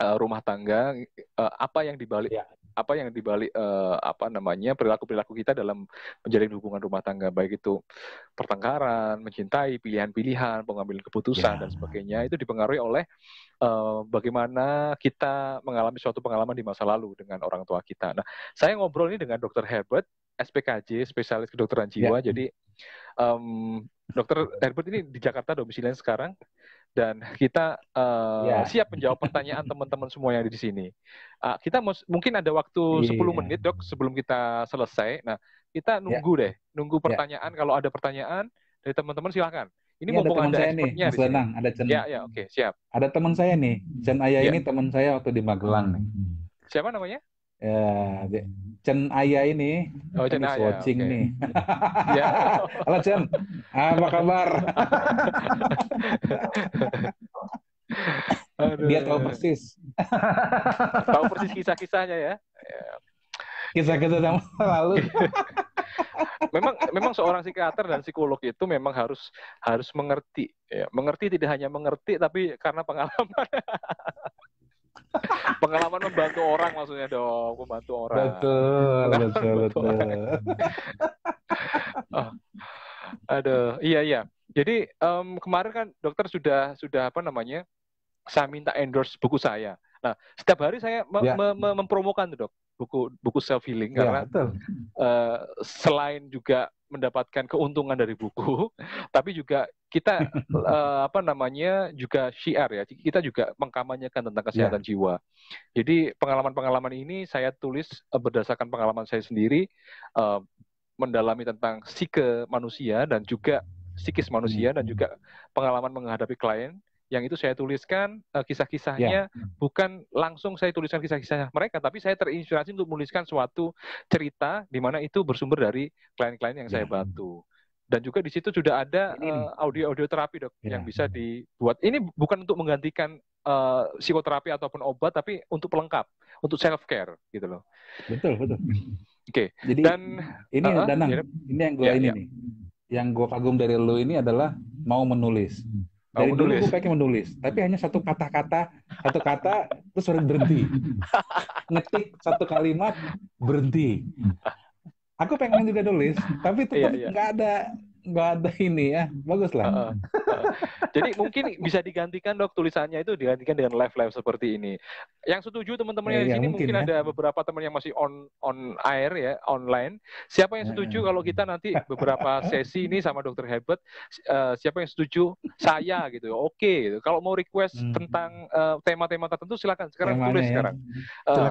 uh, rumah tangga, uh, apa yang dibalik ya. apa yang dibalik uh, apa namanya perilaku-perilaku kita dalam menjalin hubungan rumah tangga, baik itu pertengkaran, mencintai, pilihan-pilihan, pengambilan keputusan ya. dan sebagainya itu dipengaruhi oleh uh, bagaimana kita mengalami suatu pengalaman di masa lalu dengan orang tua kita. Nah, saya ngobrol ini dengan Dr. Herbert SPKJ spesialis kedokteran ya. jiwa Yeah. jadi um, dokter Herbert ini di Jakarta domisilinya sekarang dan kita uh, eh, yeah. siap menjawab pertanyaan teman-teman semua yang ada di sini. Uh, kita mungkin ada waktu yeah. Iya. 10 menit, Dok, sebelum kita selesai. Nah, kita ya. nunggu yeah. deh, nunggu ya. pertanyaan. Yeah. Kalau ada pertanyaan dari teman-teman silahkan. Ini ya, mumpung ada, teman saya nih, Mas Lenang. ada Jen. Ya, ya, oke, okay, siap. Ada teman saya nih, Jen Ayah ya. ini teman saya waktu di Magelang nih. Siapa namanya? Ya, Chen Ayah ini, oh, kan Chen Aya, watching okay. nih. ya. Halo Chen, apa kabar? Aduh. Dia tahu persis. tahu persis kisah-kisahnya ya. ya. Kisah-kisah yang lalu. memang memang seorang psikiater dan psikolog itu memang harus harus mengerti, ya. mengerti tidak hanya mengerti tapi karena pengalaman. pengalaman membantu orang maksudnya dong membantu orang betul betul, betul betul oh. aduh iya iya jadi um, kemarin kan dokter sudah sudah apa namanya saya minta endorse buku saya nah setiap hari saya me ya. me me mempromokan tuh dok buku buku self healing ya, karena betul. Uh, selain juga mendapatkan keuntungan dari buku tapi juga kita uh, apa namanya juga syiar ya. Kita juga mengkampanyekan tentang ya. kesehatan yeah. jiwa. Jadi pengalaman-pengalaman ini saya tulis eh, berdasarkan pengalaman saya sendiri uh, mendalami tentang psike manusia dan juga psikis manusia hmm. dan juga pengalaman menghadapi klien yang itu saya tuliskan uh, kisah-kisahnya yeah. bukan langsung saya tuliskan kisah-kisahnya mereka tapi saya terinspirasi untuk menuliskan suatu cerita di mana itu bersumber dari klien-klien yang yeah. saya ya. bantu dan juga di situ sudah ada eh, audio-audio uh, terapi dok ya. yang bisa dibuat. Ini bukan untuk menggantikan uh, psikoterapi ataupun obat, tapi untuk pelengkap, untuk self care gitu loh. Betul betul. Oke. Okay. Jadi dan ini uh, Danang, ya, ini yang gue ya, ini ya. nih, yang gue kagum dari lo ini adalah mau menulis. Dari mau dulu gue pengen menulis, tapi hanya satu kata-kata, satu kata terus berhenti. Ngetik satu kalimat berhenti aku pengen juga nulis tapi tetap iya, iya. nggak ada nggak ada ini ya bagus lah. Uh, uh, uh. Jadi mungkin bisa digantikan dok tulisannya itu digantikan dengan live live seperti ini. Yang setuju teman-teman ya, iya, di iya, sini mungkin, mungkin ya. ada beberapa teman yang masih on on air ya online. Siapa yang iya, setuju kalau kita nanti beberapa sesi ini sama dokter Herbert? Uh, siapa yang setuju? Saya gitu. Oke. Okay, gitu. Kalau mau request hmm. tentang eh, tema-tema uh, tertentu silakan sekarang yang tulis ya? sekarang. Uh,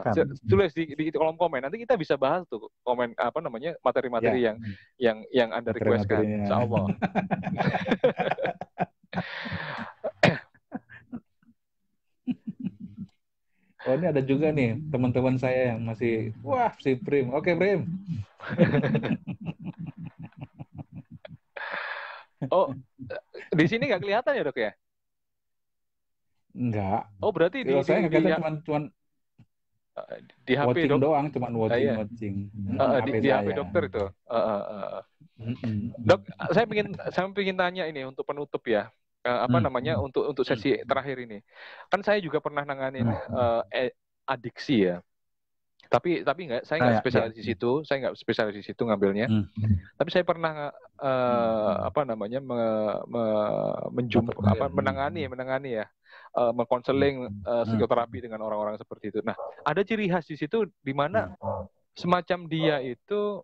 Tulis di, di kolom komen. Nanti kita bisa bahas tuh komen apa namanya materi-materi ya. yang yang yang anda request kan. Ya. Insya iya. Oh ini ada juga nih teman-teman saya yang masih wah si Prim. Oke okay, Prim. oh di sini nggak kelihatan ya dok ya? Nggak. Oh berarti di, saya di, di, nggak kelihatan cuma di HP dok. doang, cuma watching ah, iya. watching. uh, di, HP di HP dokter itu. Uh, uh, uh. Dok, saya ingin saya ingin tanya ini untuk penutup ya. Uh, apa hmm. namanya untuk untuk sesi terakhir ini. Kan saya juga pernah nanganin uh, adiksi ya. Tapi tapi nggak saya nggak spesialis di situ, saya nggak spesialis di situ ngambilnya. Hmm. Tapi saya pernah uh, apa namanya me, me, menjum, apa ya? menangani menangani ya mengkonseling uh, psikoterapi dengan orang-orang seperti itu. Nah, ada ciri khas di situ di mana semacam dia itu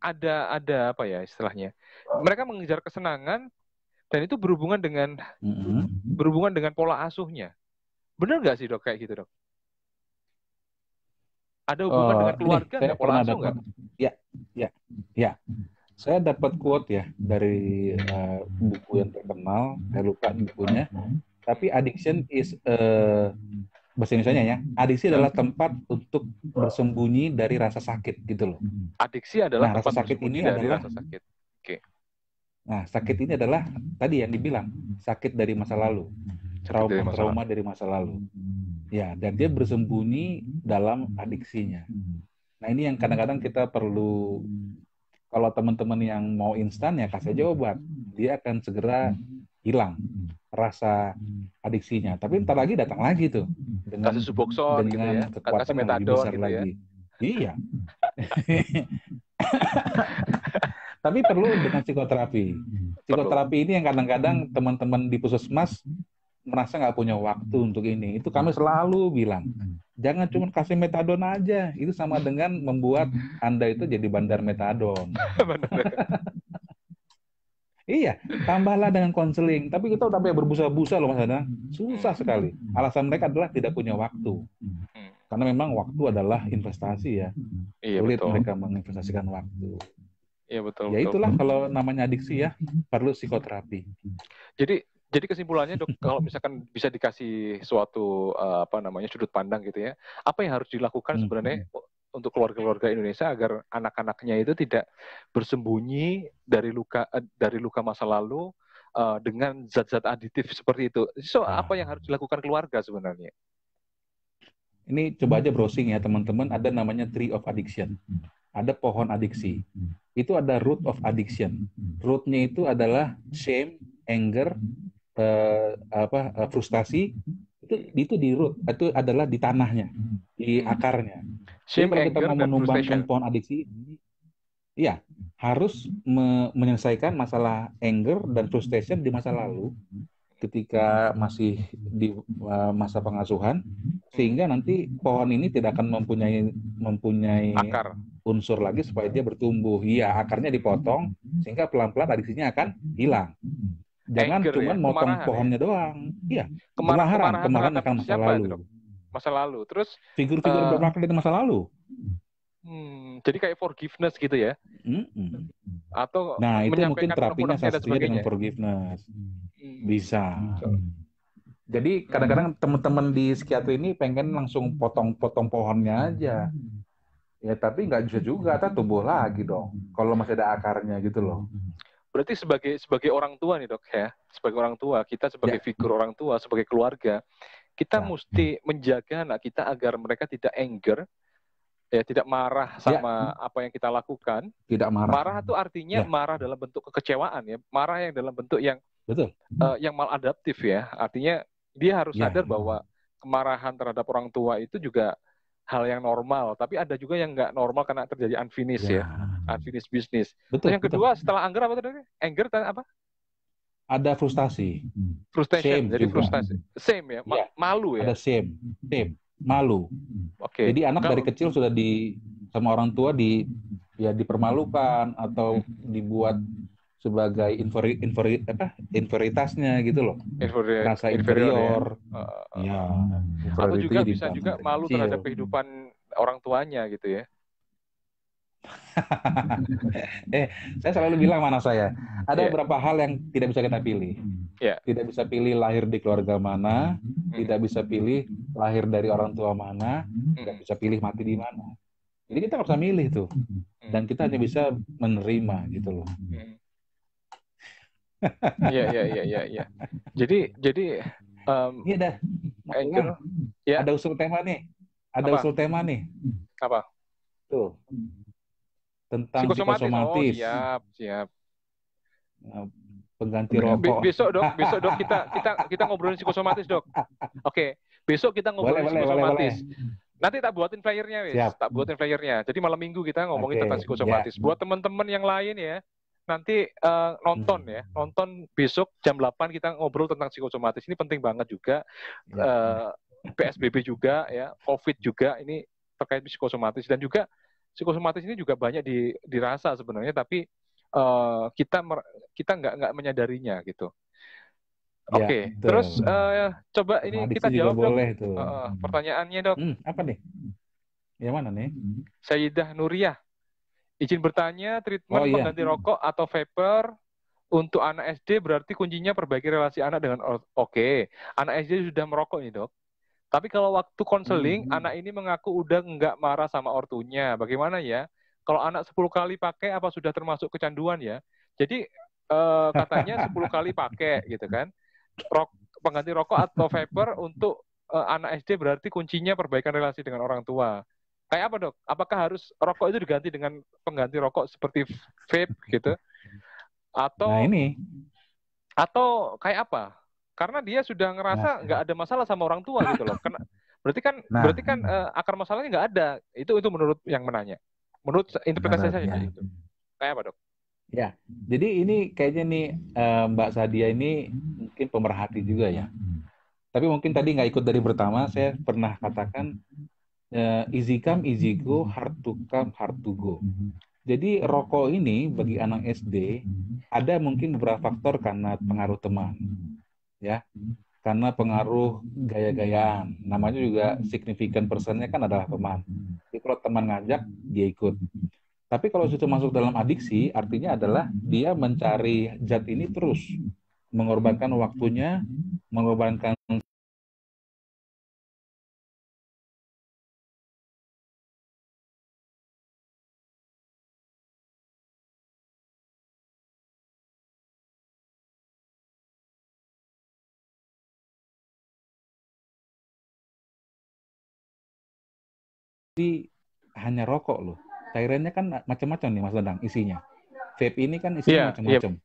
ada ada apa ya istilahnya mereka mengejar kesenangan dan itu berhubungan dengan mm-hmm. berhubungan dengan pola asuhnya benar nggak sih dok kayak gitu dok ada hubungan uh, dengan eh, keluarga nggak pola asuh nggak ya ya ya saya dapat quote ya dari uh, buku yang terkenal saya lupa bukunya tapi addiction is a eh, bahasa Indonesia ya. Hmm. Adiksi adalah hmm. tempat untuk bersembunyi dari rasa sakit gitu loh. Hmm. Adiksi adalah nah, rasa sakit ini dari adalah rasa sakit. Oke. Okay. Nah, sakit ini adalah tadi yang dibilang sakit dari masa lalu. Trauma dari masa trauma lalu. dari masa lalu. Ya, dan dia bersembunyi dalam adiksinya. Nah, ini yang kadang-kadang kita perlu kalau teman-teman yang mau instan ya kasih aja obat, dia akan segera hilang rasa hmm. adiksinya. Tapi hmm. ntar lagi datang lagi tuh hmm. dengan kasih suboxon gitu dengan ya. gitu ya. kekuatan kasih metadon, yang lebih besar gitu lagi. Iya. Tapi perlu dengan psikoterapi. Psikoterapi ini yang kadang-kadang teman-teman di puskesmas merasa nggak punya waktu untuk ini. Itu kami selalu bilang, jangan cuma kasih metadon aja. Itu sama dengan membuat Anda itu jadi bandar metadon. Iya, tambahlah dengan konseling. Tapi kita udah berbusa-busa loh Mas Adang. Hmm. Susah sekali. Hmm. Alasan mereka adalah tidak punya waktu. Hmm. Karena memang waktu adalah investasi ya. Iya, Sulit betul. mereka menginvestasikan waktu. Iya betul. Ya itulah betul. kalau namanya adiksi ya, perlu psikoterapi. Jadi jadi kesimpulannya dok, kalau misalkan bisa dikasih suatu eh, apa namanya sudut pandang gitu ya, apa yang harus dilakukan sebenarnya iya untuk keluarga-keluarga Indonesia agar anak-anaknya itu tidak bersembunyi dari luka eh, dari luka masa lalu uh, dengan zat-zat aditif seperti itu. So ah. apa yang harus dilakukan keluarga sebenarnya? Ini coba aja browsing ya teman-teman. Ada namanya tree of addiction. Ada pohon adiksi. Itu ada root of addiction. Rootnya itu adalah shame, anger, uh, apa uh, frustasi, itu itu di root hmm. itu adalah di tanahnya di hmm. akarnya Shame, Jadi kalau kita mau menumbangkan pohon adiksi iya ya harus me menyelesaikan masalah anger dan frustration di masa lalu ketika masih di e, masa pengasuhan sehingga nanti pohon ini tidak akan mempunyai mempunyai akar unsur lagi supaya dia bertumbuh. Iya, akarnya dipotong sehingga pelan-pelan adiksinya akan hilang. Jangan Anger, cuman ya? motong kemarahan, ya. pohonnya ya? doang. Hmm. Iya. Kemarahan, kemarahan, kemarahan akan masa lalu. Itu Masa lalu. Terus figur-figur uh, eh, berakal itu masa lalu. Hmm, jadi kayak forgiveness gitu ya? mm hmm Atau nah itu mungkin terapinya sastra dengan forgiveness hmm. bisa. So. Jadi kadang-kadang teman-teman di psikiatri ini pengen langsung potong-potong pohonnya aja. Ya tapi nggak bisa juga, atau tumbuh lagi dong. Kalau masih ada akarnya gitu loh berarti sebagai sebagai orang tua nih dok ya sebagai orang tua kita sebagai ya. figur orang tua sebagai keluarga kita ya. mesti ya. menjaga anak kita agar mereka tidak anger ya tidak marah ya, sama ya. apa yang kita lakukan tidak marah marah itu artinya ya. marah dalam bentuk kekecewaan ya marah yang dalam bentuk yang betul uh, yang maladaptif ya artinya dia harus ya. sadar ya. bahwa kemarahan terhadap orang tua itu juga hal yang normal, tapi ada juga yang nggak normal karena terjadi unfinished ya, ya. unfinished bisnis. Betul. yang kedua betul. setelah anger apa tadi? Anger apa? Ada frustasi. Frustasi. jadi juga. frustasi. Same ya? ya. Malu ya. Ada same, same, Malu. Oke. Okay. Jadi anak Kalo... dari kecil sudah di sama orang tua di ya dipermalukan atau dibuat sebagai hmm. inferi, inferi apa inferitasnya gitu loh Inferi, rasa inferior, ya, uh, ya. atau juga bisa juga malu kecil. terhadap kehidupan orang tuanya gitu ya eh saya selalu bilang mana saya ada yeah. beberapa hal yang tidak bisa kita pilih yeah. tidak bisa pilih lahir di keluarga mana hmm. tidak bisa pilih lahir dari orang tua mana hmm. tidak bisa pilih mati di mana jadi kita harus milih tuh hmm. dan kita hanya bisa menerima gitu loh hmm. Iya iya iya iya. Ya. Jadi jadi um, ini ada Angel, ya. ada usul tema nih. Ada Apa? usul tema nih. Apa? Tuh tentang psikosomatis. psikosomatis. Oh, siap siap. Pengganti rokok. Besok dok, besok dok kita kita kita ngobrolin psikosomatis dok. Oke, okay. besok kita ngobrolin boleh, psikosomatis. Boleh, boleh, boleh. Nanti tak buatin flyernya, wis. Siap. Tak buatin flyernya. Jadi malam minggu kita ngomongin okay, tentang psikosomatis. Ya. Buat teman-teman yang lain ya, nanti uh, nonton ya, hmm. nonton besok jam 8 kita ngobrol tentang psikosomatis. Ini penting banget juga. Uh, ya, eh, ya. PSBB juga ya, COVID juga ini terkait psikosomatis dan juga psikosomatis ini juga banyak di, dirasa sebenarnya tapi uh, kita mer, kita nggak nggak menyadarinya gitu. Ya, Oke, okay. terus uh, coba ini kita jawab dong. Boleh Uh, pertanyaannya dok. Hmm, apa nih? Yang mana nih? Sayyidah Nuriyah Izin bertanya, treatment oh, iya. pengganti rokok atau vapor untuk anak SD berarti kuncinya perbaiki relasi anak dengan oke. Okay. Anak SD sudah merokok nih, Dok. Tapi kalau waktu konseling, hmm. anak ini mengaku udah nggak marah sama ortunya. Bagaimana ya? Kalau anak 10 kali pakai apa sudah termasuk kecanduan ya? Jadi eh, katanya 10 kali pakai gitu kan. Rok pengganti rokok atau vapor untuk eh, anak SD berarti kuncinya perbaikan relasi dengan orang tua kayak apa dok? Apakah harus rokok itu diganti dengan pengganti rokok seperti vape gitu? Atau nah ini atau kayak apa? Karena dia sudah ngerasa nah. nggak nah. ada masalah sama orang tua gitu loh. Karena, berarti kan nah, berarti kan uh, akar masalahnya nggak ada. Itu itu menurut yang menanya. Menurut interpretasi nah, saya ya. gitu. Kayak apa dok? Ya, jadi ini kayaknya nih eh, Mbak Sadia ini mungkin pemerhati juga ya. Hmm. Tapi mungkin tadi nggak ikut dari pertama, saya pernah katakan uh, easy come easy mm-hmm. go, hard to come hard to go. Mm-hmm. Jadi rokok ini bagi anak SD mm-hmm. ada mungkin beberapa faktor karena pengaruh teman, ya, karena pengaruh gaya-gayaan. Namanya juga signifikan persennya kan adalah teman. Jadi kalau teman ngajak dia ikut. Tapi kalau sudah masuk dalam adiksi, artinya adalah dia mencari zat ini terus, mengorbankan waktunya, mengorbankan tapi hanya rokok loh. Cairannya kan macam-macam nih Mas Dandang isinya. Vape ini kan isinya iya, iya. macam-macam. Yep.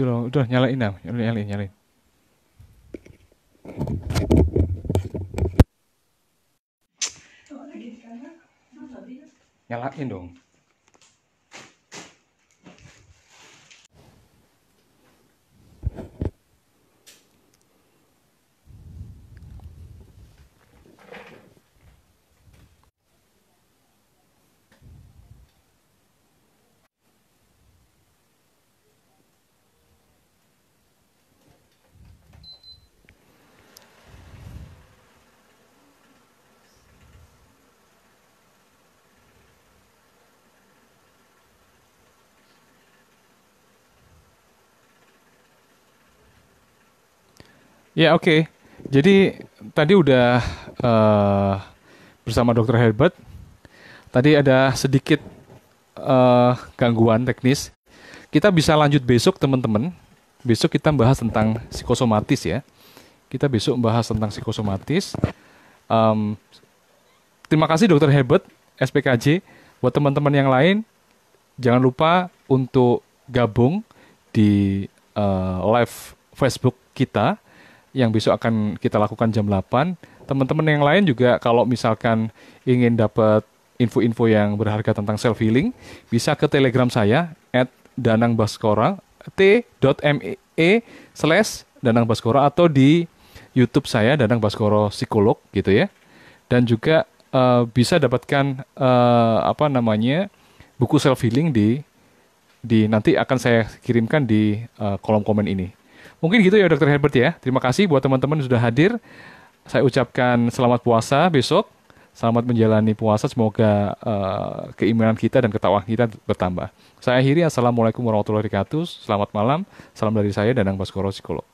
Itu loh, udah nyalain dah, nyalain, nyalain. Nyalain dong. Ya oke. Okay. Jadi tadi udah uh, bersama Dr. Herbert. Tadi ada sedikit uh, gangguan teknis. Kita bisa lanjut besok teman-teman. Besok kita bahas tentang psikosomatis ya. Kita besok bahas tentang psikosomatis. Um, terima kasih Dr. Herbert SPKJ. Buat teman-teman yang lain, jangan lupa untuk gabung di uh, live Facebook kita yang besok akan kita lakukan jam 8. Teman-teman yang lain juga kalau misalkan ingin dapat info-info yang berharga tentang self healing, bisa ke Telegram saya at Danang Baskora t.me e slash Danang atau di YouTube saya Danang Baskoro Psikolog gitu ya. Dan juga uh, bisa dapatkan uh, apa namanya buku self healing di di nanti akan saya kirimkan di uh, kolom komen ini. Mungkin gitu ya Dokter Herbert ya. Terima kasih buat teman-teman yang sudah hadir. Saya ucapkan selamat puasa besok. Selamat menjalani puasa. Semoga uh, keimanan kita dan ketawaan kita bertambah. Saya akhiri. Assalamualaikum warahmatullahi wabarakatuh. Selamat malam. Salam dari saya Danang Baskoro Psikolog.